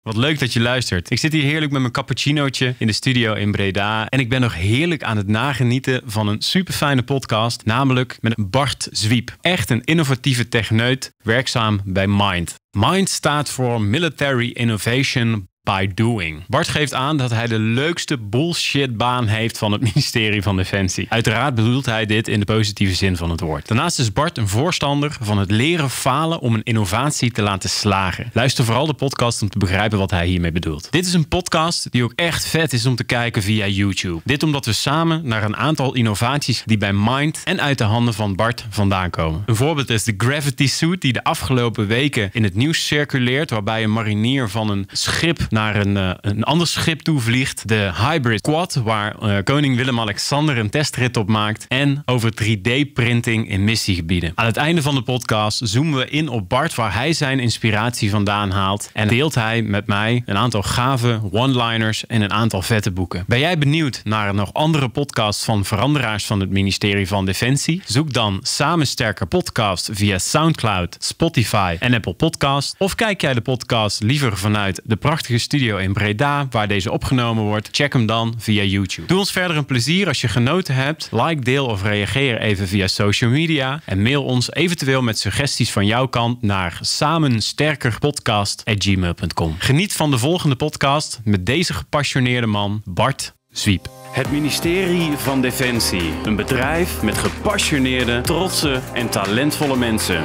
Wat leuk dat je luistert. Ik zit hier heerlijk met mijn cappuccinotje in de studio in Breda. En ik ben nog heerlijk aan het nagenieten van een super fijne podcast. Namelijk met Bart Zwiep. Echt een innovatieve techneut, werkzaam bij Mind. Mind staat voor Military Innovation by doing. Bart geeft aan dat hij de leukste bullshitbaan heeft van het ministerie van Defensie. Uiteraard bedoelt hij dit in de positieve zin van het woord. Daarnaast is Bart een voorstander van het leren falen om een innovatie te laten slagen. Luister vooral de podcast om te begrijpen wat hij hiermee bedoelt. Dit is een podcast die ook echt vet is om te kijken via YouTube. Dit omdat we samen naar een aantal innovaties die bij Mind en uit de handen van Bart vandaan komen. Een voorbeeld is de Gravity Suit die de afgelopen weken in het nieuws circuleert, waarbij een marinier van een schip naar naar een, eh, een ander schip toe vliegt. De Hybrid Quad, waar eh, koning Willem-Alexander een testrit op maakt. En over 3D-printing in missiegebieden. Aan het einde van de podcast zoomen we in op Bart, waar hij zijn inspiratie vandaan haalt. En deelt hij met mij een aantal gave one-liners en een aantal vette boeken. Ben jij benieuwd naar nog andere podcasts van veranderaars van het ministerie van Defensie? Zoek dan Samen Sterker Podcast via Soundcloud, Spotify en Apple Podcast. Of kijk jij de podcast liever vanuit de prachtige studio in Breda, waar deze opgenomen wordt. Check hem dan via YouTube. Doe ons verder een plezier als je genoten hebt. Like, deel of reageer even via social media. En mail ons eventueel met suggesties van jouw kant naar samensterkerpodcast.gmail.com. Geniet van de volgende podcast met deze gepassioneerde man, Bart Zwiep. Het ministerie van Defensie. Een bedrijf met gepassioneerde, trotse en talentvolle mensen.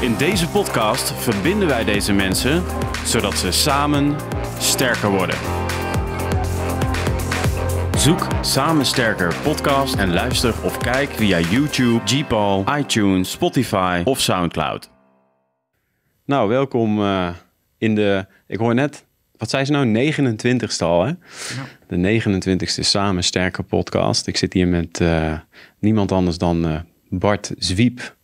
In deze podcast verbinden wij deze mensen zodat ze samen sterker worden. Zoek Samen Sterker podcast en luister of kijk via YouTube, Gpal, iTunes, Spotify of Soundcloud. Nou, welkom eh, in de, ik hoor net, wat zei ze nou, 29ste al hè? Ja. De 29ste Samen Sterker podcast. Ik zit hier met eh, niemand anders dan eh, Bart Zwiep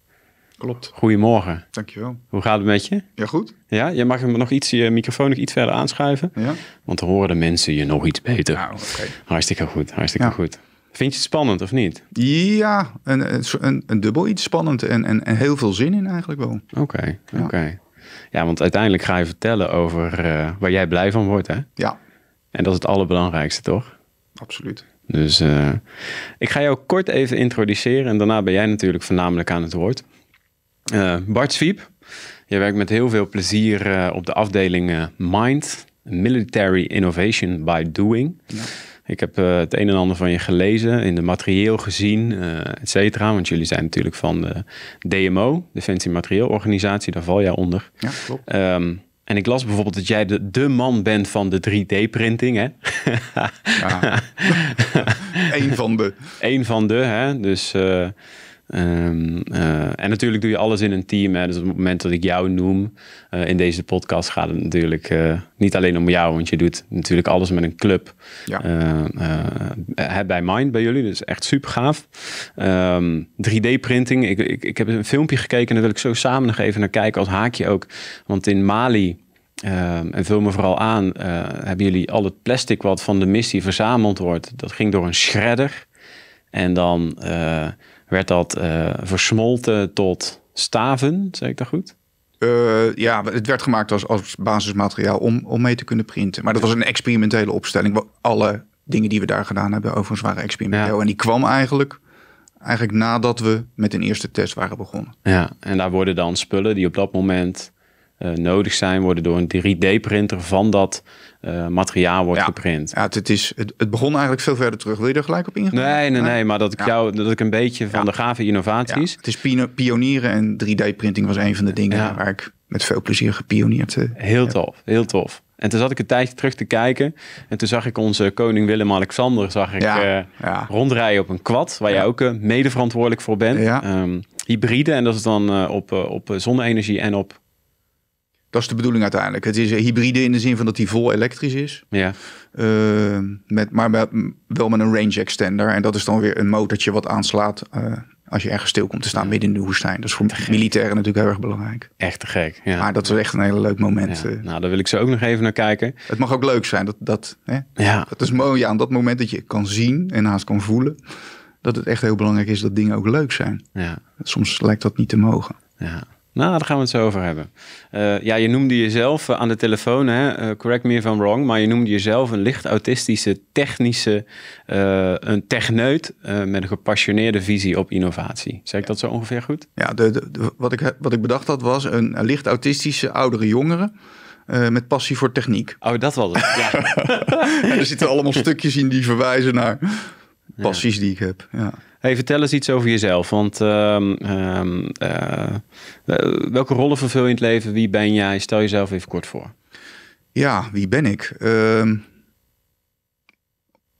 Klopt. Goedemorgen. Dankjewel. Hoe gaat het met je? Ja, goed. Ja, je mag hem nog iets, je microfoon iets verder aanschuiven. Ja. Want dan horen de mensen je nog iets beter. Nou, ah, okay. Hartstikke goed, hartstikke goed. Vind je het spannend of niet? Ja, een, een, een dubbel iets spannend en, en, en, heel veel zin in eigenlijk wel. Oké, oké. Ja. want uiteindelijk ga je vertellen over eh, waar jij blij van wordt, hè? Ja. En dat is het allerbelangrijkste, toch? Absoluut. Dus eh, ik ga jou kort even introduceren en daarna ben jij natuurlijk voornamelijk aan het woord. Uh, Bart Swiep, je werkt met heel veel plezier eh, op de afdeling eh, Mind, Military Innovation by Doing. Ik heb het een en ander van je gelezen, in de materieel gezien, et cetera. Want jullie zijn natuurlijk van de DMO, Defensie Organisatie, daar val jij onder. Ja, klopt. Ehm, en ik las bijvoorbeeld dat jij de, man bent van de 3D-printing, hè? ja. Eén van de. Eén van de, hè? Dus... Ehm, eh, en natuurlijk doe je alles in een team. Hè. Dus op het moment dat ik jou noem eh, in deze podcast, gaat het natuurlijk eh, niet alleen om jou, want je doet natuurlijk alles met een club. Ja. Ehm, bij Mind, bij jullie, dus echt super gaaf. 3D-printing. Ehm, ik, ik, ik heb een filmpje gekeken en daar wil ik zo samen nog even naar kijken als haakje ook. Want in Mali. en vul me vooral aan, hebben jullie al het plastic wat van de missie verzameld wordt, dat ging door een shredder. En dan werd dat eh, versmolten tot staven, zeg ik dat goed? Eh, ja, het werd gemaakt als, als basismateriaal om, om mee te kunnen printen. Maar dat was een experimentele opstelling. Alle dingen die we daar gedaan hebben overigens waren experimenteel. En die kwam eigenlijk, eigenlijk nadat we met een eerste test waren begonnen. Ja, en daar worden dan spullen die op dat moment eh, nodig zijn, worden door een 3D-printer van dat eh, materiaal wordt geprint. Ja, het, is, het, het, begon eigenlijk veel verder terug. Wil je er gelijk op ingaan? Nee, nee, nee, maar dat ik jou, dat ik een beetje van de gave innovaties. Het is pionieren en 3D-printing was een van de dingen waar ik met veel plezier gepioneerd. Eh, heb. Heel tof, heel tof. En toen zat ik een tijdje terug te kijken. En toen zag ik onze koning Willem-Alexander zag ik, ja, rondrijden op een kwad. Waar jij ook uh, mede verantwoordelijk voor bent. Ehm, hybride. En dat is dan op, op zonne-energie en op dat is de bedoeling uiteindelijk. Het is hybride in de zin van dat hij vol elektrisch is. Ja. Eh, met, maar wel met een range extender. En dat is dan weer een motortje wat aanslaat eh, als je ergens stil komt te staan midden in de woestijn. Dat is voor militairen natuurlijk heel erg belangrijk. Echt te gek. Ja. Maar dat is echt een heel leuk moment. Ja. Eh. Nou, daar wil ik ze ook nog even naar kijken. Het mag ook leuk zijn. Dat, dat, hè? Ja. dat is mooi aan dat moment dat je kan zien en haast kan voelen. Dat het echt heel belangrijk is dat dingen ook leuk zijn. Ja. Soms lijkt dat niet te mogen. Ja. Nou, daar gaan we het zo over hebben. Eh, ja, je noemde jezelf eh, aan de telefoon, hè, eh, correct me if I'm wrong, maar je noemde jezelf een licht autistische, technische, een techneut met een gepassioneerde visie op innovatie. Zeg ik dat zo ongeveer goed? Ja, de, wat, ik, wat ik bedacht had was een, licht autistische oudere jongere. Uh, met passie voor techniek. Oh, dat was het. Ja. er zitten allemaal stukjes in die verwijzen naar passies die ik heb. Ja vertel eens iets over jezelf. Want ehm, ehm, eh, eh, welke rollen vervul je in het leven? Wie ben jij? Stel jezelf even kort voor. Ja, wie ben ik? Ehm,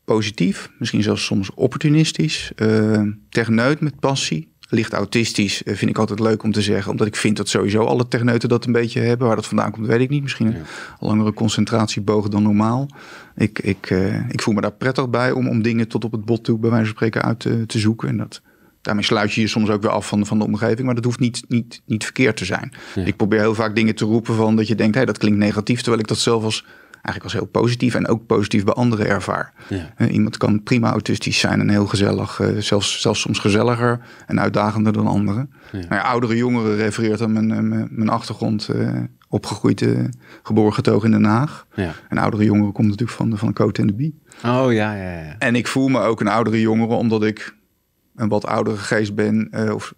positief, misschien zelfs soms opportunistisch. Uh, techneut met passie licht autistisch eh, vind ik altijd leuk om te zeggen. Omdat ik vind dat sowieso alle techneuten dat een beetje hebben. Waar dat vandaan komt, weet ik niet. Misschien een langere concentratieboog dan normaal. Ik, ik, eh, ik voel me daar prettig bij om, om dingen tot op het bot toe, bij wijze van spreken, uit te, te zoeken. En dat, daarmee sluit je je soms ook weer af van, van de omgeving. Maar dat hoeft niet, niet, niet verkeerd te zijn. Ik probeer heel vaak dingen te roepen van dat je denkt, hé, hey, dat klinkt negatief. Terwijl ik dat zelf als eigenlijk was heel positief en ook positief bij anderen ervaar. Ja. iemand kan prima autistisch zijn en heel gezellig, eh, zelfs, zelfs soms gezelliger en uitdagender dan anderen. Ja. Nou oudere jongeren refereert aan mijn, eh, mijn, mijn achtergrond, eh, opgegroeid, geboren getogen in Den Haag. En oudere jongeren komt natuurlijk van de, van de Cote en de Bie. Oh ja, ja, ja. En ik voel me ook een oudere jongere omdat ik een wat oudere geest ben. of,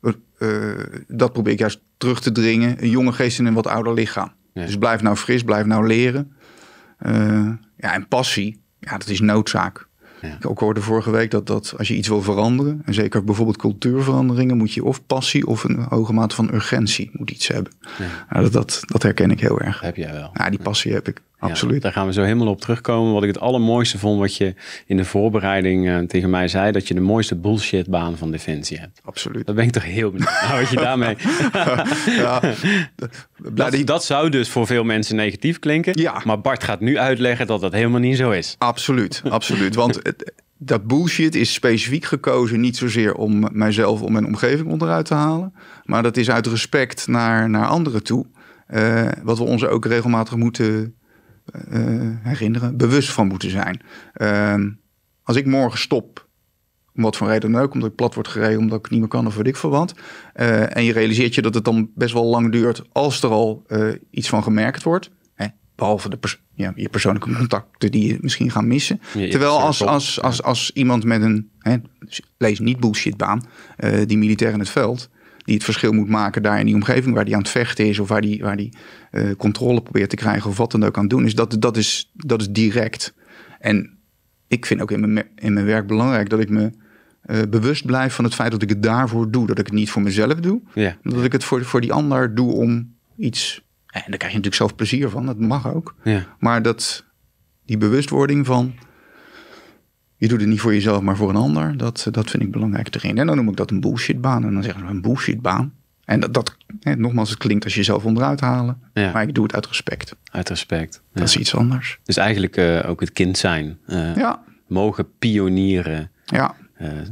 dat probeer ik juist terug te dringen. Een jonge geest in een wat ouder lichaam. Dus blijf nou fris, blijf nou leren. Eh, ja, en passie, ja, dat is noodzaak. Ik ook hoorde vorige week dat, dat als je iets wil veranderen, en zeker bijvoorbeeld cultuurveranderingen, moet je of passie of een hoge mate van urgentie moet iets hebben. Ja. Nou, dat, dat, dat, herken ik heel erg. Heb jij wel. Nou, ja, die passie heb ik. Absoluut. daar gaan we zo helemaal op terugkomen. Wat ik het allermooiste vond, wat je in de voorbereiding eh, tegen mij zei, dat je de mooiste bullshitbaan van Defensie hebt. Absoluut. Daar ben ik toch heel benieuwd naar wat je daarmee... ja, dat, zou dus voor veel mensen negatief klinken. Ja. Maar Bart gaat nu uitleggen dat dat helemaal niet zo is. Absoluut, absoluut. Want dat bullshit is specifiek gekozen, niet zozeer om mijzelf, om mijn omgeving onderuit te halen. Maar dat is uit respect naar, naar anderen toe. Eh, wat we ons ook regelmatig moeten eh, herinneren, bewust van moeten zijn. Ehm, als ik morgen stop om wat voor reden dan ook, omdat ik plat word gereden, omdat ik niet meer kan of weet ik veel wat. Eh, en je realiseert je dat het dan best wel lang duurt als er al eh, iets van gemerkt wordt. Hè? Behalve de ja, je persoonlijke contacten die je misschien gaan missen. Terwijl als, als, als, als iemand met een, hè, lees niet bullshit baan, die militair in het veld, die het verschil moet maken daar in die omgeving waar die aan het vechten is of waar die, waar die eh, controle probeert te krijgen of wat dan ook aan het doen is, dat, dat, is, dat is direct. En ik vind ook in mijn, in mijn werk belangrijk dat ik me eh, bewust blijf van het feit dat ik het daarvoor doe. Dat ik het niet voor mezelf doe, ja. maar dat ik het voor, voor die ander doe om iets. En daar krijg je natuurlijk zelf plezier van, dat mag ook. Ja. Maar dat, die bewustwording van je doet het niet voor jezelf, maar voor een ander. Dat, eh, dat vind ik belangrijk erin. En dan noem ik dat een bullshitbaan. En dan zeggen ze een bullshitbaan. En dat, dat hè, nogmaals, het klinkt als jezelf onderuit halen. Maar ik doe het uit respect. Uit respect. Dat is iets anders. Dus eigenlijk eh, ook het kind zijn. Eh, ja. Mogen pionieren. Ja.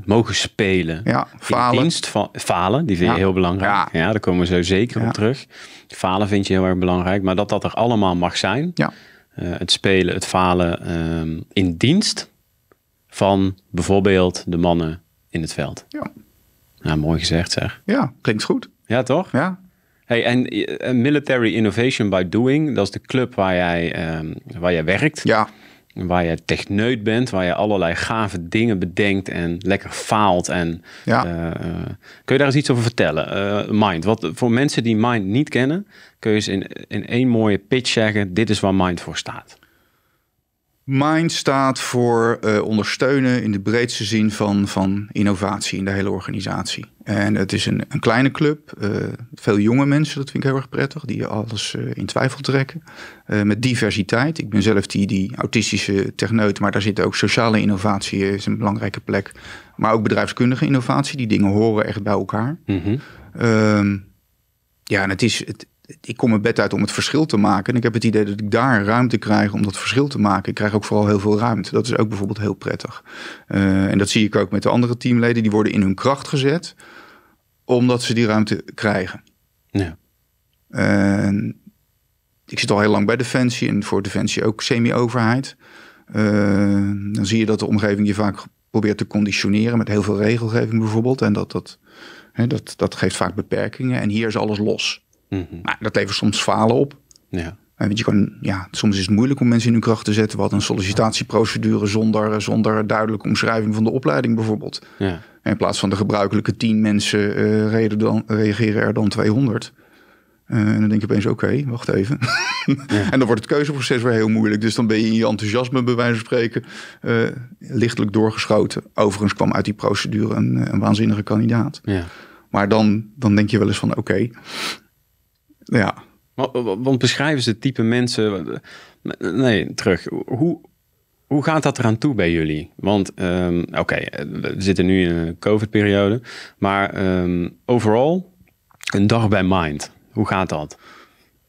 mogen spelen. Ja, falen. Dienst, van falen, die vind je heel belangrijk. Ja. ja. daar komen we zo zeker op terug. Falen vind je heel erg belangrijk. Maar dat dat er allemaal mag zijn. Ja. het spelen, het falen ehm, in dienst van bijvoorbeeld de mannen in het veld. Ja. Nou, mooi gezegd zeg. Ja, klinkt goed. Ja, toch? Ja. Hey, en eh, Military Innovation by Doing, dat is de club waar jij, ehm, waar jij werkt. Ja. Waar je techneut bent, waar je allerlei gave dingen bedenkt en lekker faalt. En, eh, eh, kun je daar eens iets over vertellen? Mind, wat, voor mensen die Mind niet kennen, kun je eens in, in één mooie pitch zeggen, dit is waar Mind voor staat. Mind staat voor eh, ondersteunen in de breedste zin van, van innovatie in de hele organisatie. En het is een, een kleine club, eh, veel jonge mensen, dat vind ik heel erg prettig, die alles eh, in twijfel trekken. met diversiteit. Ik ben zelf die, die autistische techneut, maar daar zit ook sociale innovatie is een belangrijke plek. Maar ook bedrijfskundige innovatie, die dingen horen echt bij elkaar. Mhm. Ehm, ja, en het is, het, ik kom mijn bed uit om het verschil te maken. En ik heb het idee dat ik daar ruimte krijg om dat verschil te maken. Ik krijg ook vooral heel veel ruimte. Dat is ook bijvoorbeeld heel prettig. Eh, en dat zie ik ook met de andere teamleden. Die worden in hun kracht gezet omdat ze die ruimte krijgen. Ja. ik zit al heel lang bij Defensie en voor Defensie ook semi-overheid. Eh, dan zie je dat de omgeving je vaak probeert te conditioneren met heel veel regelgeving bijvoorbeeld. En dat, dat, hè, dat, dat geeft vaak beperkingen. En hier is alles los. Mhm. Maar dat levert soms falen op. Ja. Eh, weet je, ja, soms is het moeilijk om mensen in hun kracht te zetten. Wat een sollicitatieprocedure zonder, zonder duidelijke omschrijving van de opleiding bijvoorbeeld. Ja. En in plaats van de gebruikelijke 10 mensen eh, reageren er dan 200. Eh, en dan denk je opeens, oké, wacht even. en dan wordt het keuzeproces weer heel moeilijk. Dus dan ben je in je enthousiasme, bij wijze van spreken, lichtelijk doorgeschoten. Overigens kwam uit die procedure een, een waanzinnige kandidaat. Ja. Maar dan, dan denk je wel eens van, oké, ja. Want beschrijven ze het type mensen. Nee, terug. Hoe, hoe gaat dat eraan toe bij jullie? Want, ehm, oké, eh, we zitten nu in een COVID-periode. Maar um, overal, een dag bij Mind. Hoe gaat dat?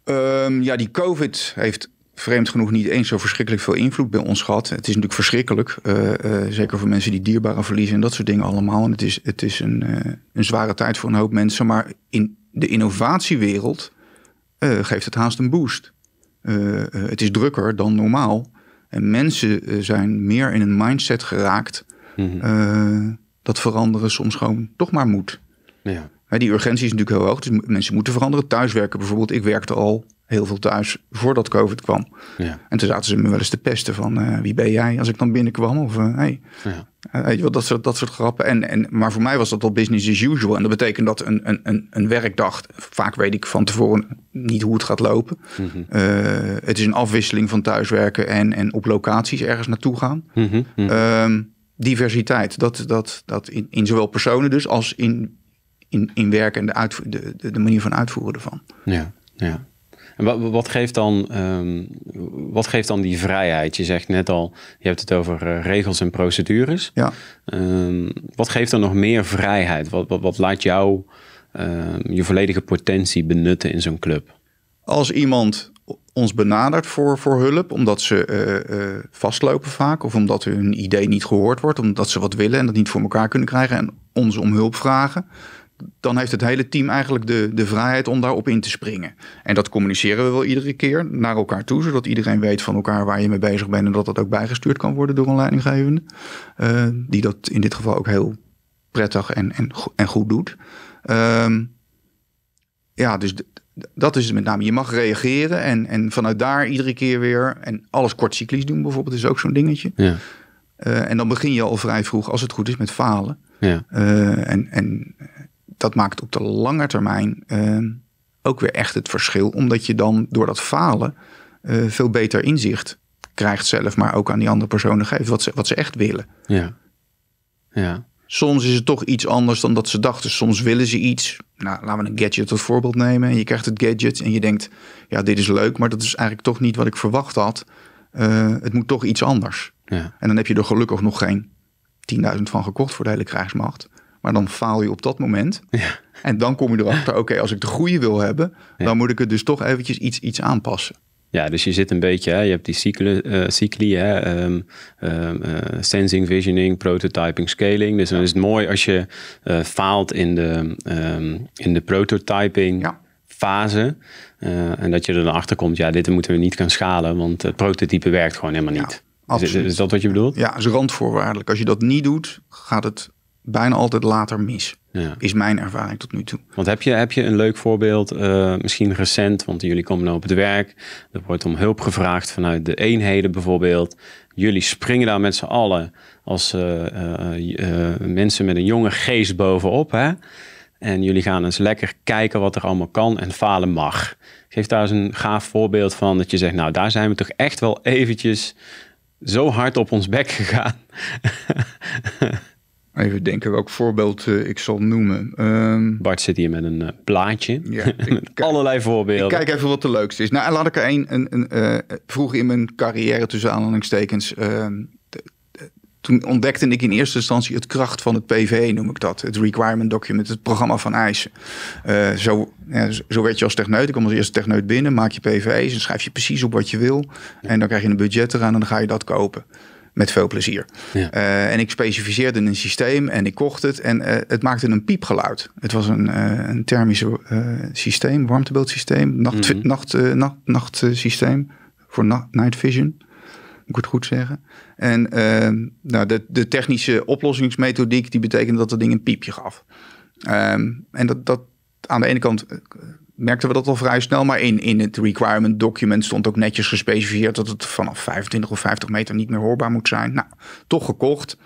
Ehm, ja, die COVID heeft vreemd genoeg niet eens zo verschrikkelijk veel invloed bij ons gehad. Het is natuurlijk verschrikkelijk. Eh, eh, zeker voor mensen die dierbaren verliezen en dat soort dingen allemaal. En het is, het is een, een zware tijd voor een hoop mensen. Maar in de innovatiewereld eh, geeft het haast een boost. Eh, eh, het is drukker dan normaal. En mensen zijn meer in een mindset geraakt. Mhm. dat veranderen soms gewoon toch maar moet. Ja. Die urgentie is natuurlijk heel hoog. Dus mensen moeten veranderen. Thuiswerken bijvoorbeeld. Ik werkte al heel veel thuis voordat COVID kwam. Ja. En toen zaten ze me wel eens te pesten van wie ben jij als ik dan binnenkwam? Of hey, ja dat soort, dat soort grappen. En, en, maar voor mij was dat al business as usual. En dat betekent dat een, een, een werkdag, vaak weet ik van tevoren niet hoe het gaat lopen. Mhm. Eh, het is een afwisseling van thuiswerken en, en op locaties ergens naartoe gaan. Mhm, mhm. Ehm, diversiteit, dat, dat, dat in, in zowel personen dus als in, in, in werk en de, de, de manier van uitvoeren ervan. Ja, ja. En wat, wat geeft dan, ehm, wat geeft dan die vrijheid? Je zegt net al, je hebt het over eh, regels en procedures. Ja. Ehm, wat geeft dan nog meer vrijheid? Wat, wat, laat jou ehm, je volledige potentie benutten in zo'n club? Als iemand ons benadert voor, voor hulp, omdat ze eh, eh, vastlopen vaak, of omdat hun idee niet gehoord wordt, omdat ze wat willen en dat niet voor elkaar kunnen krijgen en ons om hulp vragen dan heeft het hele team eigenlijk de, de vrijheid om daarop in te springen. En dat communiceren we wel iedere keer naar elkaar toe, zodat iedereen weet van elkaar waar je mee bezig bent en dat dat ook bijgestuurd kan worden door een leidinggevende, eh, die dat in dit geval ook heel prettig en, en, en goed doet. Ehm, ja, dus dat is het met name. Je mag reageren en, en vanuit daar iedere keer weer. En alles kort cyclisch doen bijvoorbeeld is ook zo'n dingetje. Ja. Eh, en dan begin je al vrij vroeg, als het goed is, met falen. Ja. Eh, en, en dat maakt op de lange termijn eh, ook weer echt het verschil. Omdat je dan door dat falen eh, veel beter inzicht krijgt zelf, maar ook aan die andere personen geeft wat ze, wat ze echt willen. Ja. ja. Soms is het toch iets anders dan dat ze dachten. Soms willen ze iets. Nou, laten we een gadget als voorbeeld nemen. en Je krijgt het gadget en je denkt, ja, dit is leuk, maar dat is eigenlijk toch niet wat ik verwacht had. Eh, het moet toch iets anders. Ja. En dan heb je er gelukkig nog geen 10.000 van gekocht voor de hele krijgsmacht. Maar dan faal je op dat moment. Ja. En dan kom je erachter, oké, als ik de goede wil hebben, dan moet ik het dus toch eventjes iets, iets aanpassen. Ja, dus je zit een beetje, hè, je hebt die cycli, uh, eh, cycli hè, ehm, ehm, eh, sensing, visioning, prototyping, scaling. Dus dan is het mooi als je eh, faalt in de, ehm, in de prototyping. fase. en dat je er dan achter komt, ja, dit moeten we niet gaan schalen, want het prototype werkt gewoon helemaal niet. Is, is, dat wat je bedoelt? Ja, is randvoorwaardelijk. Als je dat niet doet, gaat het bijna altijd later mis. Is mijn ervaring tot nu toe. Want heb je, heb je een leuk voorbeeld, eh, misschien recent, want jullie komen nou op het werk. Er wordt om hulp gevraagd vanuit de eenheden bijvoorbeeld. Jullie springen daar met z'n allen als eh, eh, mensen met een jonge geest bovenop. Hè? En jullie gaan eens lekker kijken wat er allemaal kan en falen mag. Geef daar eens een gaaf voorbeeld van dat je zegt, nou daar zijn we toch echt wel eventjes zo hard op ons bek gegaan. Even denken welk voorbeeld eh, ik zal noemen. Ehm, Bart zit hier met een eh, plaatje. Ja, allerlei voorbeelden. Ik kijk even wat de leukste is. Nou, laat ik er een. een, een eh, vroeg in mijn carrière tussen aanhalingstekens. Ehm, toen ontdekte ik in eerste instantie het kracht van het PV. E, noem ik dat. Het requirement document, het programma van eisen. zo, zo werd je als techneut. Ik kom als eerste techneut binnen, maak je PV's, en schrijf je precies op wat je wil. En dan krijg je een budget eraan en dan ga je dat kopen met veel plezier. Eh, en ik specificeerde een systeem en ik kocht het en eh, het maakte een piepgeluid. Het was een, uh, een thermisch systeem, warmtebeeldsysteem, nacht, mhm. nacht, nacht, nachtsysteem voor night vision. Moet ik het goed zeggen. En ehm, nou, de, de, technische oplossingsmethodiek die betekende dat het ding een piepje gaf. Ehm, en dat, dat aan de ene kant merkten we dat al vrij snel. Maar in, in het requirement document stond ook netjes gespecificeerd dat het vanaf 25 of 50 meter niet meer hoorbaar moet zijn. Nou, toch gekocht.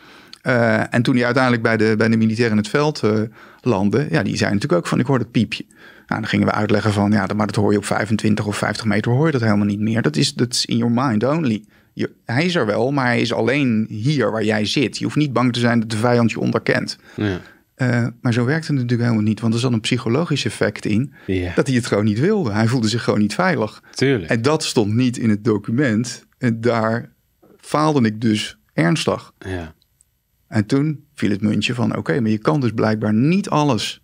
Eh, en toen die uiteindelijk bij de, bij de militairen in het veld uh, landde, ja, die zeiden natuurlijk ook van ik hoor dat piepje. Nou, dan gingen we uitleggen van ja, maar dat hoor je op 25 of 50 meter hoor je dat helemaal niet meer. Dat is, dat is in your mind only. Je, hij is er wel, maar hij is alleen hier waar jij zit. Je hoeft niet bang te zijn dat de vijand je onderkent. Ja. Eh, maar zo werkte het natuurlijk helemaal niet, want er zat een psychologisch effect in dat hij het gewoon niet wilde. Hij voelde zich gewoon niet veilig. Tuurlijk. En dat stond niet in het document. En daar faalde ik dus ernstig. Ja. En toen viel het muntje van: oké, maar je kan dus blijkbaar niet alles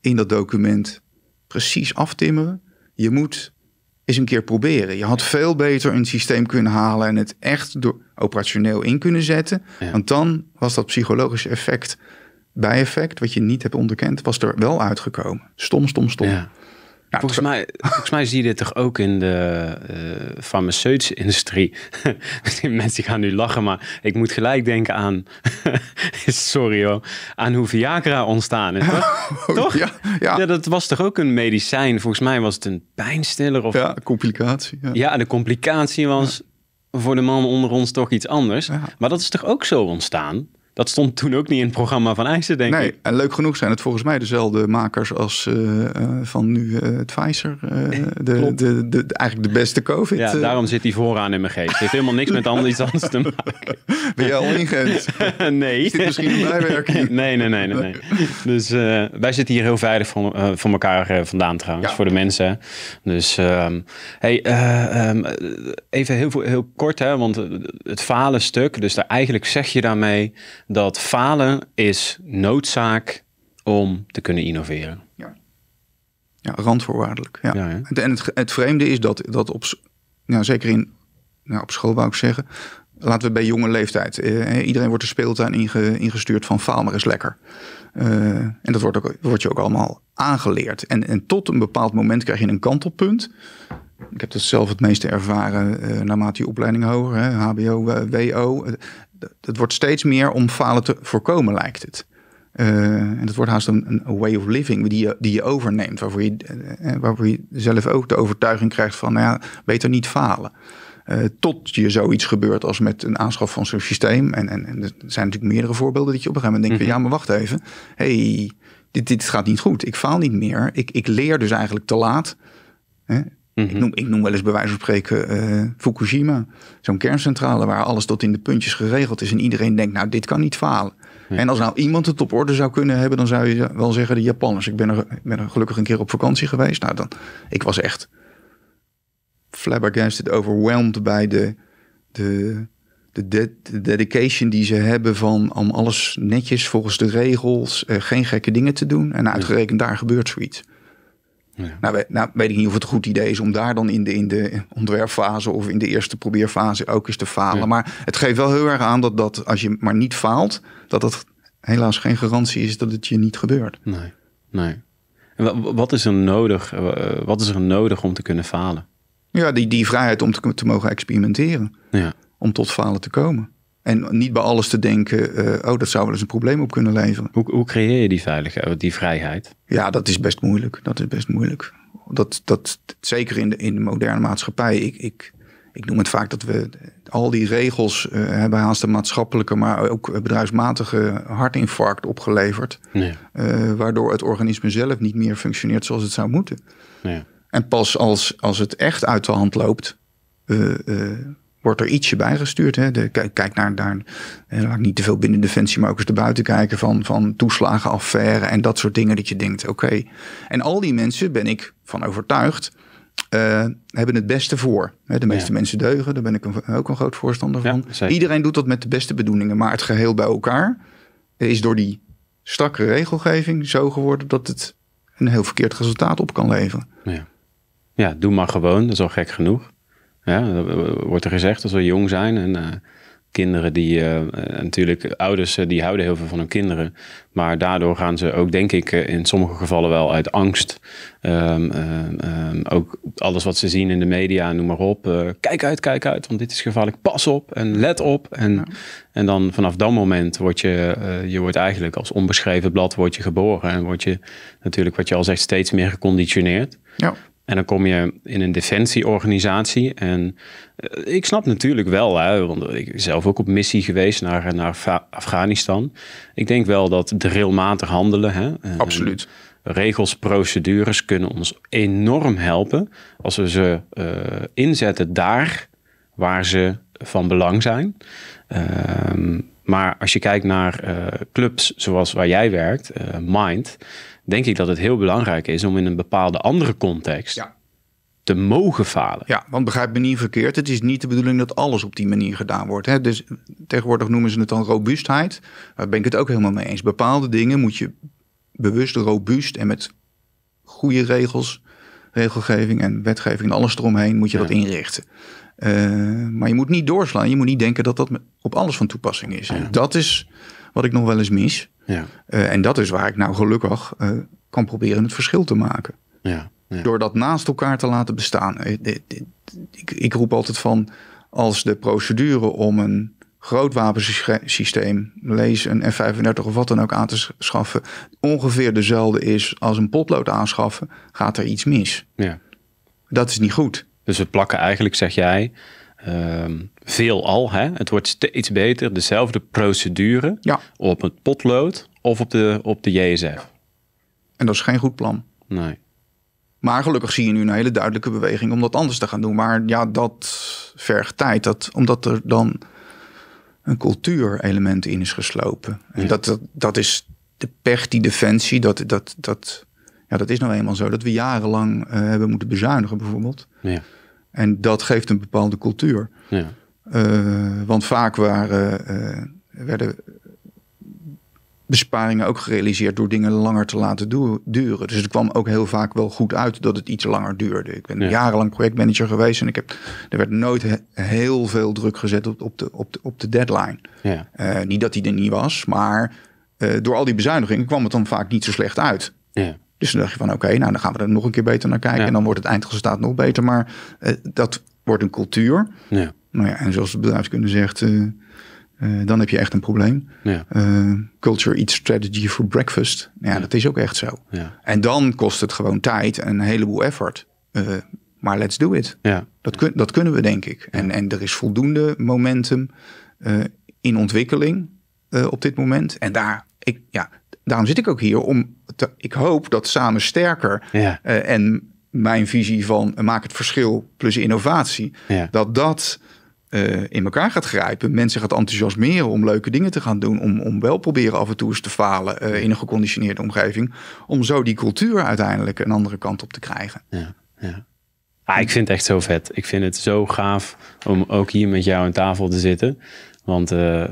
in dat document precies aftimmeren. Je moet eens een keer proberen. Je had veel beter een systeem kunnen halen en het echt door operationeel in kunnen zetten. Want dan was dat psychologische effect bijeffect, wat je niet hebt onderkend, was er wel uitgekomen. Stom, stom, stom. Ja. Nou, volgens, mij, volgens mij zie je dit toch ook in de uh, farmaceutische industrie. Mensen gaan nu lachen, maar ik moet gelijk denken aan, sorry hoor, aan hoe Viagra ontstaan is. Toch? Oh, toch? Ja, ja. dat was toch ook een medicijn? Volgens mij was het een pijnstiller of... Ja, complicatie. Ja, ja de complicatie was voor de man onder ons toch iets anders. Maar dat is toch ook zo ontstaan? Dat stond toen ook niet in het programma van IJzer, denk ik. Nee, en leuk genoeg zijn het volgens mij dezelfde makers als eh, eh, van nu uh, het Pfizer. de, de, de, eigenlijk de beste COVID. Ja, daarom zit hij vooraan in mijn geest. Het heeft helemaal niks met anders, iets anders te maken. Ben jij al ingeënt? nee. Is dit misschien een bijwerking? nee, nee, nee, nee, Dus wij zitten hier heel veilig voor, voor elkaar vandaan trouwens, voor de mensen. Dus ehm, hey, ehm, even heel, heel kort, hè, want het falen stuk, dus daar, eigenlijk zeg je daarmee dat falen is noodzaak om te kunnen innoveren. Ja, ja randvoorwaardelijk. Ja. en het, het, vreemde is dat, dat op, nou, zeker in, nou, op school wou ik zeggen, laten we bij jonge leeftijd. Eh, iedereen wordt de speeltuin ingestuurd van faal maar eens lekker. Eh, en dat wordt, ook, wordt je ook allemaal aangeleerd. En, tot een bepaald moment krijg je een kantelpunt. Ik heb dat zelf het meeste ervaren eh, naarmate je opleiding hoger, hè, HBO, WO dat wordt steeds meer om falen te voorkomen, lijkt het. Eh, en dat wordt haast een, een, way of living die je, die je overneemt, waarvoor je, eh, eh, waarvoor je zelf ook de overtuiging krijgt van, nou ja, beter niet falen. tot je zoiets gebeurt als met een aanschaf van zo'n systeem. En, en, en, er zijn natuurlijk meerdere voorbeelden dat je op een gegeven moment denkt, mhm. ja, maar wacht even. hey, dit, dit gaat niet goed. Ik faal niet meer. Ik, ik leer dus eigenlijk te laat ik, noem, ik noem wel eens bij wijze van spreken eh, Fukushima. Zo'n kerncentrale waar alles tot in de puntjes geregeld is. En iedereen denkt, nou, dit kan niet falen. En als nou iemand het op orde zou kunnen hebben, dan zou je wel zeggen de Japanners. Ik ben er, gelukkig een keer op vakantie geweest. Nou, dan, ik was echt flabbergasted, overwhelmed bij de, de, de, dedication die ze hebben van om alles netjes volgens de regels, eh, geen gekke dingen te doen. En uitgerekend daar gebeurt zoiets. Nou, nou, weet ik niet of het een goed idee is om daar dan in de, in de ontwerpfase of in de eerste probeerfase ook eens te falen. Maar het geeft wel heel erg aan dat, dat als je maar niet faalt, dat dat helaas geen garantie is dat het je niet gebeurt. Nee, nee. En wat is er nodig, eh, eh, wat is er nodig om te kunnen falen? Ja, die, die vrijheid om te, te mogen experimenteren. Ja. Om tot falen te komen. En niet bij alles te denken, eh, oh, dat zou wel eens een probleem op kunnen leveren. Hoe, hoe creëer je die veiligheid, die vrijheid? Ja, dat is best moeilijk. Dat is best moeilijk. Dat, dat, zeker in de, in de moderne maatschappij. Ik, ik, ik noem het vaak dat we al die regels eh, hebben haast een maatschappelijke, maar ook bedrijfsmatige hartinfarct opgeleverd. Eh, waardoor het organisme zelf niet meer functioneert zoals het zou moeten. En pas als, als het echt uit de hand loopt, wordt er ietsje bijgestuurd. Hè? De, kijk naar, daar, laat niet te veel binnen Defensie, maar ook eens erbuiten kijken van, van toeslagenaffaire en dat soort dingen. Dat je denkt, oké. En al die mensen, ben ik van overtuigd, eh, hebben het beste voor. Hè? De meeste mensen deugen, daar ben ik ook een groot voorstander van. Iedereen doet dat met de beste bedoelingen, maar het geheel bij elkaar is door die strakke regelgeving zo geworden dat het een heel verkeerd resultaat op kan leveren. Ja, ja doe maar gewoon, dat is al gek genoeg. Ja, eh, wordt er gezegd als we jong zijn. En eh, kinderen die, eh, natuurlijk, ouders die houden heel veel van hun kinderen. Maar daardoor gaan ze ook, denk ik, in sommige gevallen wel uit angst. Ehm, ehm, ehm, ook alles wat ze zien in de media, noem maar op. kijk uit, kijk uit, want dit is gevaarlijk. Pas op en let op. En, en dan vanaf dat moment word je, je wordt eigenlijk als onbeschreven blad wordt je geboren. En word je natuurlijk, wat je al zegt, steeds meer geconditioneerd. Ja. En dan kom je in een defensieorganisatie. En eh, ik snap natuurlijk wel, hè, want ik ben zelf ook op missie geweest naar, naar Afghanistan. Ik denk wel dat drillmatig handelen. Hè, eh, Absoluut. regels, procedures kunnen ons enorm helpen als we ze eh, inzetten daar waar ze van belang zijn. Ehm, maar als je kijkt naar clubs zoals waar jij werkt, Mind denk ik dat het heel belangrijk is om in een bepaalde andere context te mogen falen. Ja, want begrijp me niet verkeerd. Het is niet de bedoeling dat alles op die manier gedaan wordt. Hè? Dus tegenwoordig noemen ze het dan robuustheid. Daar ben ik het ook helemaal mee eens. Bepaalde dingen moet je bewust robuust en met goede regels, regelgeving en wetgeving en alles eromheen moet je dat inrichten. Eh, maar je moet niet doorslaan. Je moet niet denken dat dat op alles van toepassing is. Dat is wat ik nog wel eens mis. Ja. Eh, en dat is waar ik nou gelukkig eh, kan proberen het verschil te maken. Ja, ja. Door dat naast elkaar te laten bestaan. Eh, ik, ik, roep altijd van als de procedure om een wapensysteem, lees een F-35 of wat dan ook aan te schaffen, ongeveer dezelfde is als een potlood aanschaffen, gaat er iets mis. Ja. Dat is niet goed. Dus we plakken eigenlijk, zeg jij, Ehm, Veel al, hè? het wordt steeds beter, dezelfde procedure op het potlood of op de, op de JSF. En dat is geen goed plan. Nee. Maar gelukkig zie je nu een hele duidelijke beweging om dat anders te gaan doen. Maar ja, dat vergt tijd, dat, omdat er dan een cultuurelement in is geslopen. En dat, dat, dat is de pech, die defensie, dat, dat, dat, ja, dat is nou eenmaal zo. Dat we jarenlang eh, hebben moeten bezuinigen bijvoorbeeld. Ja. En dat geeft een bepaalde cultuur. Ja. Eh, want vaak waren, eh, werden besparingen ook gerealiseerd door dingen langer te laten duren. Dus het kwam ook heel vaak wel goed uit dat het iets langer duurde. Ik ben jarenlang projectmanager geweest en ik heb, er werd nooit heel veel druk gezet op, op, de, op, de, op de deadline. Ja. Eh, niet dat die er niet was, maar door al die bezuinigingen kwam het dan vaak niet zo slecht uit. Ja. Dus dan dacht je van oké, nou dan gaan we er nog een keer beter naar kijken. En dan wordt het eindresultaat nog beter. Maar eh, dat wordt een cultuur. Ja. Nou ja, en zoals het bedrijfskunde zegt, eh, eh, dan heb je echt een probleem. Ja. culture eats strategy for breakfast. Nou ja, ja, dat is ook echt zo. Ja. En dan kost het gewoon tijd en een heleboel effort. maar let's do it. Ja. Dat, dat kunnen we, denk ik. En, en er is voldoende momentum in ontwikkeling op dit moment. En daar ik, ja, daarom zit ik ook hier om. ik hoop dat samen sterker eh, en mijn visie van eh, maak het verschil plus innovatie, dat dat eh, in elkaar gaat grijpen. Mensen gaat enthousiasmeren om leuke dingen te gaan doen. Om, om wel proberen af en toe eens te falen in een geconditioneerde omgeving. Om zo die cultuur uiteindelijk een andere kant op te krijgen. Ja, ja. Ah, ik vind het echt zo vet. Ik vind het zo gaaf om ook hier met jou aan tafel te zitten. Want uh,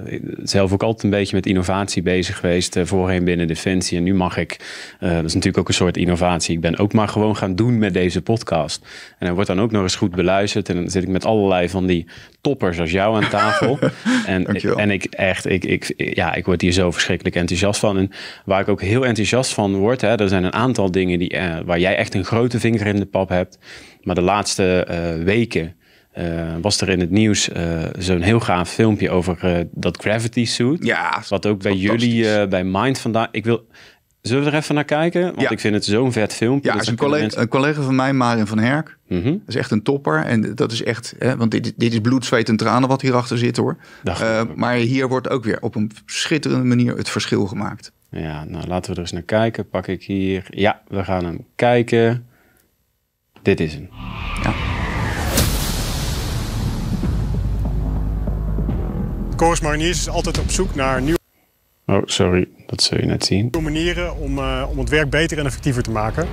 zelf ook altijd een beetje met innovatie bezig geweest. Eh, voorheen binnen Defensie. En nu mag ik. Eh, dat is natuurlijk ook een soort innovatie. Ik ben ook maar gewoon gaan doen met deze podcast. En hij wordt dan ook nog eens goed beluisterd. En dan zit ik met allerlei van die toppers als jou aan tafel. en, en ik echt, ik, ik, ja, ik word hier zo verschrikkelijk enthousiast van. En waar ik ook heel enthousiast van word. Hè, er zijn een aantal dingen die, waar jij echt een grote vinger in de pap hebt. Maar de laatste weken eh, was er in het nieuws eh, zo'n heel gaaf filmpje over eh, dat Gravity Suit. Ja, wat ook bij jullie, bij Mind vandaag. Ik wil. Zullen we er even naar kijken? Want ja. ik vind het zo'n vet filmpje. Ja, een, collega, een collega van mij, Marin van Herk. Mhm. Dat is echt een topper. En dat is echt, hè, want dit, dit is bloed, zweet en tranen wat hierachter zit hoor. maar hier wordt ook weer op een schitterende manier het verschil gemaakt. Ja, nou laten we er eens naar kijken. Pak ik hier. Ja, we gaan hem kijken. Dit is hem. Corus Mariniers is altijd op zoek naar nieuwe... Oh, sorry. Dat manieren om, eh, om het werk beter en effectiever te maken.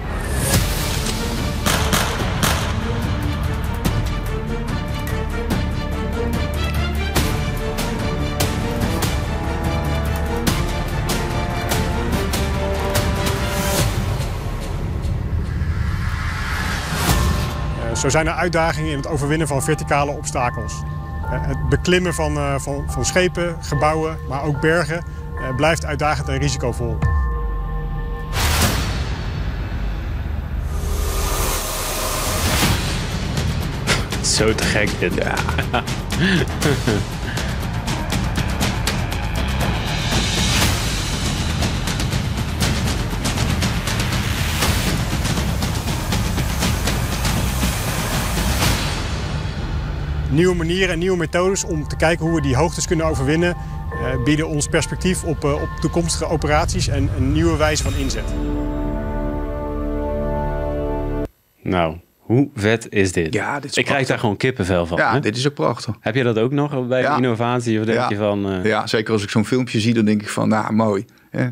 Eh, zo zijn er uitdagingen in het overwinnen van verticale obstakels. Eh, het beklimmen van, eh, van, van schepen, gebouwen, maar ook bergen eh, blijft uitdagend en risicovol. Zo te gek dit. Ja. nieuwe manieren en nieuwe methodes om te kijken hoe we die hoogtes kunnen overwinnen, eh, bieden ons perspectief op, eh, op toekomstige operaties en een nieuwe wijze van inzet. Nou, hoe vet is dit? Ja, dit is ik krijg daar gewoon kippenvel van. Ja, dit is ook prachtig. Heb je dat ook nog bij innovatie? Of denk ja. je van, eh, ja, zeker als ik zo'n filmpje zie, dan denk ik van, nou, mooi.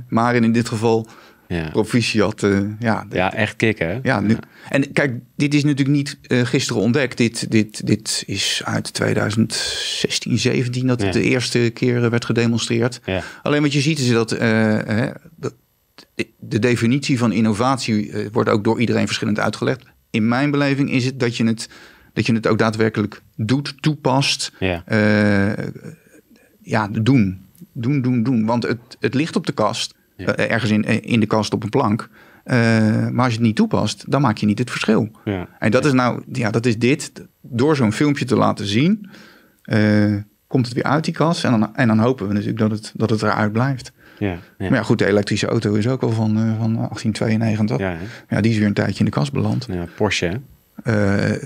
Maar in dit geval ja. proficiat. Eh, ja, ja, echt kicken. Ja, nu, En kijk, dit is natuurlijk niet eh, gisteren ontdekt. Dit, dit, dit is uit 2016, 17 dat het de eerste keer eh, werd gedemonstreerd. Alleen wat je ziet is dat, de definitie van innovatie wordt ook door iedereen verschillend uitgelegd. In mijn beleving is het dat je het, dat je het ook daadwerkelijk doet, toepast. Ja, ja doen. Doen, doen, doen. Want het, het ligt op de kast. Eh, ergens in, eh, in de kast op een plank. Eh, maar als je het niet toepast, dan maak je niet het verschil. Ja. En dat is nou, ja, dat is dit. Door zo'n filmpje te laten zien, komt het weer uit die kast. En dan, en dan hopen we natuurlijk dat het, dat het eruit blijft. Ja, ja. Maar ja, goed, de elektrische auto is ook al van, van 1892. Ja, ja, die is weer een tijdje in de kast beland. Ja, Porsche. Hè?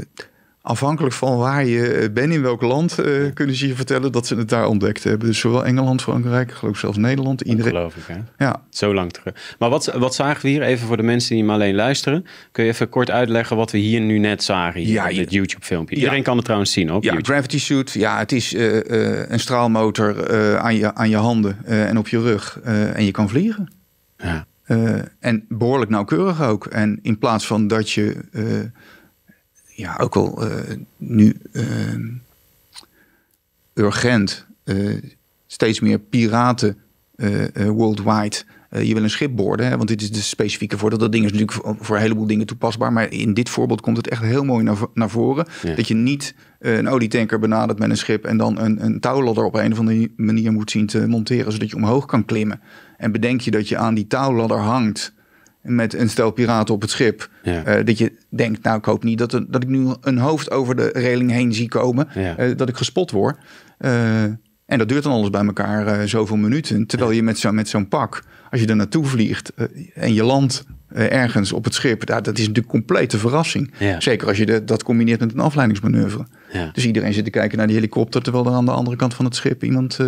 afhankelijk van waar je eh, bent, in welk land, eh, kunnen ze je vertellen dat ze het daar ontdekt hebben. Dus zowel Engeland, Frankrijk, geloof ik zelfs Nederland. Iedereen... Geloof ik, hè? Ja. Zo lang terug. Maar wat, wat zagen we hier, even voor de mensen die hem alleen luisteren, kun je even kort uitleggen wat we hier nu net zagen, hier, ja, in dit YouTube-filmpje. Iedereen kan het trouwens zien op Ja, Gravity Suit, ja, het is eh, een straalmotor aan, je, aan je handen en op je rug en je kan vliegen. Ja. en behoorlijk nauwkeurig ook. En in plaats van dat je ja, ook wel eh, nu ehm, urgent eh, steeds meer piraten eh, worldwide je wil een schip boorden. Hè? Want dit is de specifieke voordeel. Dat ding is natuurlijk voor, een heleboel dingen toepasbaar. Maar in dit voorbeeld komt het echt heel mooi naar, naar voren. Dat je niet een olietanker benadert met een schip. en dan een, een touwladder op een of andere manier moet zien te monteren. zodat je omhoog kan klimmen. En bedenk je dat je aan die touwladder hangt met een stel piraten op het schip. Eh, dat je denkt, nou ik hoop niet dat, dat ik nu een hoofd over de reling heen zie komen. Eh, dat ik gespot word. Eh, en dat duurt dan alles bij elkaar zoveel minuten. Terwijl je met zo'n met zo'n pak, als je er naartoe vliegt en je landt ergens op het schip. daar dat is natuurlijk complete verrassing. Zeker als je de, dat combineert met een afleidingsmanoeuvre. Dus iedereen zit te kijken naar die helikopter. Terwijl er aan de andere kant van het schip iemand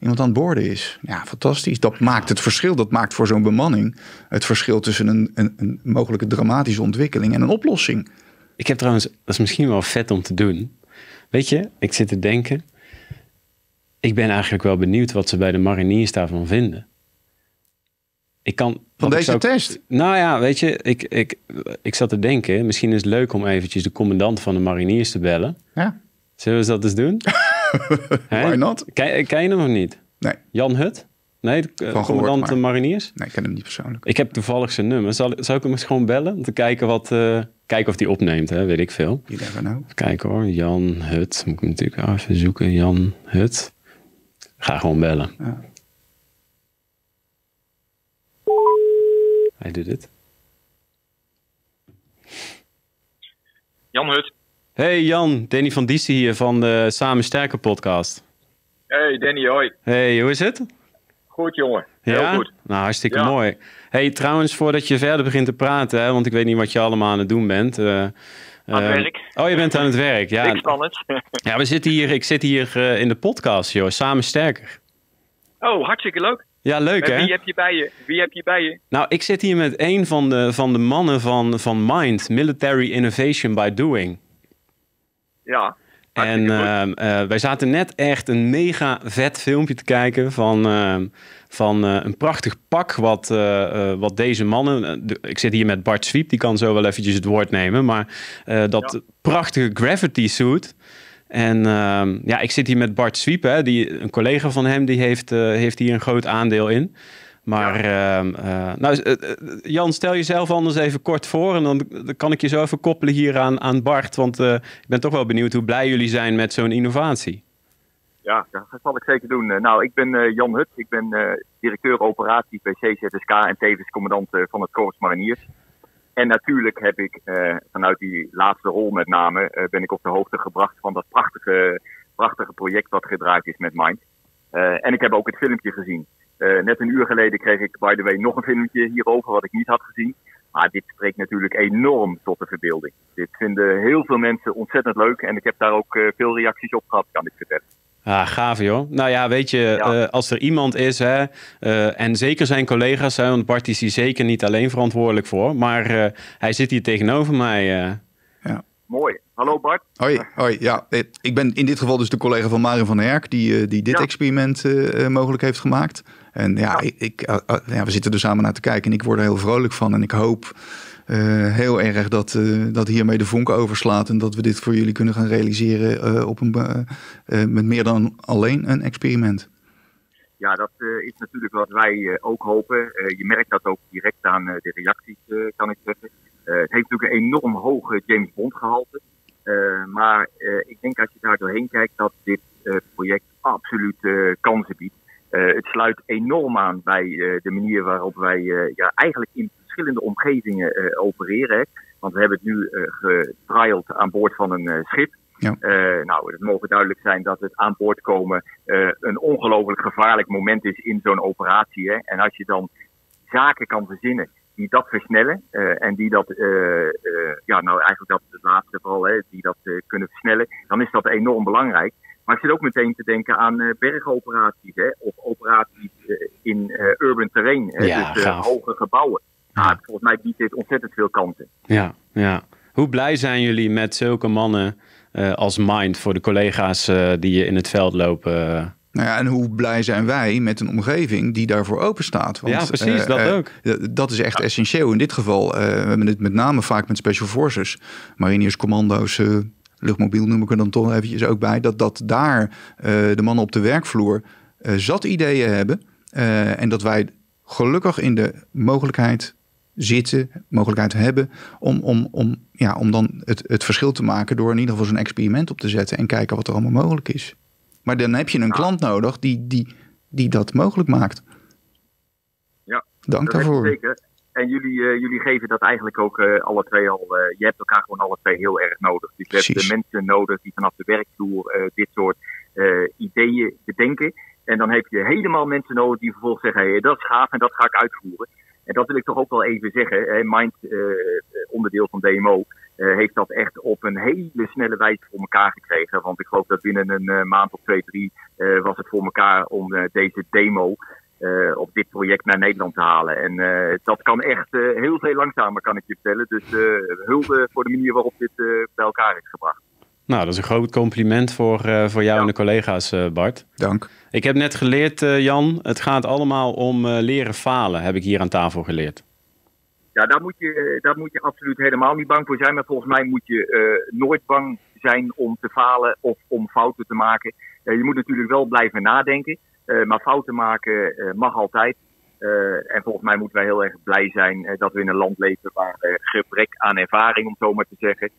iemand aan het is. Ja, fantastisch. Dat maakt het verschil. Dat maakt voor zo'n bemanning het verschil tussen een, een, een mogelijke dramatische ontwikkeling en een oplossing. Ik heb trouwens, dat is misschien wel vet om te doen. Weet je, ik zit te denken. Ik ben eigenlijk wel benieuwd wat ze bij de mariniers daarvan vinden. Ik kan, Van deze test? Nou ja, weet je, ik, ik, ik zat te denken. Misschien is het leuk om eventjes de commandant van de mariniers te bellen. Ja. Zullen we dat eens doen? Why Ken, je hem of niet? Nee. Jan Hut? Nee, de commandant maar. mariniers? Nee, ik ken hem niet persoonlijk. Ik heb toevallig zijn nummer. Zal, zou ik hem eens gewoon bellen? Om te kijken, wat, eh, kijken of hij opneemt, hè? weet ik veel. You never know. Even kijken hoor, Jan Hut. Moet ik natuurlijk even zoeken, Jan Hut. Ga gewoon bellen. Ja. Hij doet het. Jan Hut. Hey Jan, Danny van Diesen hier van de Samen Sterker podcast. Hey Danny, hoi. Hey, hoe is het? Goed jongen, heel ja? goed. Nou, hartstikke mooi. Hey, trouwens, voordat je verder begint te praten, hè, want ik weet niet wat je allemaal aan het doen bent. Eh, aan het eh, werk. oh, je bent aan het werk, ja. Ik ben het. ja, we zitten hier, ik zit hier eh, in de podcast, joh. Samen Sterker. Oh, hartstikke leuk. Ja, leuk hè? Wie heb je bij je? Wie heb je bij je? Nou, ik zit hier met een van de, van de mannen van, van Mind, Military Innovation by Doing. Ja. En ehm, eh, wij zaten net echt een mega vet filmpje te kijken van, ehm, van eh, een prachtig pak wat, eh, wat deze mannen... ik zit hier met Bart Swiep, die kan zo wel eventjes het woord nemen. Maar dat prachtige gravity suit... En ehm, ja, ik zit hier met Bart Swiep, hè, die, een collega van hem, die heeft, heeft hier een groot aandeel in. Maar ehm, eh, nou, eh, eh, Jan, stel jezelf anders even kort voor. En dan, kan ik je zo even koppelen hier aan, Bart. Want uh, ik ben toch wel benieuwd hoe blij jullie zijn met zo'n innovatie. Ja, dat zal ik zeker doen. Nou, ik ben Jan Hut. Ik ben directeur operatie bij CZSK en tevens commandant van het Korps Mariniers. En natuurlijk heb ik vanuit die laatste rol met name ben ik op de hoogte gebracht van dat prachtige, prachtige project wat gedraaid is met Mind. Eh, en ik heb ook het filmpje gezien. Eh, net een uur geleden kreeg ik, by the way, nog een filmpje hierover, wat ik niet had gezien. Maar dit spreekt natuurlijk enorm tot de verbeelding. Dit vinden heel veel mensen ontzettend leuk. En ik heb daar ook eh, veel reacties op gehad, kan ik vertellen. Ah, gaaf joh. Nou ja, weet je, als er iemand is, hè, en zeker zijn collega's, hè, want Bart is hier zeker niet alleen verantwoordelijk voor, maar hij zit hier tegenover mij. Mooi. Hallo Bart. Hoi, hoi. Ja, eh, ik ben in dit geval dus de collega van Marin van Herk, die, eh, die dit experiment eh, mogelijk heeft gemaakt. En ja, Ik, ja, we zitten er samen naar te kijken en ik word er heel vrolijk van. En ik hoop heel erg dat, dat hiermee de vonk overslaat en dat we dit voor jullie kunnen gaan realiseren op een, met meer dan alleen een experiment. Ja, dat is natuurlijk wat wij ook hopen. je merkt dat ook direct aan de reacties, kan ik zeggen. Eh, het heeft natuurlijk een enorm hoge James Bond gehalte. Eh, maar eh, ik denk als je daar doorheen kijkt dat dit project absoluut kansen biedt. het sluit enorm aan bij de manier waarop wij ja, eigenlijk in verschillende omgevingen opereren. Want we hebben het nu getriald aan boord van een schip. Ja. nou, het mogen duidelijk zijn dat het aan boord komen een ongelooflijk gevaarlijk moment is in zo'n operatie. Hè? En als je dan zaken kan verzinnen die dat versnellen eh, en die dat, eh, eh, ja, nou eigenlijk dat het laatste vooral, hè, die dat kunnen versnellen, dan is dat enorm belangrijk. Maar ik zit ook meteen te denken aan bergoperaties hè, of operaties in urban terrein, hè, ja, dus hoge gebouwen. Ja. Nou, volgens mij biedt dit ontzettend veel kansen. Ja, ja. Hoe blij zijn jullie met zulke mannen als Mind voor de collega's die je in het veld lopen? Nou ja, en hoe blij zijn wij met een omgeving die daarvoor open staat? Want, ja, precies, eh, dat eh, ook. Dat is echt essentieel. In dit geval, uh, we hebben het met name vaak met special forces, mariniers, commando's, luchtmobiel noem ik er dan toch eventjes ook bij, dat, dat daar de mannen op de werkvloer zat ideeën hebben en dat wij gelukkig in de mogelijkheid zitten, mogelijkheid hebben om, om, om, ja, om dan het, het verschil te maken door in ieder geval zo'n experiment op te zetten en kijken wat er allemaal mogelijk is. Maar dan heb je een klant nodig die, die, die dat mogelijk maakt. Ja, dank daarvoor. En jullie, eh, jullie geven dat eigenlijk ook eh, alle twee al. Eh, je hebt elkaar gewoon alle twee heel erg nodig. Dus je hebt mensen nodig die vanaf de werkvloer dit soort ideeën bedenken. En dan heb je helemaal mensen nodig die vervolgens zeggen: hey, dat is gaaf en dat ga ik uitvoeren. En dat wil ik toch ook wel even zeggen. mind, onderdeel van DMO. Eh, heeft dat echt op een hele snelle wijze voor elkaar gekregen. Want ik geloof dat binnen een eh, maand of twee, drie eh, was het voor elkaar om deze demo op dit project naar Nederland te halen. En dat kan echt heel veel langzamer, kan ik je vertellen. Dus hulde voor de manier waarop dit bij elkaar is gebracht. Nou, dat is een groot compliment voor, voor jou en de collega's, Bart. Dank. Ik heb net geleerd, Jan, het gaat allemaal om leren falen, heb ik hier aan tafel geleerd. Ja, daar moet, je, daar moet je absoluut helemaal niet bang voor zijn. Maar volgens mij moet je eh, nooit bang zijn om te falen of om fouten te maken. Eh, je moet natuurlijk wel blijven nadenken. Eh, maar fouten maken mag altijd. en volgens mij moeten wij heel erg blij zijn dat we in een land leven waar gebrek aan ervaring, om zo maar te zeggen,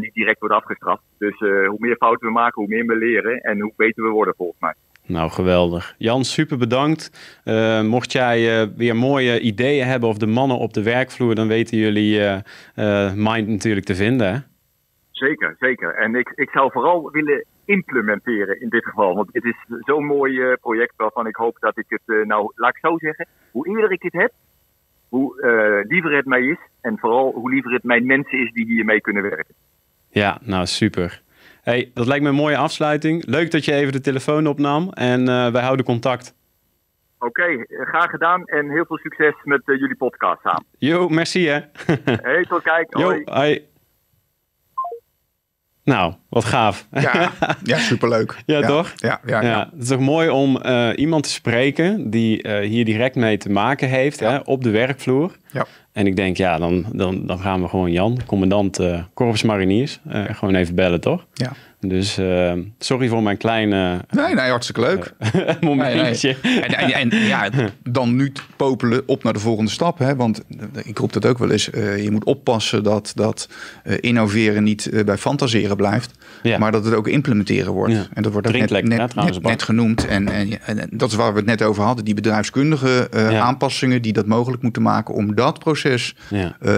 niet direct wordt afgestraft. Dus hoe meer fouten we maken, hoe meer we leren en hoe beter we worden volgens mij. Nou, geweldig. Jan, super bedankt. Eh, mocht jij eh, weer mooie ideeën hebben of de mannen op de werkvloer, dan weten jullie eh, Mind natuurlijk te vinden. Zeker, zeker. En ik, ik zou vooral willen implementeren in dit geval. Want het is zo'n mooi project waarvan ik hoop dat ik het, nou, laat ik zo zeggen, hoe eerder ik het heb, hoe liever het mij is. En vooral hoe liever het mijn mensen is die hiermee kunnen werken. Ja, nou super. Hey, dat lijkt me een mooie afsluiting. Leuk dat je even de telefoon opnam en uh, wij houden contact. Oké, graag gedaan en heel veel succes met eh, jullie podcast samen. Jo, merci hè. hey, tot kijk. Yo, hoi. Hi. Nou, wat gaaf. Ja, ja superleuk. ja, toch? Ja, ja, ja, Het is toch mooi om eh, iemand te spreken die eh, hier direct mee te maken heeft hè, op de werkvloer. Ja. En ik denk, ja, dan, dan, dan gaan we gewoon Jan, commandant uh, eh, Mariniers, gewoon even bellen, toch? Ja. Dus eh, sorry voor mijn kleine. Eh, nee, nee, hartstikke leuk. momentje. En, en, ja, dan nu popelen op naar de volgende stap. Hè? Want ik roep dat ook wel eens. Eh, je moet oppassen dat, dat innoveren niet bij fantaseren blijft. Maar dat het ook implementeren wordt. En dat wordt ook net, net, genoemd. En, en, dat is waar we het net over hadden. Die bedrijfskundige aanpassingen die dat mogelijk moeten maken om dat proces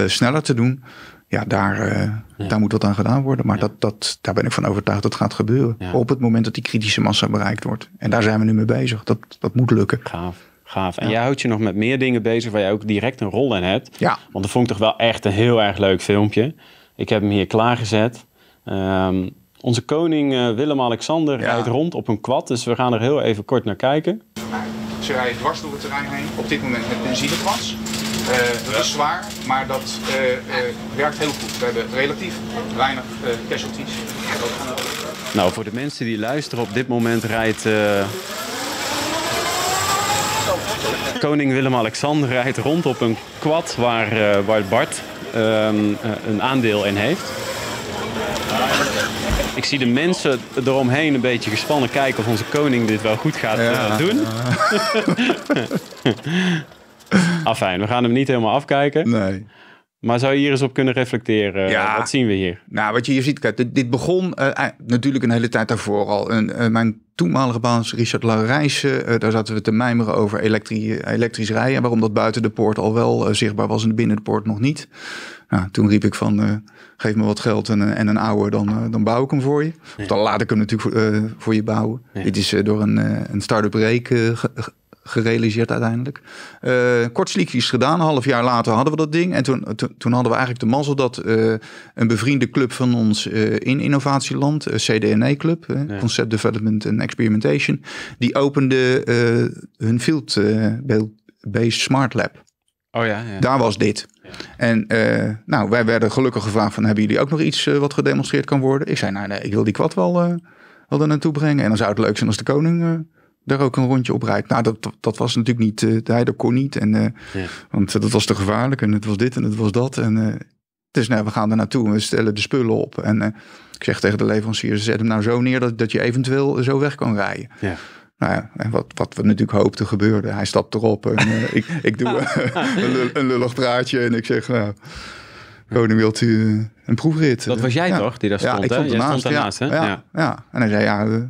sneller te doen ja, daar, eh, daar moet wat aan gedaan worden. Maar dat, dat, daar ben ik van overtuigd dat het gaat gebeuren. Op het moment dat die kritische massa bereikt wordt. En daar zijn we nu mee bezig. Dat, dat moet lukken. Gaaf. Gaaf. En jij houdt je nog met meer dingen bezig waar je ook direct een rol in hebt. Ja. Want dat vond ik toch wel echt een heel erg leuk filmpje. Ik heb hem hier klaargezet. Ehm, onze koning eh, Willem-Alexander rijdt rond op een kwad. Dus we gaan er heel even kort naar kijken. Nou, ze rijden dwars door het terrein heen. Op dit moment met benzinekwats. Eh, dat is zwaar, maar dat eh, eh, werkt heel goed. We hebben relatief weinig casualties. Nou, voor de mensen die luisteren, op dit moment rijdt... Koning Willem-Alexander rijdt rond op een quad waar, uh, Bart ehm, een aandeel in heeft. Ik zie de mensen eromheen een beetje gespannen kijken of onze koning dit wel goed gaat doen. Afijn, we gaan hem niet helemaal afkijken. Nee. Maar zou je hier eens op kunnen reflecteren? Ja. Wat zien we hier? Nou, wat je hier ziet, kijk, dit, begon eh, eh, natuurlijk een hele tijd daarvoor al. Eh, mijn toenmalige baas Richard Larijsen, daar zaten we te mijmeren over elektrisch rijden. Waarom dat buiten de poort al wel zichtbaar was en binnen de poort nog niet. Nou, toen riep ik van, geef me wat geld en, en een oude, dan, dan bouw ik hem voor je. Ja. Of dan laat ik hem natuurlijk voor, voor je bouwen. Dit is door een, een start-up reek gerealiseerd uiteindelijk. Uh, eh, sliekjes gedaan, half jaar later hadden we dat ding. En toen, toen hadden we eigenlijk de mazzel dat eh, een bevriende club van ons uh, in Innovatieland, CDNE Club, Concept Development and Experimentation, die opende hun field based smart lab. Oh ja, ja. Daar was dit. En nou, wij werden gelukkig gevraagd van... hebben jullie ook nog iets wat gedemonstreerd kan worden? Ik zei, nou nee, ik wil die kwad wel, uh, wel er naartoe brengen. En dan zou het leuk zijn als de koning daar ook een rondje op rijdt. Nou, dat, dat was natuurlijk niet, hij eh, dat kon niet. En, eh, Want eh, dat was te gevaarlijk en het was dit en het was dat. En, uh, dus nou, we gaan er naartoe en we stellen de spullen op. En ik zeg tegen de leverancier, zet hem nou zo neer dat, dat je eventueel zo weg kan rijden. Ja. Nou ja, en wat, wat we natuurlijk hoopten gebeurde. Hij stapt erop en ik, ik doe een, lul, een, lullig draadje en ik zeg... Nou, Koning wilt u een proefrit? Dat was jij toch, die daar stond? Ja, ik stond daarnaast, Ja, ja, en hij zei, ja,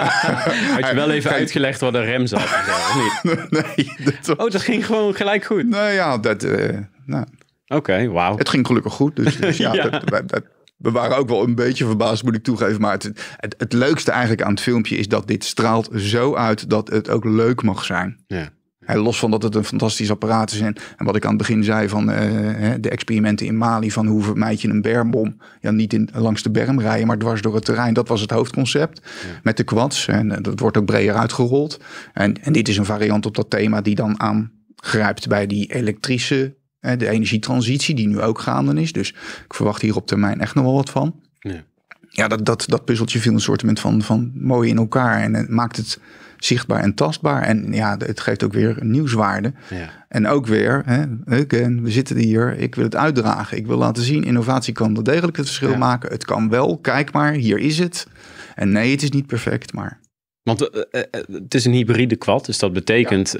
Had je wel even uitgelegd wat een rem zat? Of niet? nee, Oh, dat ging gewoon gelijk goed? Nou ja, dat... Eh, nou. Oké, wauw. Het ging gelukkig goed, dus, eh, ja, Dat, we waren ook wel een beetje verbaasd, moet ik toegeven. Maar het, het, het leukste eigenlijk aan het filmpje is dat dit straalt zo uit dat het ook leuk mag zijn. Ja los van dat het een fantastisch apparaat is. En, wat ik aan het begin zei van eh, de experimenten in Mali. Van hoe vermijd je een bermbom. Ja, niet in, langs de berm rijden, maar dwars door het terrein. Dat was het hoofdconcept met de quads. En eh, dat wordt ook breder uitgerold. En, en dit is een variant op dat thema die dan aangrijpt bij die elektrische... de energietransitie die nu ook gaande is. Dus ik verwacht hier op termijn echt nog wel wat van. Ja, ja dat, dat, dat puzzeltje viel een soort van, van mooi in elkaar. En eh, maakt het zichtbaar en tastbaar. En ja, het geeft ook weer nieuwswaarde. Ja. En ook weer, hè, we zitten hier, ik wil het uitdragen. Ik wil laten zien, innovatie kan wel degelijk het verschil maken. Het kan wel, kijk maar, hier is het. En nee, het is niet perfect, maar... Want eh, eh, eh, het is een hybride kwad, dus dat betekent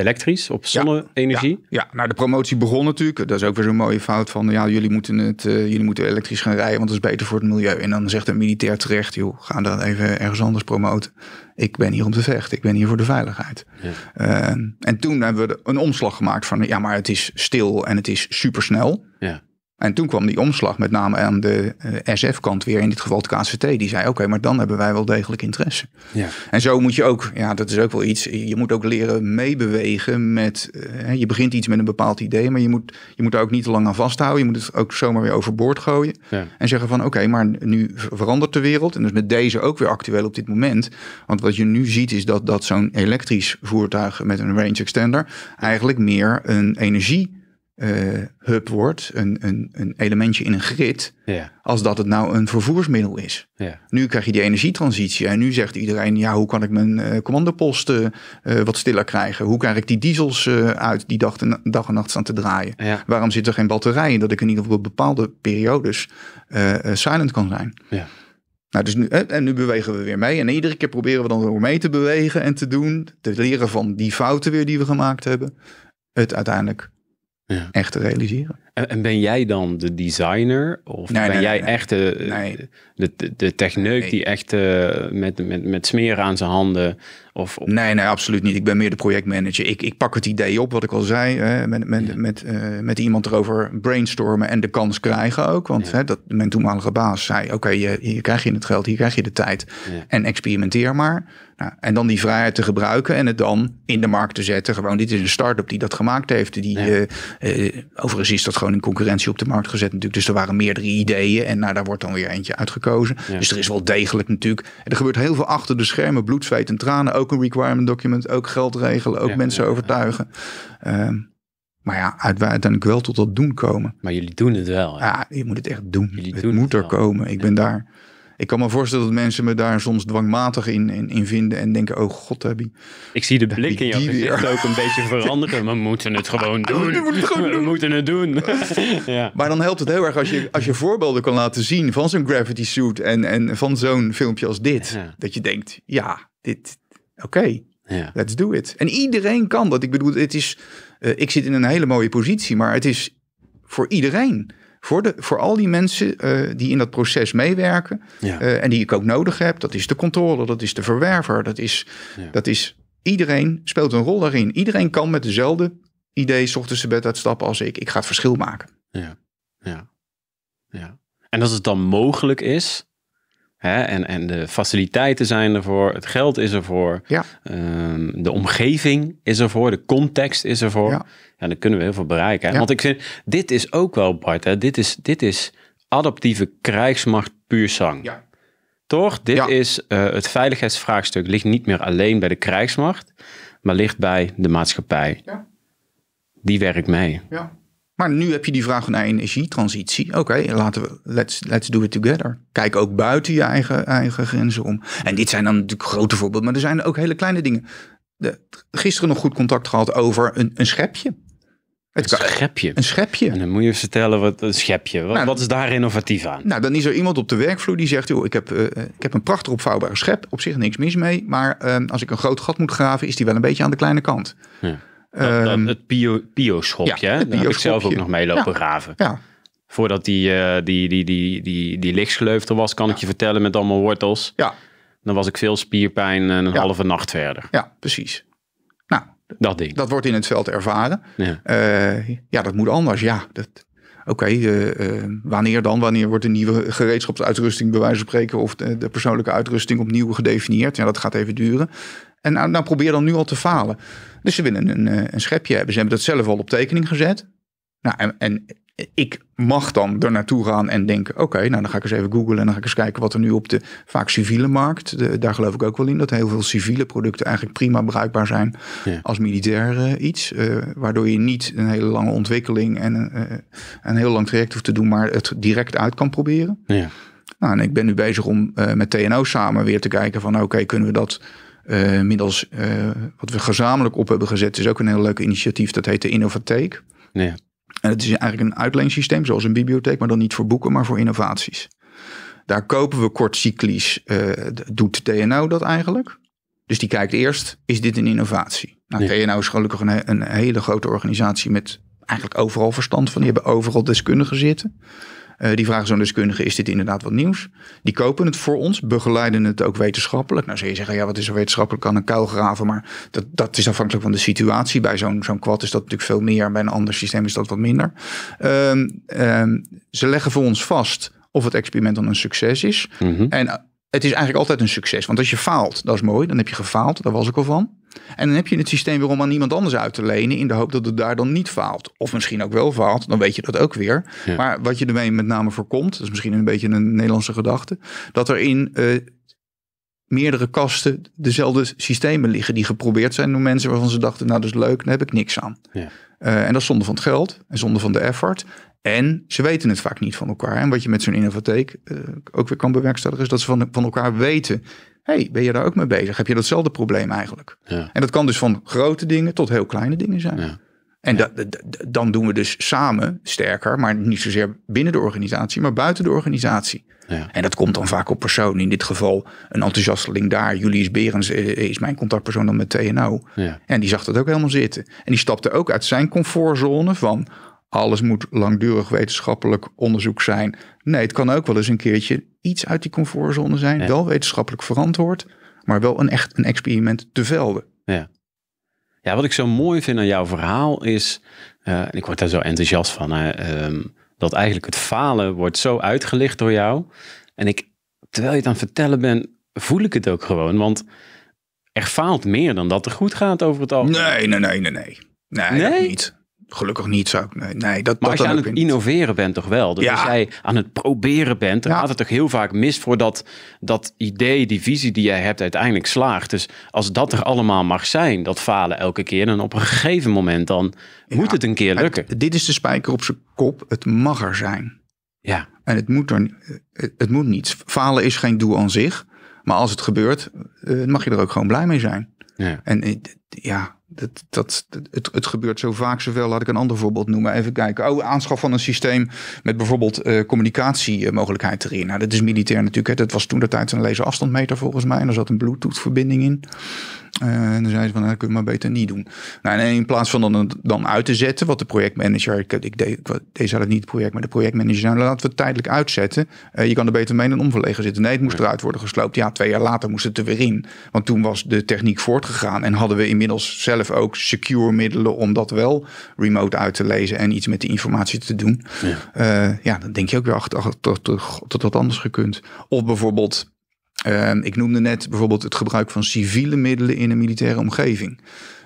elektrisch, op zonne-energie. Ja, nou de promotie begon natuurlijk. Dat is ook weer zo'n mooie fout van, ja, jullie moeten, het, eh, jullie moeten elektrisch gaan rijden, want dat is beter voor het milieu. En dan zegt een militair terecht, joh, ga dan even ergens anders promoten. Ik ben hier om te vechten, ik ben hier voor de veiligheid. Ja. Ehm, en toen hebben we een omslag gemaakt van, ja, maar het is stil en het is supersnel. Ja. En toen kwam die omslag, met name aan de eh, SF-kant weer, in dit geval de KCT. Die zei, oké, maar dan hebben wij wel degelijk interesse. Ja. En zo moet je ook, ja, dat is ook wel iets, je moet ook leren meebewegen met, eh, je begint iets met een bepaald idee, maar je moet, je moet daar ook niet te lang aan vasthouden. Je moet het ook zomaar weer overboord gooien. En zeggen van, oké, maar nu verandert de wereld. En dus met deze ook weer actueel op dit moment. Want wat je nu ziet is dat, dat zo'n elektrisch voertuig met een range extender eigenlijk meer een energie uh, hub wordt, een, een, een, elementje in een grid, ja. als dat het nou een vervoersmiddel is. Ja. Nu krijg je die energietransitie en nu zegt iedereen, ja, hoe kan ik mijn uh, eh, commandoposten eh, wat stiller krijgen? Hoe krijg ik die diesels uit die dag en, dag en nacht staan te draaien? Waarom zit er geen batterij in dat ik in ieder geval bepaalde periodes silent kan zijn? Nou, dus nu, en nu bewegen we weer mee. En iedere keer proberen we dan weer mee te bewegen en te doen. Te leren van die fouten weer die we gemaakt hebben. Het uiteindelijk echt te realiseren. En, ben jij dan de designer? Of ben jij echt eh, de, de, de, techneuk die echt eh, met, met, met smeren aan zijn handen of, Nee, nee, absoluut niet. Ik ben meer de projectmanager. Ik, ik pak het idee op, wat ik al zei, hè, met, met, met, eh, met iemand erover brainstormen en de kans krijgen ook. Want hè, dat, mijn toenmalige baas zei, oké, hier krijg je het geld, hier krijg je de tijd en experimenteer maar. Nou, en dan die vrijheid te gebruiken en het dan in de markt te zetten. Gewoon, dit is een start-up die dat gemaakt heeft. Die, eh, eh, overigens is dat gewoon in concurrentie op de markt gezet natuurlijk. Dus er waren meerdere ideeën en nou, daar wordt dan weer eentje uitgekozen. Dus er is wel degelijk natuurlijk. Er gebeurt heel veel achter de schermen, bloed, zweet en tranen ook een requirement document, ook geld regelen, ook mensen overtuigen. Ehm, maar ja, uit uiteindelijk wel tot dat doen komen. Maar jullie doen het wel. Ja, je moet het echt doen. Jullie het doen moet er komen. Ik ben daar. Ik kan me voorstellen dat mensen me daar soms dwangmatig in, in, vinden en denken, oh god, heb je, Ik zie de blik in jouw gezicht ook een beetje veranderen. We moeten het gewoon doen. We moeten het, doen. We moeten het doen. ja. Maar dan helpt het heel erg als je, als je voorbeelden kan laten zien van zo'n gravity suit en, en van zo'n filmpje als dit. Dat je denkt, ja, dit, oké, let's do it. En iedereen kan dat. Ik bedoel, het is, eh, ik zit in een hele mooie positie, maar het is voor iedereen. Voor, de, voor al die mensen eh, die in dat proces meewerken eh, en die ik ook nodig heb, dat is de controle, dat is de verwerver, dat is, dat is iedereen speelt een rol daarin. Iedereen kan met dezelfde idee ochtends de bed uitstappen als ik. Ik ga het verschil maken. Ja, ja, ja. En als het dan mogelijk is, Hè? En, en de faciliteiten zijn ervoor, het geld is ervoor, ehm, de omgeving is ervoor, de context is ervoor. Ja, dan kunnen we heel veel bereiken. Want ik vind, dit is ook wel Bart, hè? Dit, is, dit is adaptieve krijgsmacht puur zang. Toch? Dit is eh, het veiligheidsvraagstuk ligt niet meer alleen bij de krijgsmacht, maar ligt bij de maatschappij. Die werkt mee. Ja. Maar nu heb je die vraag naar energietransitie. Oké, laten we, let's, let's do it together. Kijk ook buiten je eigen, eigen grenzen om. En dit zijn dan natuurlijk grote voorbeelden, maar er zijn ook hele kleine dingen. De, gisteren nog goed contact gehad over een, een schepje. Het een schepje. Een schepje. En dan moet je vertellen wat een schepje. Wat, nou, wat, is daar innovatief aan? Nou, dan is er iemand op de werkvloer die zegt: joh, ik heb, eh, ik heb een prachtig opvouwbare schep. Op zich niks mis mee. Maar ehm, als ik een groot gat moet graven, is die wel een beetje aan de kleine kant. Ja. Dat, ehm, het bio-schopje, bio ja, daar ik zelf ook nog mee lopen graven. Ja. Voordat die, uh, die, die, die, die, die was, kan ik je vertellen met allemaal wortels. Ja. Dan was ik veel spierpijn en een halve nacht verder. Ja, precies. Nou, dat, ding. dat wordt in het veld ervaren. Ja, eh, ja dat moet anders. Ja, dat, oké, eh, wanneer dan? Wanneer wordt de nieuwe gereedschapsuitrusting bij wijze van spreken of de, de persoonlijke uitrusting opnieuw gedefinieerd? Ja, dat gaat even duren. En nou, nou, probeer dan nu al te falen. Dus ze willen een, eh, een schepje hebben. Ze hebben dat zelf al op tekening gezet. Nou, en, en ik mag dan er naartoe gaan en denken: oké, nou dan ga ik eens even googlen en dan ga ik eens kijken wat er nu op de vaak civiele markt. daar geloof ik ook wel in dat heel veel civiele producten eigenlijk prima bruikbaar zijn als militair eh, iets. Eh, waardoor je niet een hele lange ontwikkeling en een heel lang traject hoeft te doen, maar het direct uit kan proberen. Ja. Nou, en ik ben nu bezig om met TNO samen weer te kijken: van oké, kunnen we dat uh, wat we gezamenlijk op hebben gezet, is ook een heel leuk initiatief. Dat heet de Innovateek. Ja. En het is eigenlijk een uitleensysteem, zoals een bibliotheek, maar dan niet voor boeken, maar voor innovaties. Daar kopen we kortcyclies. Uh, eh, doet TNO dat eigenlijk? Dus die kijkt eerst, is dit een innovatie? Nou, TNO is gelukkig een, een hele grote organisatie met eigenlijk overal verstand van. Die hebben overal deskundigen zitten. Eh, die vragen zo'n deskundige, is dit inderdaad wat nieuws? Die kopen het voor ons, begeleiden het ook wetenschappelijk. Nou zou je zeggen, ja wat is er wetenschappelijk aan een kuil graven? Maar dat, dat is afhankelijk van de situatie. Bij zo'n zo'n kwad is dat natuurlijk veel meer, bij een ander systeem is dat wat minder. Ehm, ehm, ze leggen voor ons vast of het experiment dan een succes is. Mhm. En eh, het is eigenlijk altijd een succes. Want als je faalt, dat is mooi, dan heb je gefaald, daar was ik al van. En dan heb je het systeem weer om aan iemand anders uit te lenen in de hoop dat het daar dan niet faalt. Of misschien ook wel faalt, dan weet je dat ook weer. Maar wat je ermee met name voorkomt, dat is misschien een beetje een Nederlandse gedachte, dat er in eh, meerdere kasten dezelfde systemen liggen die geprobeerd zijn door mensen waarvan ze dachten, nou dat is leuk, daar heb ik niks aan. Ja. Eh, en dat is zonde van het geld en zonder van de effort. En ze weten het vaak niet van elkaar. En wat je met zo'n innovatheek eh, ook weer kan bewerkstelligen, is dat ze van, van elkaar weten hey, ben je daar ook mee bezig? Heb je datzelfde probleem eigenlijk? Ja. En dat kan dus van grote dingen tot heel kleine dingen zijn. Ja. En dan doen we dus samen sterker, maar niet zozeer binnen de organisatie, maar buiten de organisatie. En dat komt dan vaak op persoon. In dit geval een enthousiasteling daar. Julius Berens eh, eh, is mijn contactpersoon dan met TNO. En die zag dat ook helemaal zitten. En die stapte ook uit zijn comfortzone van alles moet langdurig wetenschappelijk onderzoek zijn. Nee, het kan ook wel eens een keertje iets uit die comfortzone zijn. Wel wetenschappelijk verantwoord, maar wel een echt een experiment te velden. Ja. ja, wat ik zo mooi vind aan jouw verhaal is, en eh, ik word daar zo enthousiast van, ehm, dat eigenlijk het falen wordt zo uitgelicht door jou. En ik, terwijl je het aan het vertellen bent, voel ik het ook gewoon. Want er faalt meer dan dat er goed gaat over het algemeen. Nee, nee, nee, nee, nee. Nee, nee? niet. Gelukkig niet zo. Nee, dat, maar dat als je aan het innoveren bent, toch wel? Dus als jij aan het proberen bent, dan ja. gaat het toch heel vaak mis voordat dat idee, die visie die jij hebt, uiteindelijk slaagt. Dus als dat er allemaal mag zijn, dat falen elke keer, dan op een gegeven moment dan moet het een keer lukken. dit is de spijker op zijn kop. Het mag er zijn. Ja. En het moet, er, het, moet niet. Falen is geen doel aan zich. Maar als het gebeurt, eh, mag je er ook gewoon blij mee zijn. En eh, ja, dat, dat, het, het gebeurt zo vaak, zoveel. Laat ik een ander voorbeeld noemen. Even kijken. Oh, aanschaf van een systeem met bijvoorbeeld uh, communicatiemogelijkheid erin. Nou, dat is militair natuurlijk. Hè. Dat was toen de tijd een afstandmeter volgens mij. En er zat een Bluetooth-verbinding in. Eh, en dan zei ze van, nou, dat kun je maar beter niet doen. Nou, en in plaats van dan, dan uit te zetten, wat de projectmanager, ik, ik, deed, deze had het niet het project, maar de projectmanager zei, nou, laten we het tijdelijk uitzetten. Eh, je kan er beter mee een omverlegen zitten. Nee, het moest eruit worden gesloopt. Ja, twee jaar later moest het er weer in. Want toen was de techniek voortgegaan en hadden we inmiddels zelf ook secure middelen om dat wel remote uit te lezen en iets met de informatie te doen. Ja, eh, ja dan denk je ook weer achter, toch dat anders gekund. Of bijvoorbeeld Ehm, ik noemde net bijvoorbeeld het gebruik van civiele middelen in een militaire omgeving.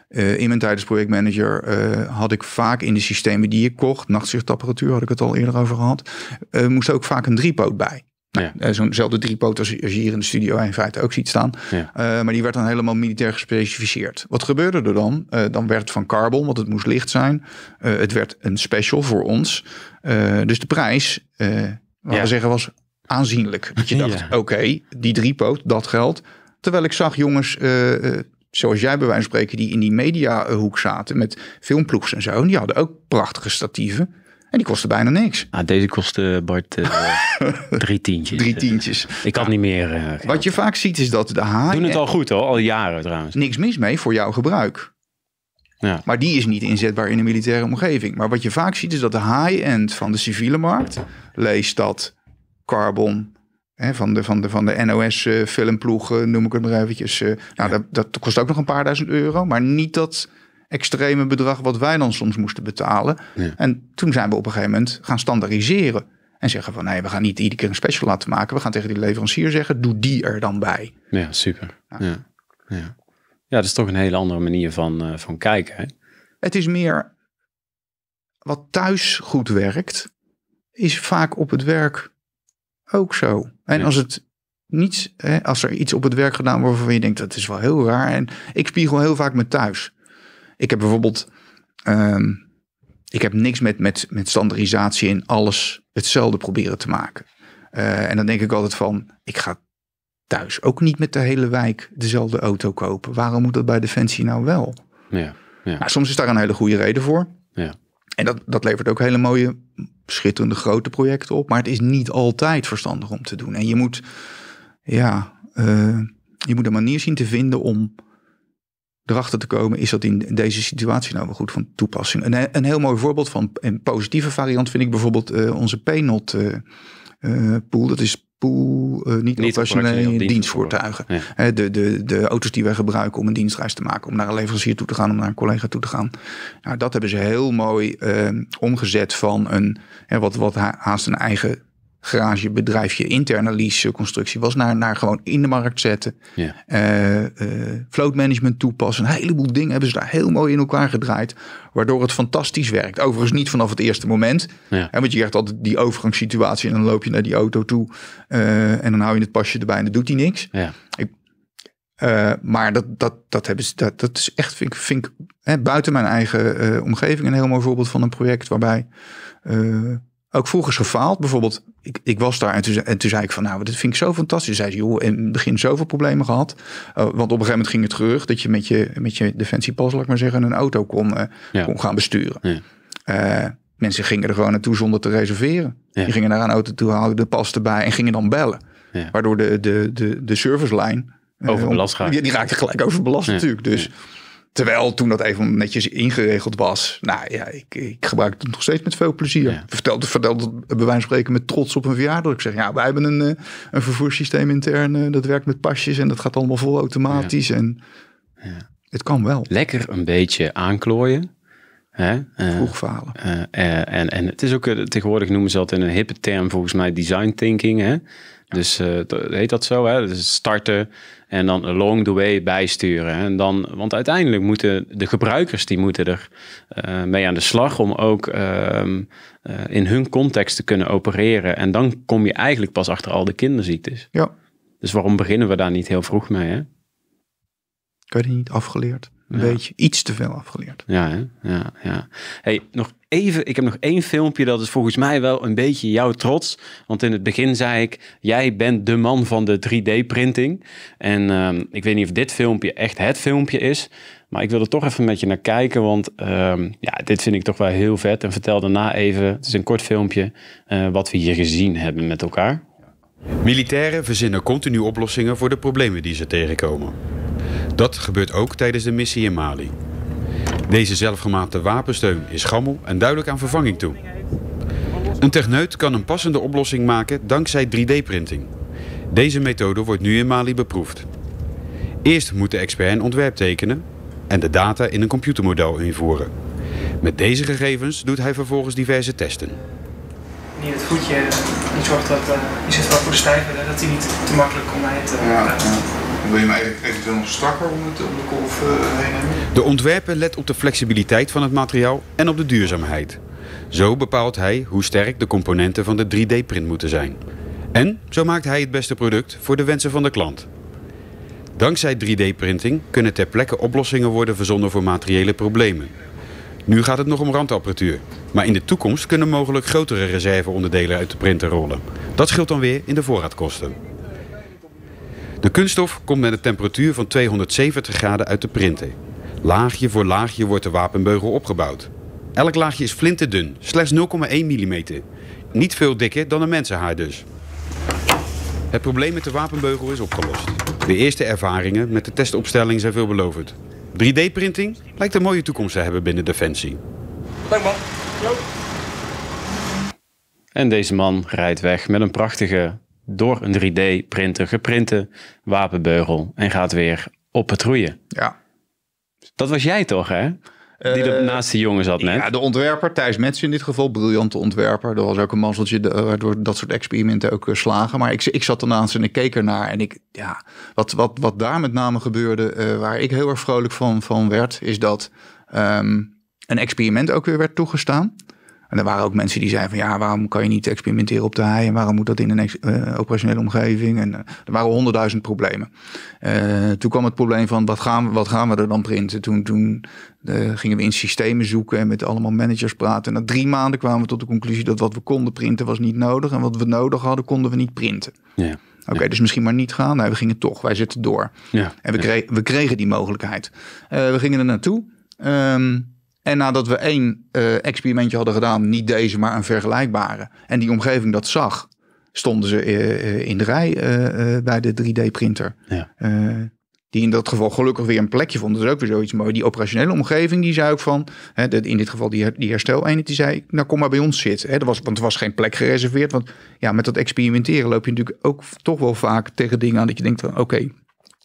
Eh, in mijn tijd als projectmanager eh, had ik vaak in de systemen die ik kocht, nachtzichtapparatuur had ik het al eerder over gehad, eh, moest ook vaak een driepoot bij. Nou, Zo'nzelfde driepoot als, als je hier in de studio in feite ook ziet staan. maar die werd dan helemaal militair gespecificeerd. Wat gebeurde er dan? dan werd van carbon, want het moest licht zijn. het werd een special voor ons. dus de prijs, laten we zeggen, was aanzienlijk. Dat je dacht, oké, die driepoot, dat geldt. Terwijl ik zag jongens, eh, eh, zoals jij bij wijze van spreken, die in die mediahoek zaten met filmploegs en zo. En die hadden ook prachtige statieven. En die kostte bijna niks. Nou, deze kostte Bart eh, drie tientjes. Drie tientjes. Ik had nou, niet meer. Wat je vaak ziet is dat de haaien... Doen het al goed hoor, al jaren trouwens. Niks mis mee voor jouw gebruik. Ja. Maar die is niet inzetbaar in een militaire omgeving. Maar wat je vaak ziet is dat de high-end van de civiele markt, leest dat Carbon. Hè, van de, van de, van de NOS-filmploegen, eh, noem ik het maar eventjes. Eh. nou, dat, dat kost ook nog een paar duizend euro. Maar niet dat extreme bedrag wat wij dan soms moesten betalen. En toen zijn we op een gegeven moment gaan standaardiseren. En zeggen van nee, we gaan niet iedere keer een special laten maken. We gaan tegen die leverancier zeggen, doe die er dan bij. Ja, super. Ja, ja. ja. dat is toch een hele andere manier van, eh, van kijken. Hè? Het is meer wat thuis goed werkt, is vaak op het werk ook zo. En als het niets, hè, als er iets op het werk gedaan wordt waarvan je denkt dat is wel heel raar. En ik spiegel heel vaak met thuis. Ik heb bijvoorbeeld, ehm, ik heb niks met, met, met standaardisatie in alles hetzelfde proberen te maken. Eh, en dan denk ik altijd van, ik ga thuis ook niet met de hele wijk dezelfde auto kopen. Waarom moet dat bij Defensie nou wel? Ja, ja. Nou, soms is daar een hele goede reden voor. Ja. En dat, dat levert ook hele mooie schitterende grote projecten op. Maar het is niet altijd verstandig om te doen. En je moet, ja, eh, je moet een manier zien te vinden om erachter te komen, is dat in deze situatie nou wel goed van toepassing. Een, een heel mooi voorbeeld van een positieve variant vind ik bijvoorbeeld eh, onze PNOT eh, pool. Dat is eh, niet, niet dienstvoertuigen. de, de, de auto's die wij gebruiken om een dienstreis te maken, om naar een leverancier toe te gaan, om naar een collega toe te gaan. Nou, dat hebben ze heel mooi ehm, omgezet van een, hè, wat, wat haast een eigen garagebedrijfje, interne constructie was, naar, naar gewoon in de markt zetten. Ja. Eh, eh, float management toepassen. Een heleboel dingen hebben ze daar heel mooi in elkaar gedraaid, waardoor het fantastisch werkt. Overigens niet vanaf het eerste moment. Ja. En want je krijgt altijd die overgangssituatie en dan loop je naar die auto toe eh, en dan hou je het pasje erbij en dan doet hij niks. Ja. Ik, maar dat, dat, dat, hebben ze, dat, dat is echt, vind ik, vind ik hè, buiten mijn eigen omgeving een heel mooi voorbeeld van een project waarbij ook volgens gefaald. Bijvoorbeeld, ik, ik was daar en toen, en toen zei ik van, nou, dit vind ik zo fantastisch. Zei ze, joh, in het begin zoveel problemen gehad. Eh, want op een gegeven moment ging het terug dat je met je, met je defensiepas, laat ik maar zeggen, een auto kon, eh, kon gaan besturen. Ja. Eh, mensen gingen er gewoon naartoe zonder te reserveren. Die gingen naar een auto toe, haalden de pas erbij en gingen dan bellen. Waardoor de, de, de, de servicelijn... Overbelast gaat. Die, die raakte gelijk overbelast natuurlijk. Dus... Terwijl toen dat even netjes ingeregeld was. Nou ja, ik, ik gebruik het nog steeds met veel plezier. Ja. Vertelde, vertelde bij wijze van spreken met trots op een verjaardag. Ik zeg, ja, wij hebben een, eh, een vervoerssysteem intern. Eh, dat werkt met pasjes en dat gaat allemaal vol automatisch. En ja. het kan wel. Lekker een beetje aanklooien. Hè? Eh, Vroeg falen. en, en het is ook, tegenwoordig noemen ze dat in een hippe term volgens mij design thinking. Hè? Dus heet dat zo, hè? Dus starten, en dan along the way bijsturen. En dan, want uiteindelijk moeten de gebruikers die moeten er eh, mee aan de slag om ook ehm, eh, in hun context te kunnen opereren. En dan kom je eigenlijk pas achter al de kinderziektes. Ja. Dus waarom beginnen we daar niet heel vroeg mee? Hè? Kan je niet afgeleerd? Een beetje iets te veel afgeleerd. Ja, hè? ja, ja. Hey, nog even, ik heb nog één filmpje dat is volgens mij wel een beetje jouw trots. Want in het begin zei ik, jij bent de man van de 3D-printing. En ehm, ik weet niet of dit filmpje echt het filmpje is. Maar ik wil er toch even met je naar kijken, want ehm, ja, dit vind ik toch wel heel vet. En vertel daarna even, het is een kort filmpje, eh, wat we hier gezien hebben met elkaar. Militairen verzinnen continu oplossingen voor de problemen die ze tegenkomen. Dat gebeurt ook tijdens de missie in Mali. Deze zelfgemaakte wapensteun is gammel en duidelijk aan vervanging toe. Een techneut kan een passende oplossing maken dankzij 3D-printing. Deze methode wordt nu in Mali beproefd. Eerst moet de expert een ontwerp tekenen en de data in een computermodel invoeren. Met deze gegevens doet hij vervolgens diverse testen. Hier het voetje, die zorgt dat, uh, zit voor de dat hij niet te makkelijk om naar het. Eh, ja, ja. En wil je hem eventueel nog strakker om, de kolf eh, heen De ontwerper let op de flexibiliteit van het materiaal en op de duurzaamheid. Zo bepaalt hij hoe sterk de componenten van de 3D-print moeten zijn. En zo maakt hij het beste product voor de wensen van de klant. Dankzij 3D-printing kunnen ter plekke oplossingen worden verzonnen voor materiële problemen. Nu gaat het nog om randapparatuur. Maar in de toekomst kunnen mogelijk grotere reserveonderdelen uit de printer rollen. Dat scheelt dan weer in de voorraadkosten. De kunststof komt met een temperatuur van 270 graden uit de printer. Laagje voor laagje wordt de wapenbeugel opgebouwd. Elk laagje is flinterdun, slechts 0,1 mm. Niet veel dikker dan een mensenhaar dus. Het probleem met de wapenbeugel is opgelost. De eerste ervaringen met de testopstelling zijn veelbelovend. 3D-printing lijkt een mooie toekomst te hebben binnen Defensie. Dank man. En deze man rijdt weg met een prachtige door een 3D-printer geprinte wapenbeugel en gaat weer op patrouille. Ja. Dat was jij toch, hè? Die er eh, naast die jongen zat net. Ja, de ontwerper, Thijs Mets in dit geval, briljante ontwerper. Er was ook een mazzeltje, waardoor eh, dat soort experimenten ook eh, slagen. Maar ik, ik zat ernaast en ik keek ernaar. En ik, ja, wat, wat, wat daar met name gebeurde, waar ik heel erg vrolijk van, van werd, is dat ehm, een experiment ook weer werd toegestaan. En er waren ook mensen die zeiden van ja, waarom kan je niet experimenteren op de hei? En waarom moet dat in een eh, operationele omgeving? En eh, er waren honderdduizend problemen. Eh, toen kwam het probleem van wat gaan, wat gaan we er dan printen? Toen, toen gingen we in systemen zoeken en met allemaal managers praten. na drie maanden kwamen we tot de conclusie dat wat we konden printen was niet nodig. En wat we nodig hadden, konden we niet printen. Ja. Oké, dus misschien maar niet gaan. Nee, we gingen toch. Wij zitten door. Ja, en we, kregen, we kregen die mogelijkheid. we gingen er naartoe. Ehm, en nadat we één eh, experimentje hadden gedaan, niet deze, maar een vergelijkbare, en die omgeving dat zag, stonden ze eh, eh, in de rij bij de 3D-printer. Ja. die in dat geval gelukkig weer een plekje vonden. Dat is ook weer zoiets mooi. Die operationele omgeving, die zei ook van, hè, in dit geval die, herstel die die zei, nou kom maar bij ons zitten. Hè, er was, want er was geen plek gereserveerd. Want ja, met dat experimenteren loop je natuurlijk ook toch wel vaak tegen dingen aan dat je denkt van, oké,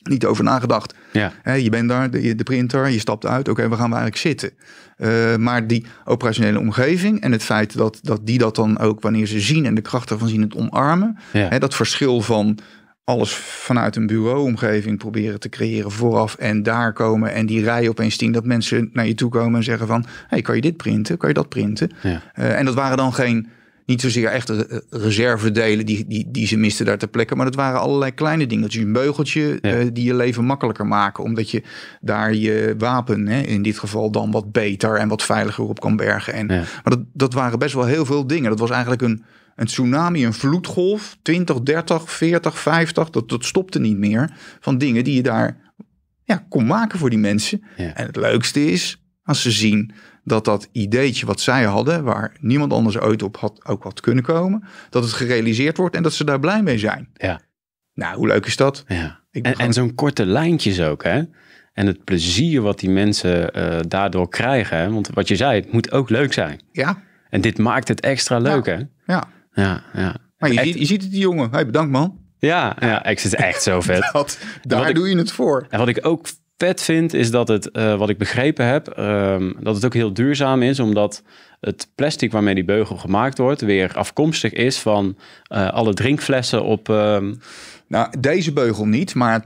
niet over nagedacht. Ja. je bent daar, de, de, printer, je stapt uit. Oké, we waar gaan we eigenlijk zitten? Eh, maar die operationele omgeving en het feit dat, dat die dat dan ook, wanneer ze zien en de krachten van zien, het omarmen. dat verschil van alles vanuit een bureauomgeving proberen te creëren vooraf en daar komen en die rij opeens zien dat mensen naar je toe komen en zeggen van hey, kan je dit printen, kan je dat printen? Eh, en dat waren dan geen niet zozeer echte eh, eh, reservedelen die, die, die ze misten daar te plekken, Maar dat waren allerlei kleine dingen, dus Een beugeltje ja. Eh, die je leven makkelijker maken. Omdat je daar je wapen, hè, in dit geval dan wat beter en wat veiliger op kan bergen. En, Maar dat, dat waren best wel heel veel dingen. Dat was eigenlijk een, een tsunami, een vloedgolf. 20, 30, 40, 50. Dat, dat stopte niet meer. Van dingen die je daar ja, kon maken voor die mensen. En het leukste is, als ze zien dat dat ideetje wat zij hadden, waar niemand anders ooit op had, ook had kunnen komen, dat het gerealiseerd wordt en dat ze daar blij mee zijn. Ja. Nou, hoe leuk is dat? Ja. En, en zo'n korte lijntjes ook, hè? En het plezier wat die mensen eh, daardoor krijgen. Hè? Want wat je zei, het moet ook leuk zijn. Ja. En dit maakt het extra leuk, hè? Ja. Ja, ja. Maar je, ziet, je ziet het, die jongen. Hey, bedankt, man. Ja, ja, ik zit echt zo vet. dat, daar doe je het voor. En wat ik ook vet vind, is dat het, eh, wat ik begrepen heb, ehm, dat het ook heel duurzaam is, omdat het plastic waarmee die beugel gemaakt wordt, weer afkomstig is van eh, alle drinkflessen op. Ehm, nou, deze beugel niet, maar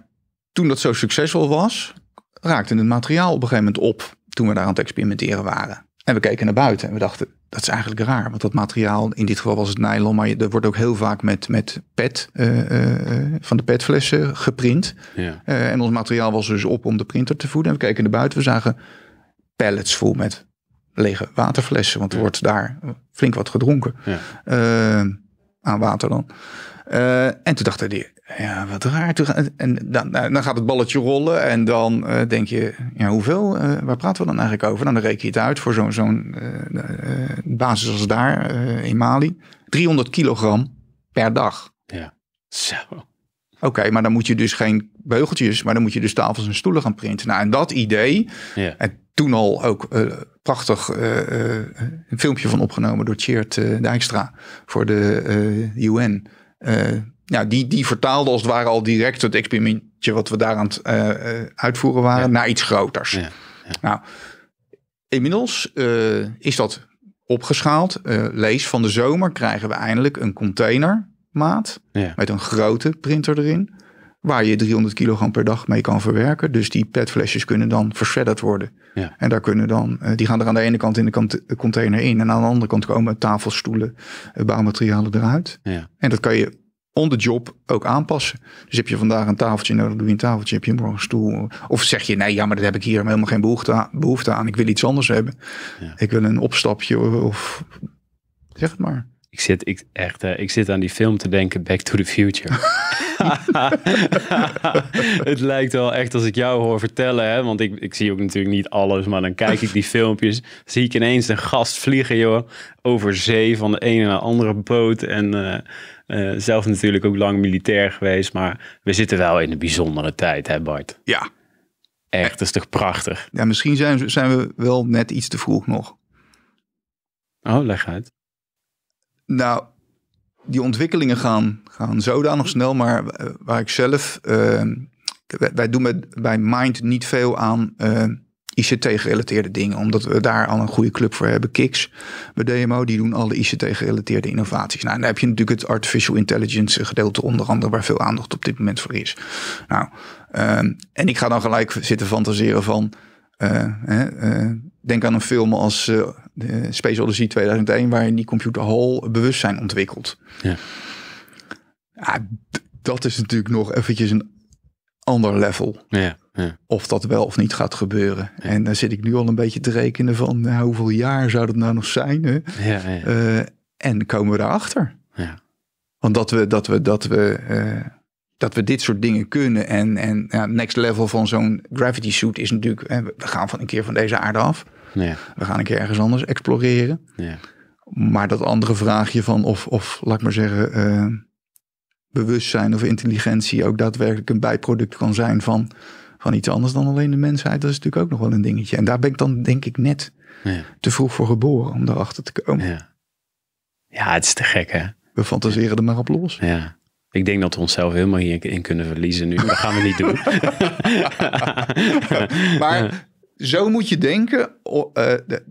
toen dat zo succesvol was, raakte het materiaal op een gegeven moment op toen we daar aan het experimenteren waren. En we keken naar buiten en we dachten, dat is eigenlijk raar. Want dat materiaal, in dit geval was het nylon, maar er wordt ook heel vaak met, met pet, eh, eh, eh, van de petflessen geprint. Ja. en ons materiaal was dus op om de printer te voeden. En we keken naar buiten, we zagen pallets vol met lege waterflessen. Want er wordt daar flink wat gedronken. Ja. aan water dan. Eh, en toen dacht hij, ja, wat raar. en dan, nou, dan gaat het balletje rollen en dan eh, denk je, ja, hoeveel? Eh, waar praten we dan eigenlijk over? Nou, dan reken je het uit voor zo'n zo'n basis als daar in Mali. 300 kilogram per dag. Ja, zo. Oké, maar dan moet je dus geen beugeltjes, maar dan moet je dus tafels en stoelen gaan printen. Nou, en dat idee, ja. en toen al ook prachtig een filmpje van opgenomen door Cheert Dijkstra voor de UN ja eh, nou, die, die vertaalde als het ware al direct het experimentje wat we daar aan het eh, eh, uitvoeren waren naar iets groters. Nou, inmiddels is dat opgeschaald. lees van de zomer krijgen we eindelijk een containermaat met een grote printer erin waar je 300 kilogram per dag mee kan verwerken. Dus die petflesjes kunnen dan verschredderd worden. Ja. En daar kunnen dan, eh, die gaan er aan de ene kant in de eh, container in en aan de andere kant komen tafelstoelen, stoelen, eh, bouwmaterialen eruit. Ja. En dat kan je on the job ook aanpassen. Dus heb je vandaag een tafeltje nodig, doe je een tafeltje, heb je morgen een stoel. Of zeg je, nee, ja, maar dat heb ik hier helemaal geen behoefte aan. Behoefte aan. Ik wil iets anders hebben. Ik wil een opstapje of zeg het maar. Ik zit, ik, echt, eh, ik zit aan die film te denken, Back to the Future. het lijkt wel echt als ik jou hoor vertellen, hè, want ik, ik zie ook natuurlijk niet alles, maar dan kijk ik die filmpjes, zie ik ineens een gast vliegen, joh, over zee van de ene naar de andere boot. En eh, eh, zelf natuurlijk ook lang militair geweest, maar we zitten wel in een bijzondere tijd, hè Bart? Ja. Echt, dat is toch prachtig? Ja, misschien zijn, zijn we wel net iets te vroeg nog. Oh, leg uit. Nou, die ontwikkelingen gaan, gaan zodanig snel, maar eh, waar ik zelf. Ehm, wij, doen bij Mind niet veel aan eh, ICT-gerelateerde dingen, omdat we daar al een goede club voor hebben. Kiks bij DMO, die doen alle ICT-gerelateerde innovaties. Nou, en dan heb je natuurlijk het artificial intelligence gedeelte, onder andere, waar veel aandacht op dit moment voor is. Nou, ehm, en ik ga dan gelijk zitten fantaseren van. Eh, denk aan een film als de Space Odyssey 2001, waarin die computer Hall bewustzijn ontwikkelt. Ja. ja dat is natuurlijk nog eventjes een ander level. Ja, ja. Of dat wel of niet gaat gebeuren. En daar zit ik nu al een beetje te rekenen van nou, hoeveel jaar zou dat nou nog zijn? Hè? Eh, en komen we daarachter? Want dat we, dat we, dat we, eh, dat we dit soort dingen kunnen. En, en ja, next level van zo'n gravity suit is natuurlijk, we gaan van een keer van deze aarde af. We gaan een keer ergens anders exploreren. Maar dat andere vraagje van of, of laat ik maar zeggen, eh, bewustzijn of intelligentie ook daadwerkelijk een bijproduct kan zijn van, van iets anders dan alleen de mensheid, dat is natuurlijk ook nog wel een dingetje. En daar ben ik dan denk ik net te vroeg voor geboren om daarachter te komen. Ja, ja het is te gek hè. We fantaseren er maar op los. Ja. Ik denk dat we onszelf helemaal hierin kunnen verliezen nu. Dat gaan we niet doen. maar zo moet je denken. Eh, de,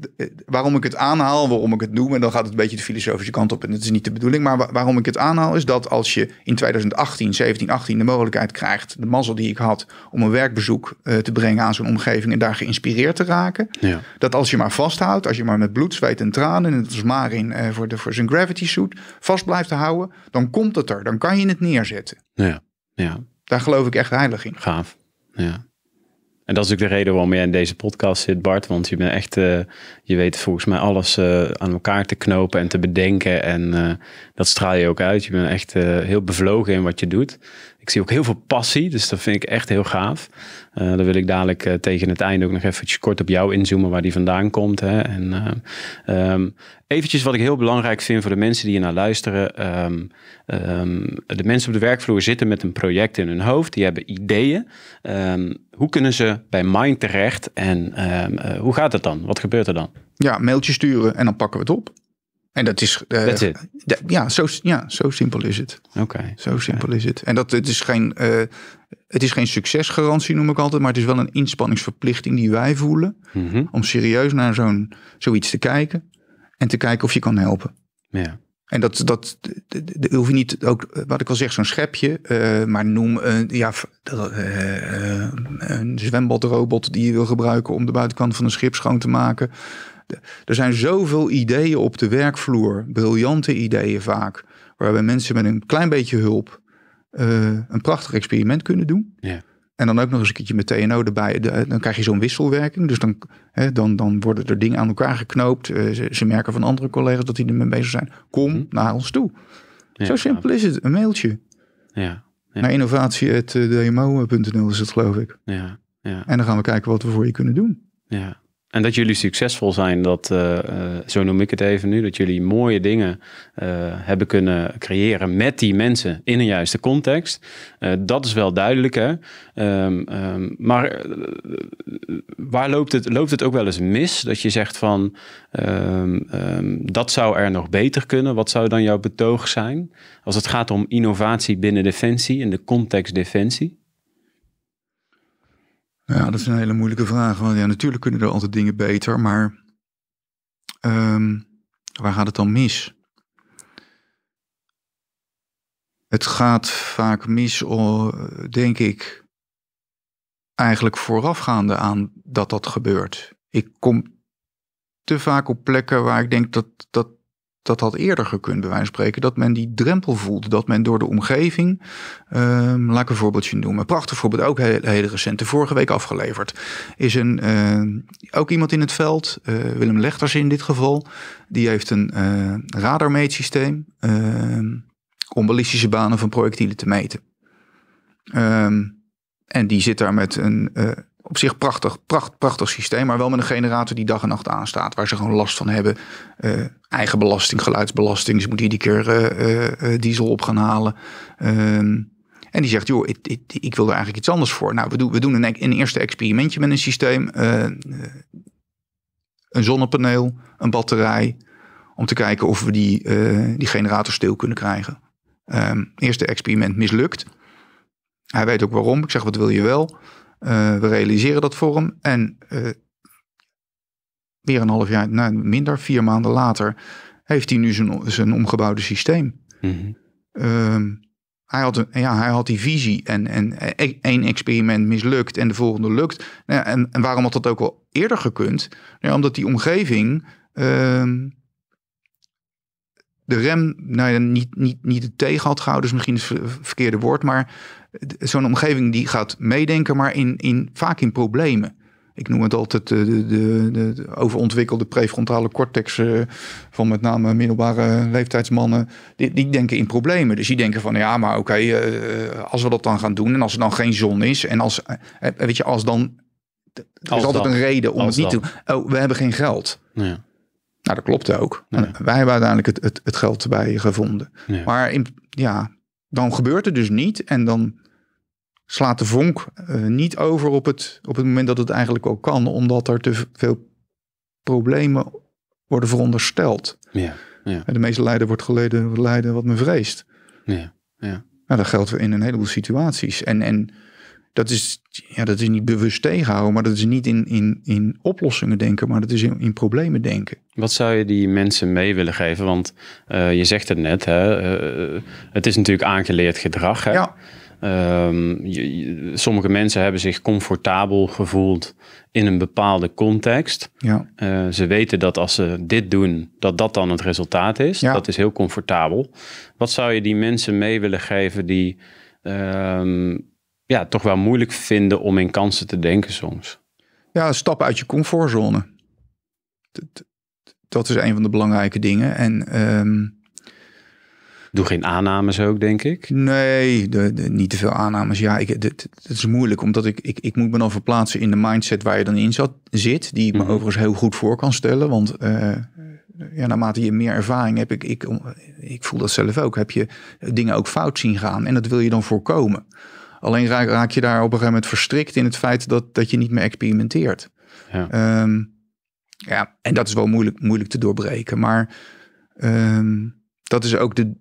waarom ik het aanhaal, waarom ik het noem, en dan gaat het een beetje de filosofische kant op en dat is niet de bedoeling. Maar waarom ik het aanhaal is dat als je in 2018, 17, 18 de mogelijkheid krijgt, de mazzel die ik had, om een werkbezoek eh, te brengen aan zo'n omgeving en daar geïnspireerd te raken. Ja. Dat als je maar vasthoudt, als je maar met bloed, zweet en tranen, en het is Marin eh, voor, de, voor zijn gravity suit, vast blijft houden, dan komt het er. Dan kan je het neerzetten. Ja, ja. Daar geloof ik echt heilig in. Gaaf, ja. En dat is ook de reden waarom jij in deze podcast zit, Bart. Want je bent echt, eh, je weet volgens mij alles eh, aan elkaar te knopen en te bedenken. En eh, dat straal je ook uit. Je bent echt heel bevlogen in wat je doet. Ik zie ook heel veel passie, dus dat vind ik echt heel gaaf. Uh, eh, daar wil ik dadelijk eh, tegen het einde ook nog eventjes kort op jou inzoomen waar die vandaan komt. Hè. En eh, ehm, eventjes wat ik heel belangrijk vind voor de mensen die je naar luisteren. Ehm, ehm, de mensen op de werkvloer zitten met een project in hun hoofd. Die hebben ideeën. hoe kunnen ze bij Mind terecht en hoe gaat het dan? Wat gebeurt er dan? Ja, mailtje sturen en dan pakken we het op. En dat is. ja, zo, ja, zo simpel is het. Oké. Zo simpel is het. En dat het is geen. Het is geen succesgarantie, noem ik altijd, maar het is wel een inspanningsverplichting die wij voelen. Mhm. Om serieus naar zo'n, zoiets te kijken en te kijken of je kan helpen. Ja. En dat, dat hoef je niet ook, wat ik al zeg, zo'n schepje, eh, maar noem een, eh, eh, een zwembadrobot die je wil gebruiken om de buitenkant van een schip schoon te maken. Er zijn zoveel ideeën op de werkvloer, briljante ideeën vaak, waarbij mensen met een klein beetje hulp eh, een prachtig experiment kunnen doen. Ja. En dan ook nog eens een keertje met TNO erbij. Eh, dan krijg je zo'n wisselwerking. Dus dan, hè, dan, dan worden er dingen aan elkaar geknoopt. Eh, ze, merken van andere collega's dat die ermee bezig zijn. Kom hm. naar ons toe. Zo simpel is het. Een mailtje. Ja. ja. Naar innovatie.dmo.nl is het geloof ik. Ja, ja. En dan gaan we kijken wat we voor je kunnen doen. Ja. En dat jullie succesvol zijn, dat, eh, eh, zo noem ik het even nu, dat jullie mooie dingen eh, hebben kunnen creëren met die mensen in een juiste context. dat is wel duidelijk, hè? Ehm, ehm, maar waar loopt het, loopt het ook wel eens mis? Dat je zegt van, ehm, dat zou er nog beter kunnen. Wat zou dan jouw betoog zijn als het gaat om innovatie binnen Defensie in de context Defensie? Ja, dat is een hele moeilijke vraag. Want ja, natuurlijk kunnen er altijd dingen beter, maar ehm, waar gaat het dan mis? Het gaat vaak mis, denk ik, eigenlijk voorafgaande aan dat dat gebeurt. Ik kom te vaak op plekken waar ik denk dat, dat dat had eerder gekund, bij wijze van spreken, dat men die drempel voelde. Dat men door de omgeving, ehm, laat ik een voorbeeldje noemen. Een prachtig voorbeeld, ook heel, hele recente, vorige week afgeleverd. Is een, ehm, ook iemand in het veld, eh, Willem Lechters in dit geval, die heeft een uh, radarmeetsysteem ehm, om ballistische banen van projectielen te meten. en die zit daar met een eh, op zich prachtig, pracht, prachtig systeem, maar wel met een generator die dag en nacht aanstaat, waar ze gewoon last van hebben. Uh, eigen belasting, geluidsbelasting, ze moeten iedere keer uh, uh, diesel op gaan halen. Ehm, en die zegt, joh, ik, ik, ik, wil er eigenlijk iets anders voor. Nou, we, doen we doen een, een eerste experimentje met een systeem. een zonnepaneel, een batterij, om te kijken of we die, die generator stil kunnen krijgen. Ehm, eerste experiment mislukt. Hij weet ook waarom. Ik zeg, wat wil je wel? Eh, we realiseren dat voor hem. En eh, weer een half jaar, nou, minder, vier maanden later, heeft hij nu zijn, zijn omgebouwde systeem. Mhm. Ehm, hij, had ja, hij had die visie en, en eh, e, één experiment mislukt en de volgende lukt. Nou ja, en, waarom had dat ook al eerder gekund? Nou ja, omdat die omgeving ehm, de rem, nou niet, niet, niet tegen had gehouden, is misschien het verkeerde woord, maar zo'n omgeving die gaat meedenken, maar in, in, vaak in problemen. Ik noem het altijd eh, de, de, de overontwikkelde prefrontale cortex eh, van met name middelbare leeftijdsmannen. Die, die, denken in problemen. Dus die denken van ja, maar oké, eh, als we dat dan gaan doen en als er dan geen zon is en als, weet je, als dan. Er is altijd een reden om het niet te doen. Oh, we hebben geen geld. Ja. Nou, dat klopt ook. Wij hebben uiteindelijk het, het, geld erbij gevonden. Maar in, ja, dan gebeurt het dus niet. En dan slaat de vonk eh, niet over op het, op het moment dat het eigenlijk ook kan, omdat er te veel problemen worden verondersteld. Ja, ja. De meeste lijden wordt geleden lijden wat men vreest. Ja, ja. Nou, dat geldt in een heleboel situaties. En, en dat, is, ja, dat is niet bewust tegenhouden, maar dat is niet in, in, in oplossingen denken, maar dat is in, in problemen denken. Wat zou je die mensen mee willen geven? Want eh, je zegt het net, hè, eh, het is natuurlijk aangeleerd gedrag. Hè? Ja. Ehm, sommige mensen hebben zich comfortabel gevoeld in een bepaalde context. Ja. Eh, ze weten dat als ze dit doen, dat dat dan het resultaat is. Dat is heel comfortabel. Wat zou je die mensen mee willen geven die ehm, ja, toch wel moeilijk vinden om in kansen te denken soms? Ja, stap uit je comfortzone. Dat, is een van de belangrijke dingen. En ehm, Doe geen aannames ook, denk ik. Nee, de, niet te veel aannames. Ja, het is moeilijk, omdat ik, ik, ik moet me dan verplaatsen in de mindset waar je dan in zat, zit. Die ik me mhm. overigens heel goed voor kan stellen. Want eh, ja, naarmate je meer ervaring hebt, ik, ik, voel dat zelf ook, heb je dingen ook fout zien gaan. En dat wil je dan voorkomen. Alleen raak, je daar op een gegeven moment verstrikt in het feit dat, dat je niet meer experimenteert. Ja. Ehm, ja, en dat is wel moeilijk, moeilijk te doorbreken. Maar ehm, dat is ook de,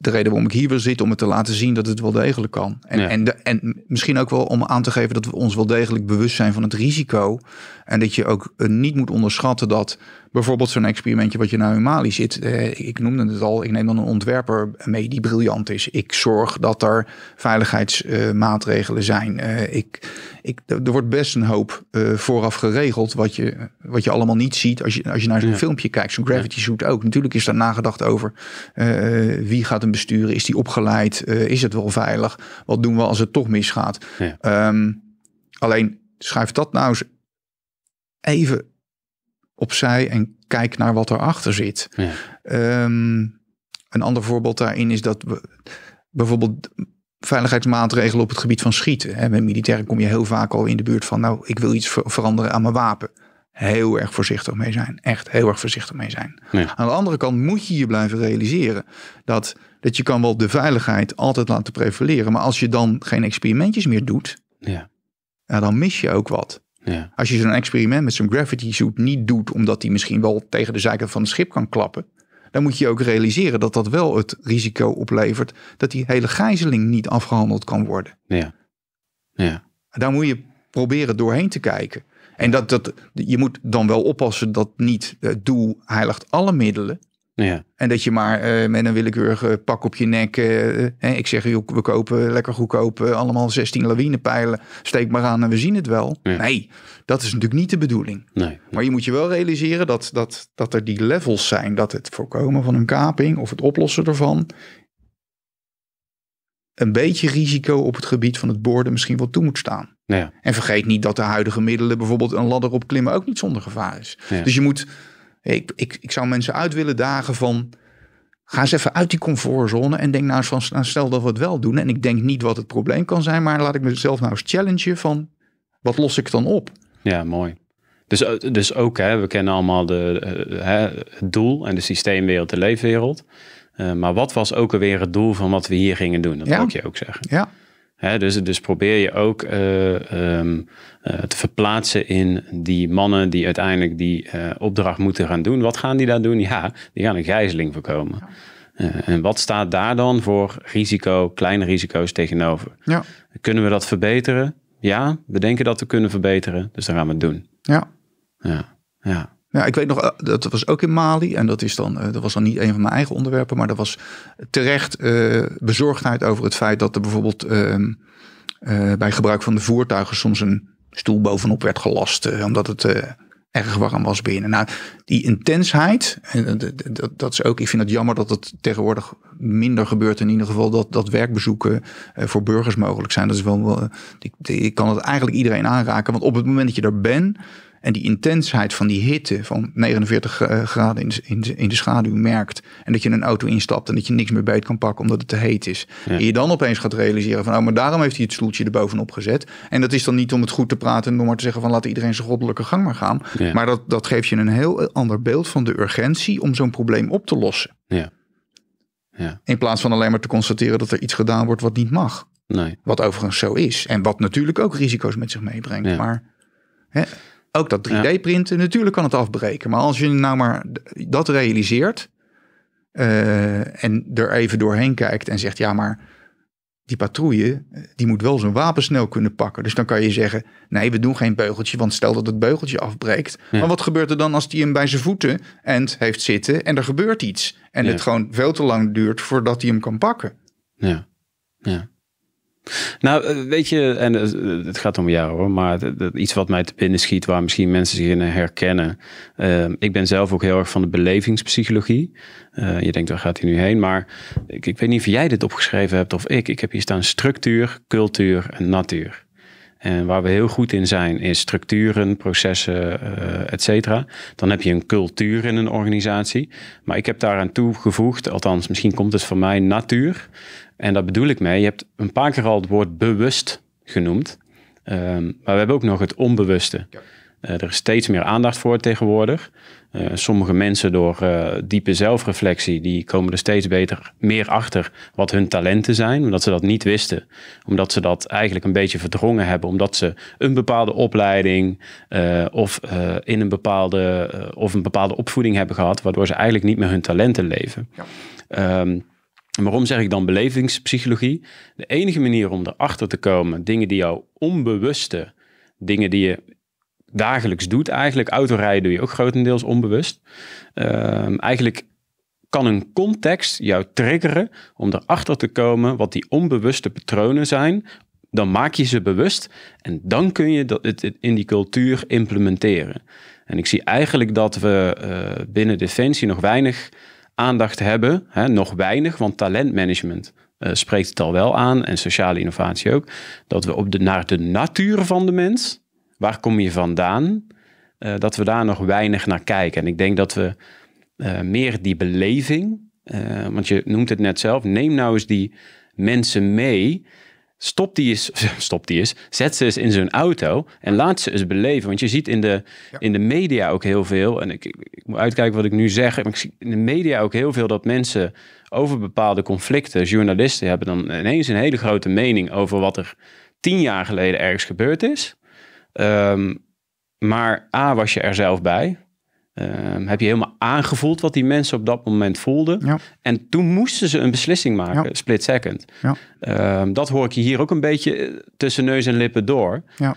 de reden waarom ik hier weer zit, om het te laten zien dat het wel degelijk kan. En, en, en misschien ook wel om aan te geven dat we ons wel degelijk bewust zijn van het risico. En dat je ook eh, niet moet onderschatten dat bijvoorbeeld zo'n experimentje wat je nou in Mali zit. Eh, ik noemde het al, ik neem dan een ontwerper mee die briljant is. Ik zorg dat er veiligheidsmaatregelen zijn. Eh, ik, ik, er wordt best een hoop eh, vooraf geregeld wat je, wat je allemaal niet ziet als je, als je naar zo'n filmpje kijkt. Zo'n Gravity Shoot ook. Natuurlijk is daar nagedacht over wie gaat besturen? Is die opgeleid? Eh, is het wel veilig? Wat doen we als het toch misgaat? Ehm, alleen schuif dat nou eens even opzij en kijk naar wat erachter zit. Ja. Ehm, een ander voorbeeld daarin is dat we bijvoorbeeld veiligheidsmaatregelen op het gebied van schieten. Hè. Met militairen kom je heel vaak al in de buurt van, nou, ik wil iets veranderen aan mijn wapen. Heel erg voorzichtig mee zijn. Echt heel erg voorzichtig mee zijn. Aan de andere kant moet je je blijven realiseren dat dat je kan wel de veiligheid altijd laten prevaleren. Maar als je dan geen experimentjes meer doet, ja. dan mis je ook wat. Ja. Als je zo'n experiment met zo'n gravity suit niet doet, omdat die misschien wel tegen de zijkant van het schip kan klappen, dan moet je ook realiseren dat dat wel het risico oplevert dat die hele gijzeling niet afgehandeld kan worden. Ja. Ja. Daar moet je proberen doorheen te kijken. En dat, dat, je moet dan wel oppassen dat niet het doel heiligt alle middelen. En dat je maar eh, met een willekeurige pak op je nek. Eh, hè, ik zeg, joh, we kopen lekker goedkoop uh, allemaal 16 lawinepijlen. Steek maar aan en we zien het wel. Nee, dat is natuurlijk niet de bedoeling. Nee, Maar je moet je wel realiseren dat, dat, dat er die levels zijn. Dat het voorkomen van een kaping of het oplossen ervan. Een beetje risico op het gebied van het borden misschien wel toe moet staan. Ja. En vergeet niet dat de huidige middelen, bijvoorbeeld een ladder opklimmen, ook niet zonder gevaar is. Dus je moet ik, ik, ik zou mensen uit willen dagen van. Ga eens even uit die comfortzone en denk nou eens van, nou, stel dat we het wel doen. En ik denk niet wat het probleem kan zijn, maar laat ik mezelf nou eens challengen van, wat los ik dan op? Ja, mooi. Dus, eh, dus ook, hè, we kennen allemaal de, eh, hè, het doel en de systeemwereld, de leefwereld. Eh, maar wat was ook alweer het doel van wat we hier gingen doen? Dat ja. wil ik je ook zeggen. Ja dus, dus probeer je ook eh, ehm, eh, te verplaatsen in die mannen die uiteindelijk die eh, opdracht moeten gaan doen. Wat gaan die daar doen? Ja, die gaan een gijzeling voorkomen. en wat staat daar dan voor risico, kleine risico's tegenover? Ja. Kunnen we dat verbeteren? Ja, we denken dat we kunnen verbeteren, dus dan gaan we het doen. Ja. Ja, ja. Ja, ik weet nog, eh, dat was ook in Mali. En dat, is dan, eh, dat was dan niet een van mijn eigen onderwerpen. Maar er was terecht eh, bezorgdheid over het feit dat er bijvoorbeeld ehm, bij gebruik van de voertuigen soms een stoel bovenop werd gelast. omdat het erg warm was binnen. Nou, die intensheid, en dat, dat is ook, ik vind het jammer dat het tegenwoordig minder gebeurt. In ieder geval dat, dat werkbezoeken voor burgers mogelijk zijn. Dat is wel, ik, ik kan het eigenlijk iedereen aanraken. Want op het moment dat je daar bent, en die intensheid van die hitte van 49 eh, graden in de, in, schaduw merkt. En dat je in een auto instapt en dat je niks meer beet kan pakken omdat het te heet is. En je dan opeens gaat realiseren van, oh, maar daarom heeft hij het stoeltje erbovenop gezet. En dat is dan niet om het goed te praten en om maar te zeggen van laat iedereen zijn goddelijke gang maar gaan. Maar dat, dat geeft je een heel ander beeld van de urgentie om zo'n probleem op te lossen. Ja. Ja. In plaats van alleen maar te constateren dat er iets gedaan wordt wat niet mag. Nee. Wat overigens zo is. En wat natuurlijk ook risico's met zich meebrengt. Maar hè, ook dat 3D-printen, natuurlijk kan het afbreken. Maar als je nou maar dat realiseert eh, en er even doorheen kijkt en zegt, ja, maar die patrouille, eh, die moet wel zijn wapen snel kunnen pakken. Dus dan kan je zeggen, nee, we doen geen beugeltje, want stel dat het beugeltje afbreekt. Maar wat gebeurt er dan als die hem bij zijn voeten en heeft zitten en er gebeurt iets? En het gewoon veel te lang duurt voordat hij hem kan pakken. Ja, ja. Nou, eh, weet je, en eh, het gaat om jou hoor, maar iets wat mij te binnen schiet, waar misschien mensen zich in eh, herkennen. Ehm, ik ben zelf ook heel erg van de belevingspsychologie. je denkt, waar gaat hij nu heen? Maar ik, ik weet niet of jij dit opgeschreven hebt of ik. Ik heb hier staan structuur, cultuur en natuur. En waar we heel goed in zijn is structuren, processen, uh, et cetera. Dan heb je een cultuur in een organisatie. Maar ik heb daaraan toegevoegd, althans misschien komt het van mij, natuur. En daar bedoel ik mee, je hebt een paar keer al het woord bewust genoemd. Ehm, maar we hebben ook nog het onbewuste. Eh, er is steeds meer aandacht voor tegenwoordig. Eh, sommige mensen door eh, diepe zelfreflectie, die komen er steeds beter meer achter wat hun talenten zijn, omdat ze dat niet wisten. Omdat ze dat eigenlijk een beetje verdrongen hebben, omdat ze een bepaalde opleiding of, in een bepaalde, of een bepaalde opvoeding hebben gehad, waardoor ze eigenlijk niet meer hun talenten leven. Ja. Ehm, waarom zeg ik dan belevingspsychologie? De enige manier om erachter te komen, dingen die jou onbewuste dingen die je dagelijks doet eigenlijk. Autorijden doe je ook grotendeels onbewust. Ehm, eigenlijk kan een context jou triggeren om erachter te komen wat die onbewuste patronen zijn. Dan maak je ze bewust en dan kun je dat het in die cultuur implementeren. En ik zie eigenlijk dat we eh, binnen Defensie nog weinig aandacht hebben. Hè, nog weinig, want talentmanagement eh, spreekt het al wel aan en sociale innovatie ook. Dat we op de, naar de natuur van de mens waar kom je vandaan, eh, dat we daar nog weinig naar kijken. En ik denk dat we eh, meer die beleving, eh, want je noemt het net zelf, neem nou eens die mensen mee. Stop die eens, stop die eens, zet ze eens in zijn auto en laat ze eens beleven. Want je ziet in de, in de media ook heel veel, en ik, ik, ik, moet uitkijken wat ik nu zeg, maar ik zie in de media ook heel veel dat mensen over bepaalde conflicten, journalisten hebben dan ineens een hele grote mening over wat er tien jaar geleden ergens gebeurd is. Ehm, maar A, was je er zelf bij. Ehm, heb je helemaal aangevoeld wat die mensen op dat moment voelden. Ja. En toen moesten ze een beslissing maken, split second. Ja. Ehm, dat hoor ik je hier ook een beetje eh, tussen neus en lippen door. Ja,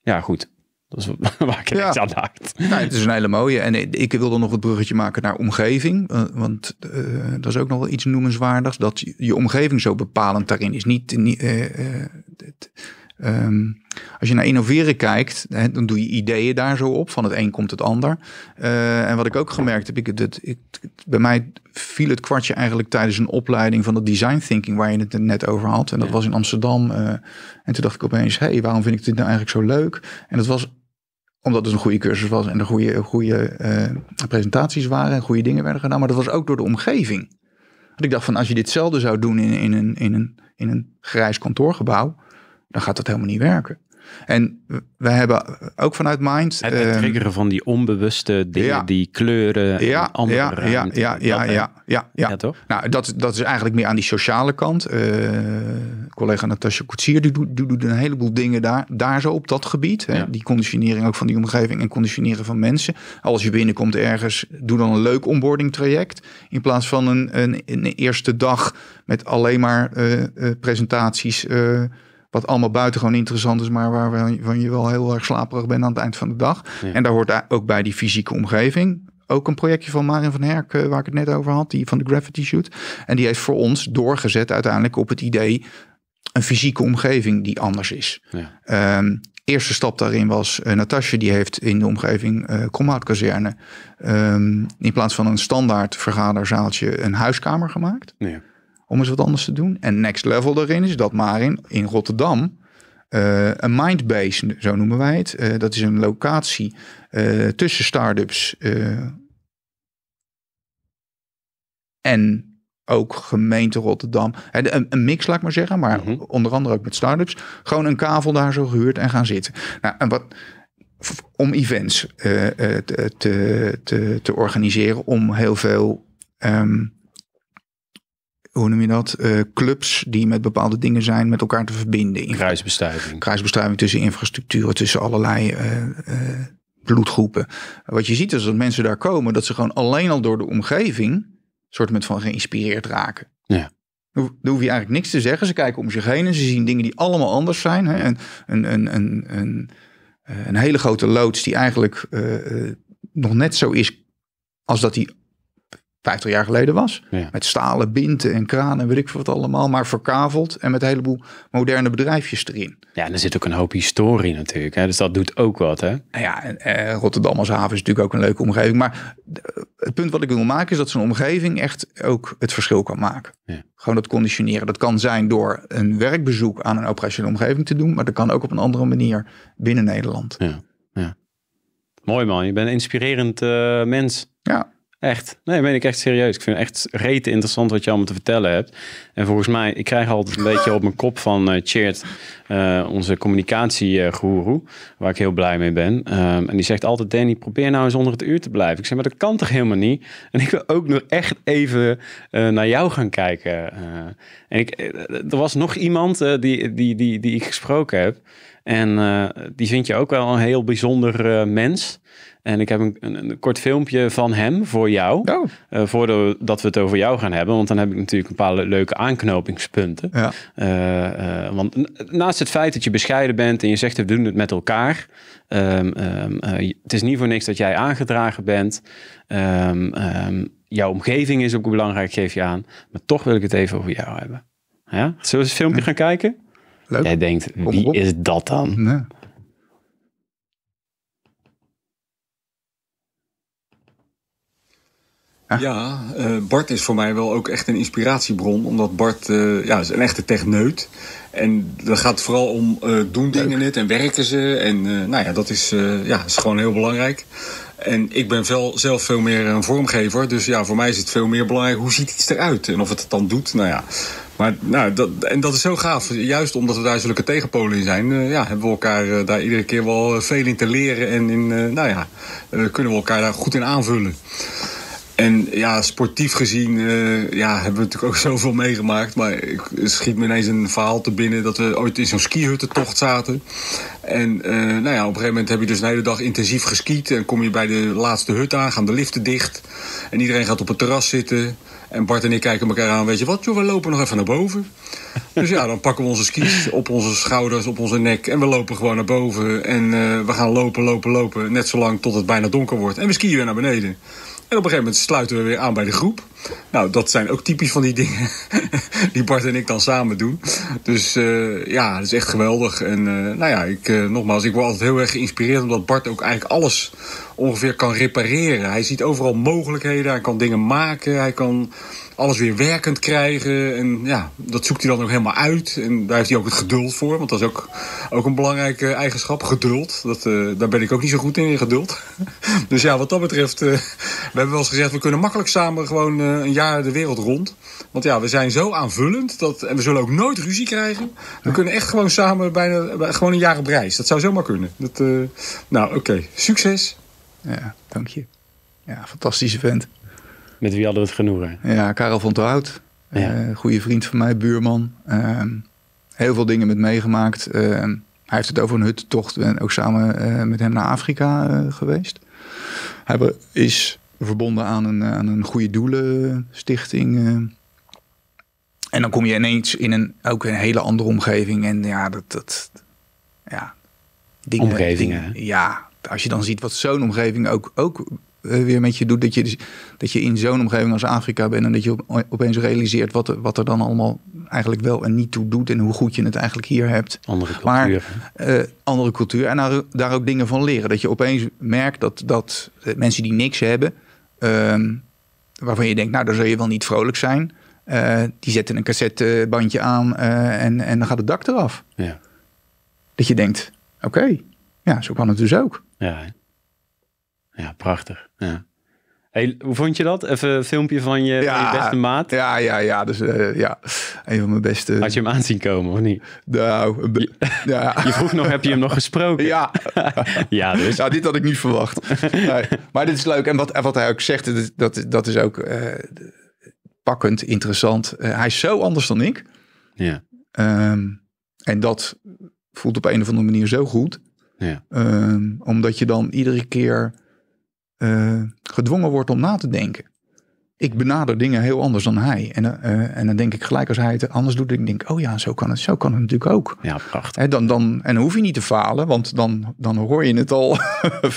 ja goed. Dat is waar ik ja. aan dacht. Nou, het is een hele mooie. En ik wilde nog het bruggetje maken naar omgeving. Eh, want eh, dat is ook nog wel iets noemenswaardigs. Dat je omgeving zo bepalend daarin is. Niet, het, Ehm, als je naar innoveren kijkt, hè, dan doe je ideeën daar zo op. Van het een komt het ander. Eh, en wat ik ook gemerkt heb, ik, bij mij viel het kwartje eigenlijk tijdens een opleiding van de design thinking waar je het net over had. En dat was in Amsterdam. Eh, en toen dacht ik opeens, hé, hey, waarom vind ik dit nou eigenlijk zo leuk? En dat was omdat het een goede cursus was en er goede, goede eh, presentaties waren en goede dingen werden gedaan. Maar dat was ook door de omgeving. Want ik dacht van, als je ditzelfde zou doen in, in, een, in, een, in een grijs kantoorgebouw dan gaat dat helemaal niet werken. En wij hebben ook vanuit Mind... Het, het ehm, triggeren van die onbewuste dingen, die kleuren, ja, andere ja, ja, ja, ja, ja, ja, ja, toch? Nou, dat, dat is eigenlijk meer aan die sociale kant. Uh, collega Natasja Koetsier die doet, doet, een heleboel dingen daar, daar zo op dat gebied. Hè? Die conditionering ook van die omgeving en conditioneren van mensen. Als je binnenkomt ergens, doe dan een leuk onboarding traject. In plaats van een, een, een eerste dag met alleen maar eh, eh, presentaties... Wat allemaal buitengewoon interessant is, maar waarvan je wel heel erg slaperig bent aan het eind van de dag. En daar hoort ook bij die fysieke omgeving. Ook een projectje van Marion van Herk, eh, waar ik het net over had, die van de Gravity Shoot. En die heeft voor ons doorgezet uiteindelijk op het idee een fysieke omgeving die anders is. Ja. Ehm, eerste stap daarin was uh, die heeft in de omgeving uh, eh, kazerne ehm, in plaats van een standaard vergaderzaaltje een huiskamer gemaakt. Ja om eens wat anders te doen. En next level daarin is dat maar in Rotterdam uh, een mindbase, zo noemen wij het. Eh, dat is een locatie eh, tussen start-ups en ook gemeente Rotterdam. Een, een, mix, laat ik maar zeggen, maar mhm. onder andere ook met start-ups. Gewoon een kavel daar zo gehuurd en gaan zitten. Nou, en wat, om events te, te, te, organiseren, om heel veel... Ehm, hoe noem je dat? Eh, clubs die met bepaalde dingen zijn met elkaar te verbinden. Kruisbestuiving. Kruisbestuiving tussen infrastructuren, tussen allerlei eh, eh, bloedgroepen. Wat je ziet is dat mensen daar komen, dat ze gewoon alleen al door de omgeving soort van geïnspireerd raken. Ja. Dan hoef je eigenlijk niks te zeggen. Ze kijken om zich heen en ze zien dingen die allemaal anders zijn. Hè? een, een, een, een, een hele grote loods die eigenlijk nog net zo is als dat die 50 jaar geleden was. Met stalen binten en kranen en weet ik veel wat allemaal. Maar verkaveld en met een heleboel moderne bedrijfjes erin. Ja, en er zit ook een hoop historie natuurlijk. Hè? Dus dat doet ook wat. Hè? Nou ja, en, eh, Rotterdam als haven is natuurlijk ook een leuke omgeving. Maar eh, het punt wat ik wil maken is dat zo'n omgeving echt ook het verschil kan maken. Ja. Gewoon dat conditioneren. Dat kan zijn door een werkbezoek aan een operationele omgeving te doen. Maar dat kan ook op een andere manier binnen Nederland. Ja. ja. Mooi man, je bent een inspirerend eh, mens. Ja. Echt. Nee, meen ik echt serieus. Ik vind het echt rete interessant wat je allemaal te vertellen hebt. En volgens mij, ik krijg altijd een beetje op mijn kop van uh, eh, Cheert, uh, eh, onze communicatiegoeroe, waar ik heel blij mee ben. Ehm, en die zegt altijd, Danny, probeer nou eens onder het uur te blijven. Ik zeg, maar dat kan toch helemaal niet? En ik wil ook nog echt even eh, naar jou gaan kijken. en ik, er was nog iemand die, die, die, die ik gesproken heb. En die vind je ook wel een heel bijzonder mens. En ik heb een, een, kort filmpje van hem voor jou. Oh. Uh, voordat we het over jou gaan hebben. Want dan heb ik natuurlijk een paar leuke aanknopingspunten. Ja. Eh, eh, want naast het feit dat je bescheiden bent en je zegt we doen het met elkaar. Ehm, ehm, het is niet voor niks dat jij aangedragen bent. Ehm, jouw omgeving is ook belangrijk, geef je aan. Maar toch wil ik het even over jou hebben. Ja? Zullen we eens filmpje gaan kijken? Leuk. Jij denkt, wie is dat dan? Nee. Ja, eh, Bart is voor mij wel ook echt een inspiratiebron. Omdat Bart eh, ja, is een echte techneut. En dat gaat vooral om eh, doen dingen het en werken ze. En nou ja, dat is, ja, is gewoon heel belangrijk. En ik ben veel, zelf veel meer een vormgever. Dus ja, voor mij is het veel meer belangrijk hoe ziet iets eruit. En of het het dan doet, nou ja. Maar nou, dat, en dat is zo gaaf. Juist omdat we daar zulke tegenpolen in zijn, ja, hebben we elkaar daar iedere keer wel veel in te leren. En in, nou ja, kunnen we elkaar daar goed in aanvullen. En ja, sportief gezien eh, ja, hebben we natuurlijk ook zoveel meegemaakt. Maar ik schiet me ineens een verhaal te binnen dat we ooit in zo'n skihuttentocht zaten. En eh, nou ja, op een gegeven moment heb je dus de hele dag intensief geskiet. En kom je bij de laatste hut aan, gaan de liften dicht. En iedereen gaat op het terras zitten. En Bart en ik kijken elkaar aan, weet je wat, we lopen nog even naar boven. Dus ja, dan pakken we onze skis op onze schouders, op onze nek. En we lopen gewoon naar boven. En eh, we gaan lopen, lopen, lopen. Net zolang tot het bijna donker wordt. En we skiën weer naar beneden. En op een gegeven moment sluiten we weer aan bij de groep. Nou, dat zijn ook typisch van die dingen die Bart en ik dan samen doen. Dus eh, ja, dat is echt geweldig. En eh, nou ja, ik, eh, nogmaals, ik word altijd heel erg geïnspireerd omdat Bart ook eigenlijk alles ongeveer kan repareren. Hij ziet overal mogelijkheden, hij kan dingen maken, hij kan alles weer werkend krijgen. En ja, dat zoekt hij dan ook helemaal uit. En daar heeft hij ook het geduld voor. Want dat is ook, ook een belangrijke eigenschap. Geduld. Dat, eh, daar ben ik ook niet zo goed in, in geduld. dus ja, wat dat betreft, eh, we hebben wel eens gezegd, we kunnen makkelijk samen gewoon eh, een jaar de wereld rond. Want ja, we zijn zo aanvullend. Dat, en we zullen ook nooit ruzie krijgen. We kunnen echt gewoon samen bijna gewoon een jaar op reis. Dat zou zomaar kunnen. Dat, nou, oké. Succes. Ja, dank je. Ja, fantastische vent. Met wie hadden we het genoegen? Ja, Karel van der eh, goede vriend van mij, buurman. Ehm, heel veel dingen met meegemaakt. Ehm, hij heeft het over een huttocht en ook samen eh, met hem naar Afrika eh, geweest. Hij is verbonden aan een, aan een goede doelenstichting. en dan kom je ineens in een, ook een hele andere omgeving. En ja, dat, dat ja, dingen, Omgevingen. Dingen, ja, als je dan ziet wat zo'n omgeving ook, ook eh, weer met je doet. Dat je, dus- dat je in zo'n omgeving als Afrika bent en dat je opeens realiseert wat, wat er dan allemaal eigenlijk wel en niet toe doet en hoe goed je het eigenlijk hier hebt. Andere cultuur. Maar, eh, andere cultuur en daar, daar, ook dingen van leren. Dat je opeens merkt dat, dat mensen die niks hebben, ehm, waarvan je denkt, nou daar zul je wel niet vrolijk zijn. Eh, die zetten een cassettebandje aan en, en dan gaat het dak eraf. Ja. Dat je denkt, oké, ja, zo kan het dus ook. Ja, ja, prachtig. Ja. Hey, hoe vond je dat? Even een filmpje van je, beste maat? Ja, ja, ja. Dus eh, ja, een van mijn beste... Had je hem aanzien komen, of niet? Nou, je, ja. je vroeg nog, heb je hem nog gesproken? Ja. ja, dus. Nou, dit had ik niet verwacht. Maar dit is leuk. En wat, wat hij ook zegt, dat, dat is ook eh, pakkend, interessant. Eh, hij is zo anders dan ik. Ja. Ehm, en dat voelt op een of andere manier zo goed. Ja. Ehm, omdat je dan iedere keer eh, gedwongen wordt om na te denken. Ik benader dingen heel anders dan hij. En, eh, eh, en dan denk ik gelijk als hij het anders doet, ik denk, oh ja, zo kan het, zo kan het natuurlijk ook. Ja, prachtig. dan, dan, en dan hoef je niet te falen, want dan, dan hoor je het al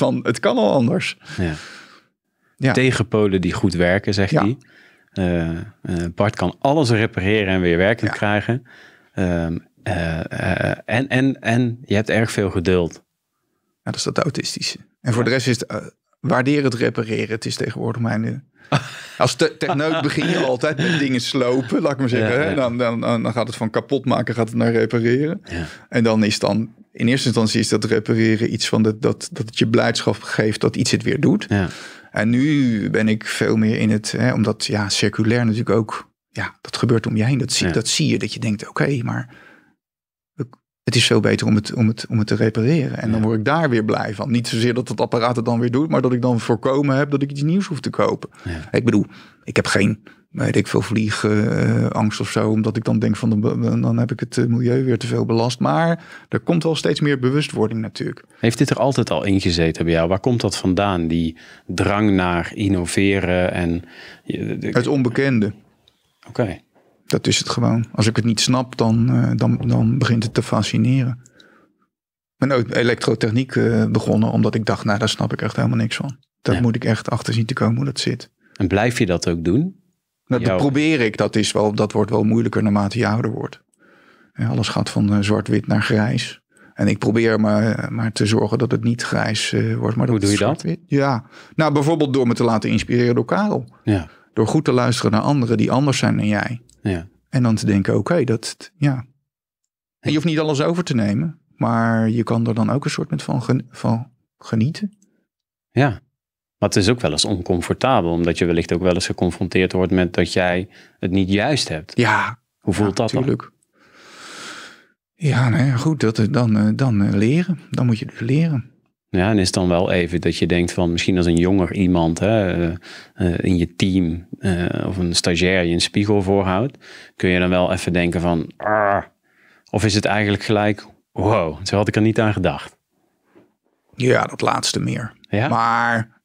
van, het kan al anders. Ja. ja. Tegenpolen die goed werken, zegt ja. hij. Bart kan alles repareren en weer werkend krijgen. Ehm, en, en, en je hebt erg veel geduld. Ja, dat is dat autistische. En voor de rest is het waardeer het repareren. Het is tegenwoordig mijn... Als te techneut begin je altijd met dingen slopen, laat ik maar zeggen. Dan, dan, dan gaat het van kapot maken, gaat het naar repareren. Ja. En dan is dan, in eerste instantie is dat repareren iets van de, dat, dat het je blijdschap geeft dat iets het weer doet. En nu ben ik veel meer in het, hè, omdat ja, circulair natuurlijk ook, ja, dat gebeurt om je heen. Dat zie, dat zie je, dat je denkt, oké, maar het is veel beter om het, om het, om het te repareren. En dan word ik daar weer blij van. Niet zozeer dat het apparaat het dan weer doet, maar dat ik dan voorkomen heb dat ik iets nieuws hoef te kopen. Ik bedoel, ik heb geen, weet ik veel, vliegangst eh, of zo, omdat ik dan denk van dan heb ik het eh, milieu weer te veel belast. Maar er komt wel steeds meer bewustwording natuurlijk. Heeft dit er altijd al in gezeten bij jou? Waar komt dat vandaan, die drang naar innoveren en... Het onbekende. Oké. Dat is het gewoon. Als ik het niet snap, dan, eh, dan, dan begint het te fascineren. Ik ben ook elektrotechniek eh, begonnen, omdat ik dacht, nou daar snap ik echt helemaal niks van. Daar moet ik echt achter zien te komen hoe dat zit. En blijf je dat ook doen? Nou, dat probeer ik. Dat, is wel, dat wordt wel moeilijker naarmate je ouder wordt. alles gaat van eh, zwart-wit naar grijs. En ik probeer maar, maar te zorgen dat het niet grijs wordt. Maar Hoe doe je dat? Ja, nou bijvoorbeeld door me te laten inspireren door Karel. Ja. Door goed te luisteren naar anderen die anders zijn dan jij. Ja. En dan te denken, oké, dat, ja. En je hoeft niet alles over te nemen, maar je kan er dan ook een soort van, van genieten. Ja, maar het is ook wel eens oncomfortabel, omdat je wellicht ook wel eens geconfronteerd wordt met dat jij het niet juist hebt. Ja. Hoe voelt dat natuurlijk. dan? Ja, nou ja, goed, dat, eh, dan, eh, dan eh, leren. Dan moet je dus leren. Ja, en is dan wel even dat je denkt van misschien als een jonger iemand hè, eh, eh, in je team eh, of een stagiair je een spiegel voorhoudt, kun je dan wel even denken van, Arr! Ah. of is het eigenlijk gelijk, wow, zo had ik er niet aan gedacht. Ja, dat laatste meer. Ja? Maar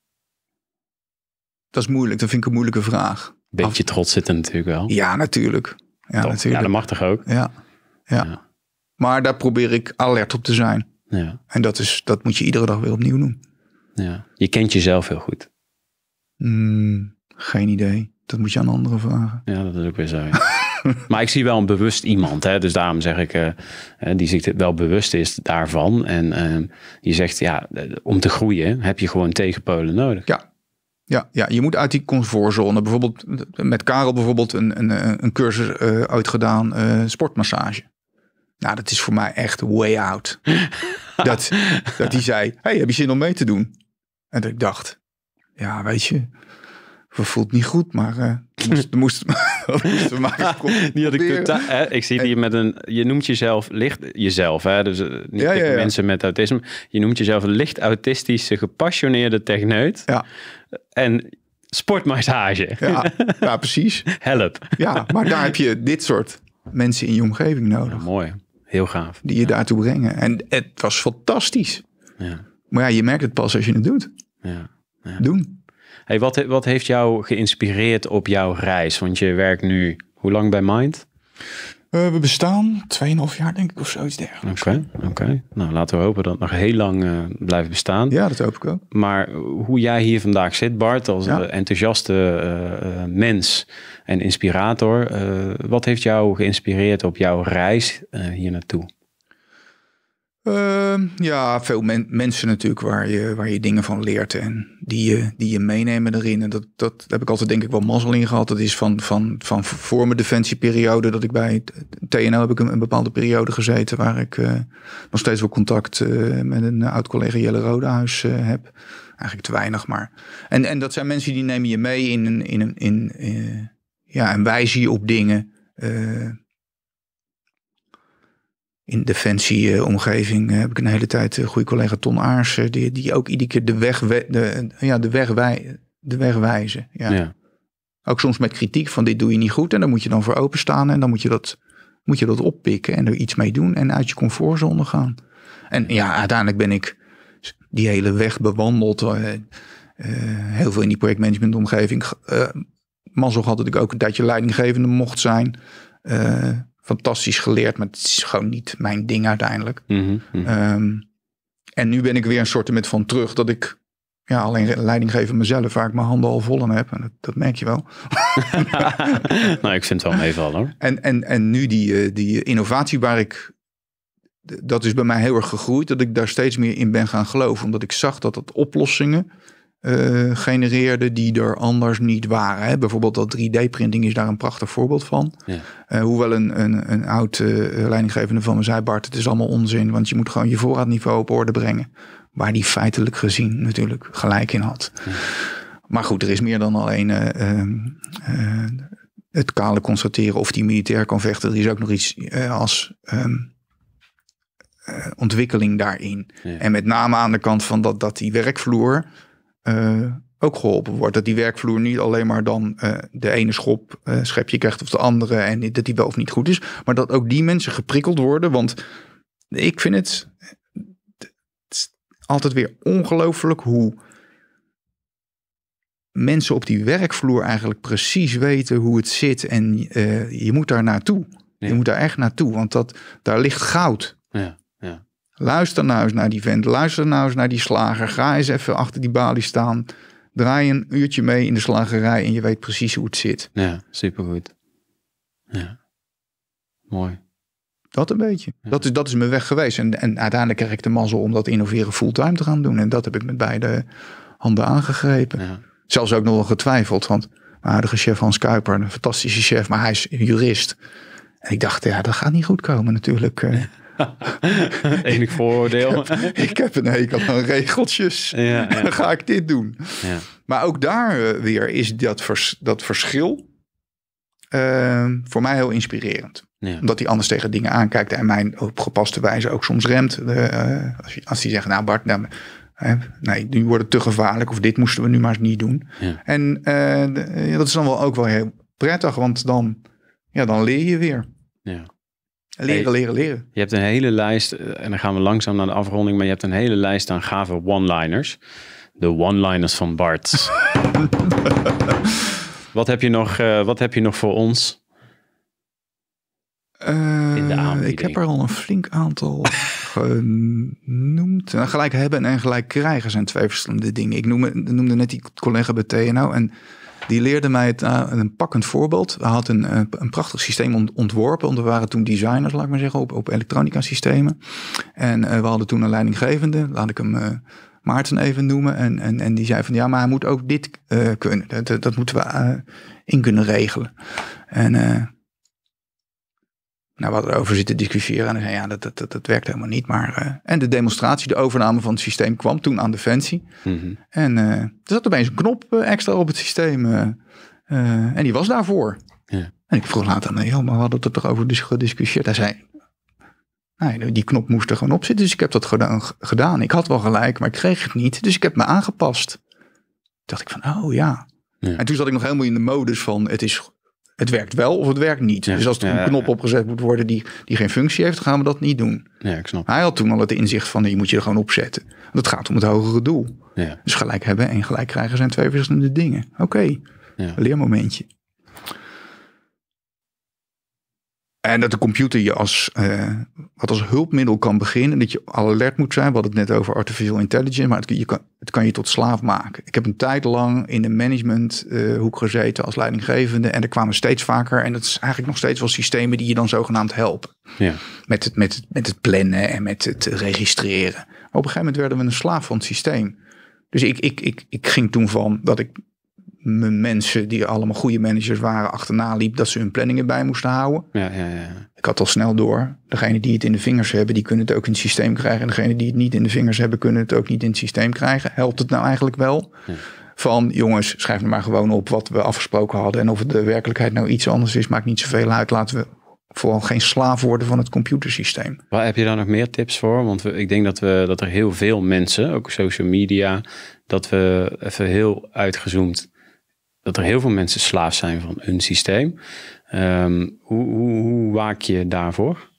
dat is moeilijk, dat vind ik een moeilijke vraag. Beetje trots zit er natuurlijk wel. Ja, natuurlijk. Ja, natuurlijk. ja dat mag toch ook? ja. ja. Maar daar probeer ik alert op te zijn. Ja. En dat, is, dat moet je iedere dag weer opnieuw doen. Ja. Je kent jezelf heel goed. Hmm, geen idee. Dat moet je aan anderen vragen. Ja, dat is ook weer zo. maar ik zie wel een bewust iemand. Hè? Dus daarom zeg ik, eh, eh, die zich wel bewust is daarvan. En uh, ehm, je zegt, ja, eh, om te groeien heb je gewoon tegenpolen nodig. Ja, ja, ja, je moet uit die comfortzone. Bijvoorbeeld met Karel bijvoorbeeld een, een, een cursus uitgedaan, sportmassage. Nou, dat is voor mij echt way out. dat, dat die zei, hey, heb je zin om mee te doen? En dat ik dacht, ja, weet je, voelt niet goed, maar uh, moest, moest, maar ik Ik zie die met een. Je noemt jezelf licht jezelf, hè? Dus eh, niet ja, ja, mensen met autisme. Je noemt jezelf een licht autistische, gepassioneerde techneut. Ja. En sportmassage. Ja, ja precies. Help. Ja, maar daar heb je dit soort mensen in je omgeving nodig. mooi. Heel gaaf. Die je daartoe brengen. En het was fantastisch. Ja. Maar ja, je merkt het pas als je het doet. Ja. ja. Doen. Hey, wat, wat heeft jou geïnspireerd op jouw reis? Want je werkt nu hoe lang bij Mind? Eh, we bestaan 2,5 jaar, denk ik, of zoiets dergelijks. Oké, oké. nou laten we hopen dat het nog heel lang uh, blijft bestaan. Ja, dat hoop ik ook. Maar hoe jij hier vandaag zit, Bart, als eh, enthousiaste mens en inspirator, wat heeft jou geïnspireerd op jouw reis hier naartoe? Ehm, ja, veel mensen natuurlijk waar je, waar je dingen van leert en die je, die je meenemen erin. En dat, dat heb ik altijd denk ik wel mazzel in gehad. Dat is van, van, van voor mijn defensieperiode dat ik bij TNO heb ik een, bepaalde periode gezeten waar ik eh, nog steeds wel contact eh, met een oud-collega Jelle Rodehuis eh, heb. Eigenlijk te weinig, maar. En, en dat zijn mensen die nemen je mee in, in, in, in ja, zie je op dingen in defensieomgeving eh, heb ik een hele tijd een eh, goede collega Ton Aarsen eh, die, die ook iedere keer de weg, de, ja, de, weg, wij, de weg wijzen. Ja. ja. Ook soms met kritiek van dit doe je niet goed en dan moet je dan voor openstaan en dan moet je dat, moet je dat oppikken en er iets mee doen en uit je comfortzone gaan. En ja, uiteindelijk ben ik die hele weg bewandeld. heel veel in die projectmanagementomgeving. Uh, zo had dat ik ook een tijdje leidinggevende mocht zijn fantastisch geleerd, maar het is gewoon niet mijn ding uiteindelijk. Mhm, mhm. Ehm, en nu ben ik weer een soort van terug dat ik ja, alleen leidinggeven mezelf vaak mijn handen al vol heb. En dat, dat merk je wel. nou, ik vind het wel meevallen hoor. En, en, en nu die, eh, die innovatie waar ik... Dat is bij mij heel erg gegroeid. Dat ik daar steeds meer in ben gaan geloven. Omdat ik zag dat dat oplossingen uh, genereerde die er anders niet waren. Hè? Bijvoorbeeld dat 3D-printing is daar een prachtig voorbeeld van. Ja. Eh, hoewel een, een, een oud eh, leidinggevende van me zei, Bart, het is allemaal onzin, want je moet gewoon je voorraadniveau op orde brengen. Waar die feitelijk gezien natuurlijk gelijk in had. Maar goed, er is meer dan alleen ehm, het kale constateren of die militair kan vechten. Er is ook nog iets als... Ehm, ontwikkeling daarin. En met name aan de kant van dat, dat die werkvloer eh, ook geholpen wordt. Dat die werkvloer niet alleen maar dan eh, de ene schop uh, schepje krijgt of de andere en dat die wel of niet goed is, maar dat ook die mensen geprikkeld worden. Want ik vind het, altijd weer ongelooflijk hoe mensen op die werkvloer eigenlijk precies weten hoe het zit en je moet daar naartoe. Je moet daar echt naartoe, want dat, daar ligt goud. Ja. Luister nou eens naar die vent, luister nou eens naar die slager. Ga eens even achter die balie staan. Draai een uurtje mee in de slagerij en je weet precies hoe het zit. Ja, supergoed. Ja, mooi. Dat een beetje. Dat, is, dat is mijn weg geweest. En, en uiteindelijk kreeg ik de mazzel om dat innoveren fulltime te gaan doen. En dat heb ik met beide handen aangegrepen. Ja. Zelfs ook nog wel getwijfeld, want mijn huidige chef Hans Kuiper, een fantastische chef, maar hij is jurist. En ik dacht, ja, dat gaat niet goed komen natuurlijk. Eh. Ja. Enig vooroordeel. Ik heb, een hekel aan regeltjes. Dan ga ik dit doen. Ja. Maar ook daar eh, weer is dat, dat verschil eh, voor mij heel inspirerend. Omdat hij anders tegen dingen aankijkt en mij op gepaste wijze ook soms remt. Eh, als, als hij zegt, nou Bart, nou, hè, nee, nu wordt te gevaarlijk of dit moesten we nu maar eens niet doen. Ja. En dat is dan wel ook wel heel prettig, want dan, ja, dan leer je weer. Ja. Leren, leren, leren. Je hebt een hele lijst, eh, en dan gaan we langzaam naar de afronding, maar je hebt een hele lijst aan gave one-liners. De one-liners van Bart. wat, heb je nog, eh, wat heb je nog voor ons? Eh, ik heb er al een flink aantal genoemd. Nou, gelijk hebben en gelijk krijgen zijn twee verschillende dingen. Ik noemde, noemde net die collega bij TNO en die leerde mij het, eh, een pakkend voorbeeld. Hij had een, eh, een prachtig systeem ontworpen. Want we waren toen designers, laat ik maar zeggen, op, elektronica systemen. En eh, we hadden toen een leidinggevende. Laat ik hem... Maarten even noemen. En, en, en die zei van ja, maar hij moet ook dit kunnen. Dat, dat, moeten we in kunnen regelen. En nou, wat erover zitten discussiëren. En zei, ja, dat, dat, dat, dat, werkt helemaal niet. Maar, eh, en de demonstratie, de overname van het systeem kwam toen aan Defensie. Mm -hmm. En uh, er zat opeens een knop eh, extra op het systeem. en die was daarvoor. En ik vroeg later aan joh, maar we hadden het toch over dus gediscussieerd. Hij zei, nee, die knop moest er gewoon op zitten. Dus ik heb dat gedaan, gedaan. Ik had wel gelijk, maar ik kreeg het niet. Dus ik heb me aangepast. Toen dacht ik van, oh ja. ja. En toen zat ik nog helemaal in de modus van, het is het werkt wel of het werkt niet. dus als er een knop opgezet moet worden die, die geen functie heeft, gaan we dat niet doen. Ja, ik snap. Hij had toen al het inzicht van, je moet je er gewoon opzetten. Want het gaat om het hogere doel. Dus gelijk hebben en gelijk krijgen zijn twee verschillende dingen. Oké, okay. leermomentje. En dat de computer je als, eh, wat als hulpmiddel kan beginnen. Dat je alert moet zijn. We hadden het net over artificial intelligence. Maar het, je kan, het kan je tot slaaf maken. Ik heb een tijd lang in de managementhoek uh, gezeten als leidinggevende. En er kwamen steeds vaker. En dat is eigenlijk nog steeds wel systemen die je dan zogenaamd helpen. Ja. Met, het, met, het, met het plannen en met het registreren. op een gegeven moment werden we een slaaf van het systeem. Dus ik, ik, ik, ik ging toen van dat ik mensen die allemaal goede managers waren achterna liep dat ze hun planningen bij moesten houden. Ja, ja, ja. Ik had al snel door. Degene die het in de vingers hebben, die kunnen het ook in het systeem krijgen. En degene die het niet in de vingers hebben, kunnen het ook niet in het systeem krijgen. Helpt het nou eigenlijk wel? Van jongens, schrijf maar gewoon op wat we afgesproken hadden. En of de werkelijkheid nou iets anders is, maakt niet zoveel uit. Laten we vooral geen slaaf worden van het computersysteem. Waar heb je daar nog meer tips voor? Want ik denk dat, we, dat er heel veel mensen, ook social media, dat we even heel uitgezoomd dat er heel veel mensen slaaf zijn van een systeem. Ehm, hoe, hoe, waak je daarvoor?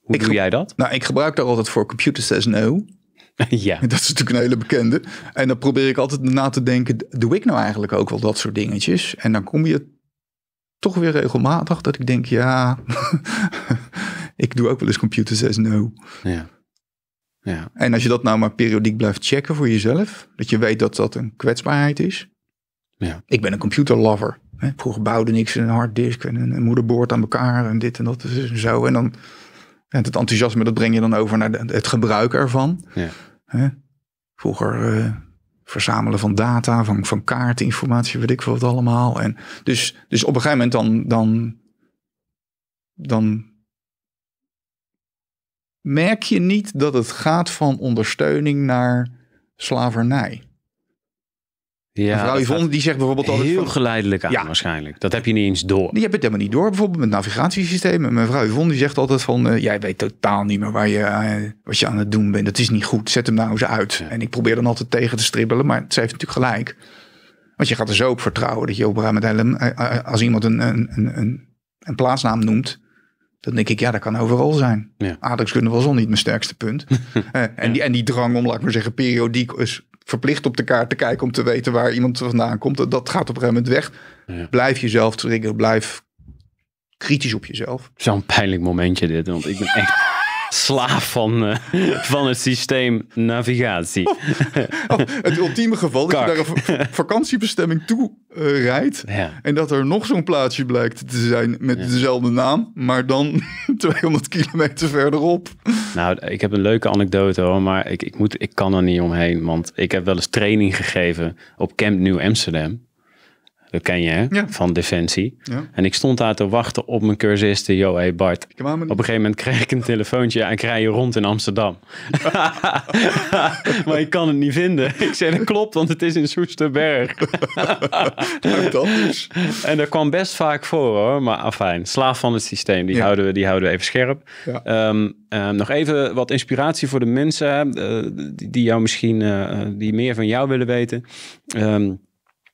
Hoe doe jij dat? Nou, ik gebruik daar altijd voor Computer Says No. ja. Dat is natuurlijk een hele bekende. En dan probeer ik altijd na te denken, doe ik nou eigenlijk ook wel dat soort dingetjes? En dan kom je toch weer regelmatig dat ik denk, ja, ik doe ook wel eens Computer Says No. Ja. Ja. En als je dat nou maar periodiek blijft checken voor jezelf, dat je weet dat dat een kwetsbaarheid is, ja. Ik ben een computerlover. Hè. Vroeger bouwde niks een harddisk en een, moederboord aan elkaar en dit en dat dus en zo. En dan en het enthousiasme, dat breng je dan over naar de, het gebruik ervan. Ja. Hè. Vroeger eh, verzamelen van data, van, van kaartinformatie, weet ik veel wat allemaal. En dus, dus op een gegeven moment dan, dan, dan merk je niet dat het gaat van ondersteuning naar slavernij. Ja, mevrouw Yvonne die zegt bijvoorbeeld altijd... Heel geleidelijk aan waarschijnlijk. Dat heb je niet eens door. Je hebt het helemaal niet door. Bijvoorbeeld met navigatiesystemen. Mevrouw Yvonne die zegt altijd van... Eh, jij weet totaal niet meer waar je, eh, wat je aan het doen bent. Dat is niet goed. Zet hem nou eens uit. En ik probeer dan altijd tegen te stribbelen. Maar ze heeft natuurlijk gelijk. Want je gaat er zo op vertrouwen dat je op een moment... Eh, als iemand een, een, een, een, plaatsnaam noemt... Dan denk ik, ja, dat kan overal zijn. Ja. was al niet mijn sterkste punt. en, die, en die drang om, laat ik maar zeggen, periodiek is verplicht op de kaart te kijken om te weten waar iemand vandaan komt. Dat gaat op een gegeven moment weg. Blijf jezelf triggeren, blijf kritisch op jezelf. Zo'n pijnlijk momentje dit, want ik ben echt slaaf van, eh, van het systeem navigatie. Oh, oh het ultieme geval Kak. dat je naar een vakantiebestemming toe eh, rijdt. En dat er nog zo'n plaatsje blijkt te zijn met dezelfde naam, maar dan 200 kilometer verderop. Nou, ik heb een leuke anekdote hoor, maar ik, ik, moet, ik kan er niet omheen. Want ik heb wel eens training gegeven op Camp New Amsterdam. Dat ken je, hè? Van Defensie. En ik stond daar te wachten op mijn cursisten. Yo, hey Bart. Op een gegeven moment kreeg ik een telefoontje en ik je rond in Amsterdam. maar ik kan het niet vinden. Ik zei, dat klopt, want het is in Soesterberg. Nou, dat is. Dus. En dat kwam best vaak voor, hoor. Maar afijn, slaaf van het systeem. Die, houden, we, die houden we even scherp. Ehm, ehm, nog even wat inspiratie voor de mensen eh, die, jou misschien, eh, eh, die meer van jou willen weten. Um,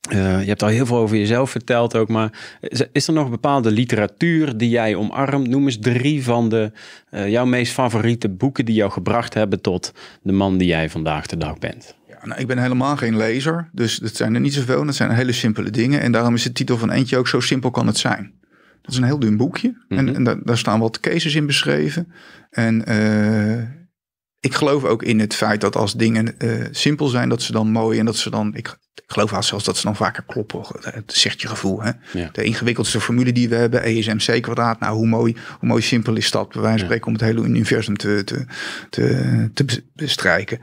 eh, je hebt al heel veel over jezelf verteld ook, maar is er nog bepaalde literatuur die jij omarmt? Noem eens drie van de, eh, jouw meest favoriete boeken die jou gebracht hebben tot de man die jij vandaag de dag bent. Ja, nou, ik ben helemaal geen lezer, dus dat zijn er niet zoveel. Dat zijn hele simpele dingen en daarom is de titel van eentje ook Zo Simpel Kan Het Zijn. Dat is een heel dun boekje en, mhm. en daar, staan wat cases in beschreven. En eh, ik geloof ook in het feit dat als dingen simpel zijn, dat ze dan mooi en dat ze dan... Ik, ik geloof wel zelfs dat ze nog vaker kloppen. Het eh, zegt je gevoel. Hè? De ingewikkeldste formule die we hebben, ESMC kwadraat. Nou, hoe mooi, hoe mooi simpel is dat? Bij wijze van spreken om het hele universum te, te, te, te bestrijken.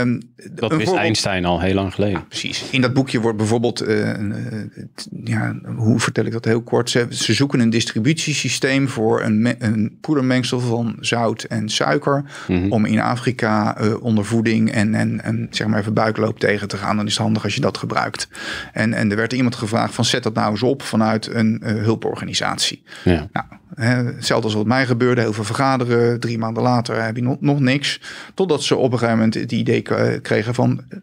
Um, dat wist Einstein al heel lang geleden. precies. In dat boekje wordt bijvoorbeeld, eh, eh, ja, hoe vertel ik dat heel kort? Ze, ze zoeken een distributiesysteem voor een, me, een poedermengsel van zout en suiker. Mhm. Om in Afrika uh, ondervoeding en, en, en zeg maar even buikloop tegen te gaan. Dan is het handig als je gebruikt. En, en er werd iemand gevraagd van zet dat nou eens op vanuit een eh, hulporganisatie. Ja. Nou, hè, hetzelfde als wat mij gebeurde. Heel veel vergaderen. Drie maanden later heb je nog, niks. Totdat ze op een gegeven moment het idee eh, kregen van eh,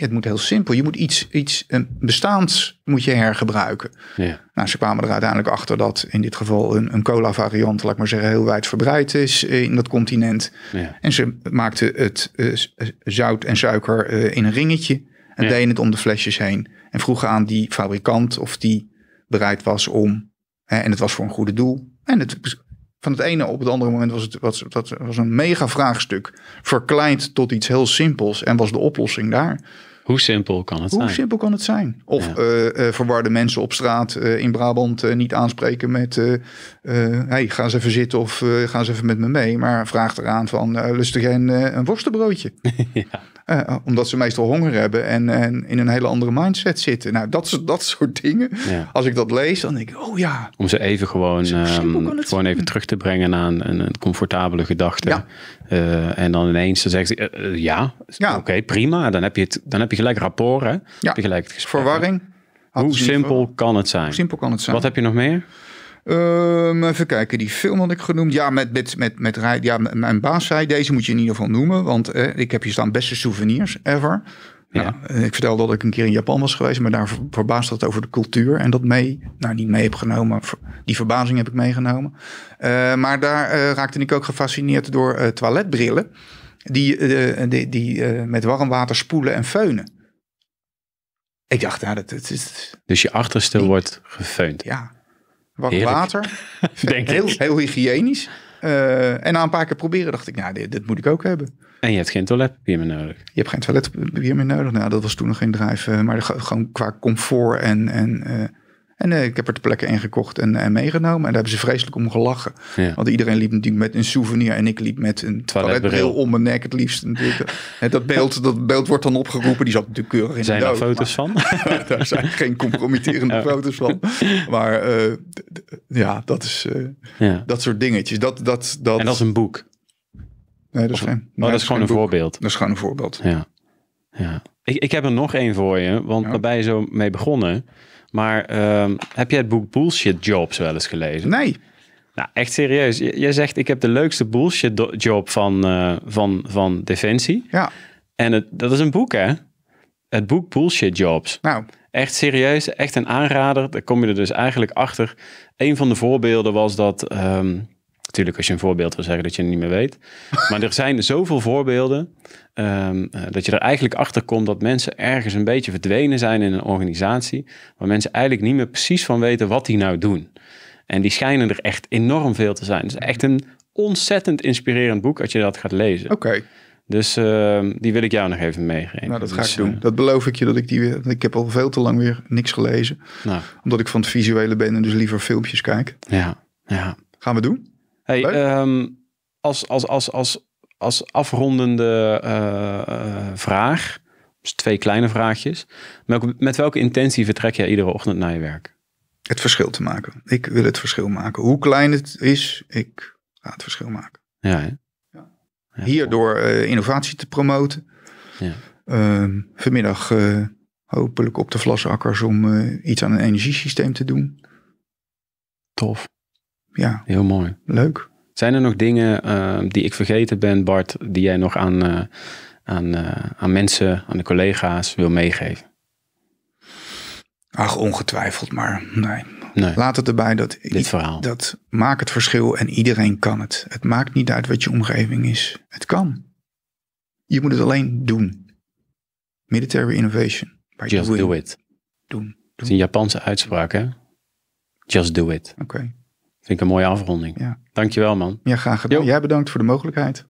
het moet heel simpel. Je moet iets, iets een bestaans moet je hergebruiken. Ja. Nou, ze kwamen er uiteindelijk achter dat in dit geval een, een cola variant, laat ik maar zeggen, heel wijdverbreid is in dat continent. Ja. En ze maakten het zout en suiker in een ringetje. En ja. deden het om de flesjes heen. En vroegen aan die fabrikant of die bereid was om. Hè, en het was voor een goede doel. En het, van het ene op het andere moment was het was, dat was een mega vraagstuk. Verkleind tot iets heel simpels. En was de oplossing daar. Hoe simpel kan het zijn? Hoe simpel kan het zijn? Of eh, eh, verwarde mensen op straat eh, in Brabant niet aanspreken met... hey, ga eens even zitten of ga eens even met me mee. Maar vraag eraan van, lustig en een worstenbroodje? ja. Eh, eh, omdat ze meestal honger hebben en, en, in een hele andere mindset zitten. Nou, dat, dat soort dingen. Als ik dat lees, dan denk ik, oh ja. Om ze even gewoon, ehm, gewoon even terug te brengen aan een, een comfortabele gedachte. Ja. Eh, en dan ineens dan zegt ze, ja, ja. oké, prima. Dan heb, je het, dan heb je gelijk rapport, hè? Ja. Heb je gelijk Verwarring. Hoe simpel kan het zijn? Hoe simpel kan het zijn? Wat heb je nog meer? Um, even kijken, die film had ik genoemd. Ja, met, met, met, met, ja, mijn baas zei, deze moet je in ieder geval noemen. Want eh, ik heb hier staan beste souvenirs ever. Ja. Eh, ik vertelde dat ik een keer in Japan was geweest, maar daar verbaasde dat over de cultuur en dat mee, nou niet mee heb genomen, die verbazing heb ik meegenomen. Eh, maar daar eh, raakte ik ook gefascineerd door toiletbrillen, die, die, met warm water spoelen en feunen. Ik dacht, ja, dat, het is. Dus je achterste wordt gefeund. Ja, wat water. Denk heel, heel hygiënisch. Eh, en na een paar keer proberen dacht ik, nou, dit, moet ik ook hebben. En je hebt geen toiletpapier meer nodig. Je hebt geen toiletpapier meer nodig. Nou, dat was toen nog geen drijf. Eh, maar gewoon qua comfort en, en eh, en eh, ik heb er de plekken in gekocht en, meegenomen. En daar hebben ze vreselijk om gelachen. Want iedereen liep natuurlijk met een souvenir en ik liep met een toiletbril om mijn nek het liefst. dat, beeld, dat beeld wordt dan opgeroepen. Die zat natuurlijk keurig in zijn de Zijn foto's van? daar zijn geen compromitterende foto's van. Maar eh, ja, dat is eh, dat soort dingetjes. Dat, dat, dat... En dat is een boek? Nee, dat is of, geen. Oh, dat is gewoon een voorbeeld. Dat is gewoon een voorbeeld. Ja. ja. Ik, ik heb er nog één voor je, want je zo mee begonnen. Maar ehm, heb jij het boek Bullshit Jobs wel eens gelezen? Nee. Nou, echt serieus. jij zegt, ik heb de leukste bullshit job van, eh, van, van Defensie. Ja. En het, dat is een boek, hè? Het boek Bullshit Jobs. Nou. Echt serieus, echt een aanrader. Daar kom je er dus eigenlijk achter. Een van de voorbeelden was dat... Ehm, natuurlijk, als je een voorbeeld wil zeggen dat je het niet meer weet. Maar er zijn zoveel voorbeelden Ehm, eh, dat je er eigenlijk achter komt dat mensen ergens een beetje verdwenen zijn in een organisatie, waar mensen eigenlijk niet meer precies van weten wat die nou doen. En die schijnen er echt enorm veel te zijn. Het is echt een ontzettend inspirerend boek als je dat gaat lezen. Oké. Dus ehm, die wil ik jou nog even meegeven. Nou, dat ga ik dus, doen. Eh, dat beloof ik je dat ik die weer. Ik heb al veel te lang weer niks gelezen. Nou. Omdat ik van het visuele ben en dus liever filmpjes kijk. Ja, ja. Gaan we doen? Hey, ehm, als, als, als, als als afrondende eh, eh, vraag, dus twee kleine vraagjes. Met, welke intentie vertrek jij iedere ochtend naar je werk? Het verschil te maken. Ik wil het verschil maken. Hoe klein het is, ik ga het verschil maken. Ja, hè? Ja, Hierdoor eh, innovatie te promoten. Ja. Ehm, vanmiddag hopelijk op de vlasakkers om iets aan een energiesysteem te doen. Tof. Ja. Heel mooi. Leuk. Zijn er nog dingen eh, die ik vergeten ben, Bart, die jij nog aan, eh, aan, eh, aan mensen, aan de collega's wil meegeven? Ach, ongetwijfeld, maar nee. Laat het erbij dat, Dit verhaal. dat maakt het verschil en iedereen kan het. Het maakt niet uit wat je omgeving is. Het kan. Je moet het alleen doen. Military innovation. Just do it. Doen, Het is een Japanse uitspraak, hè? Just do it. Oké. Vind ik een mooie afronding. Ja. Dankjewel man. Ja, graag gedaan. Jij bedankt voor de mogelijkheid.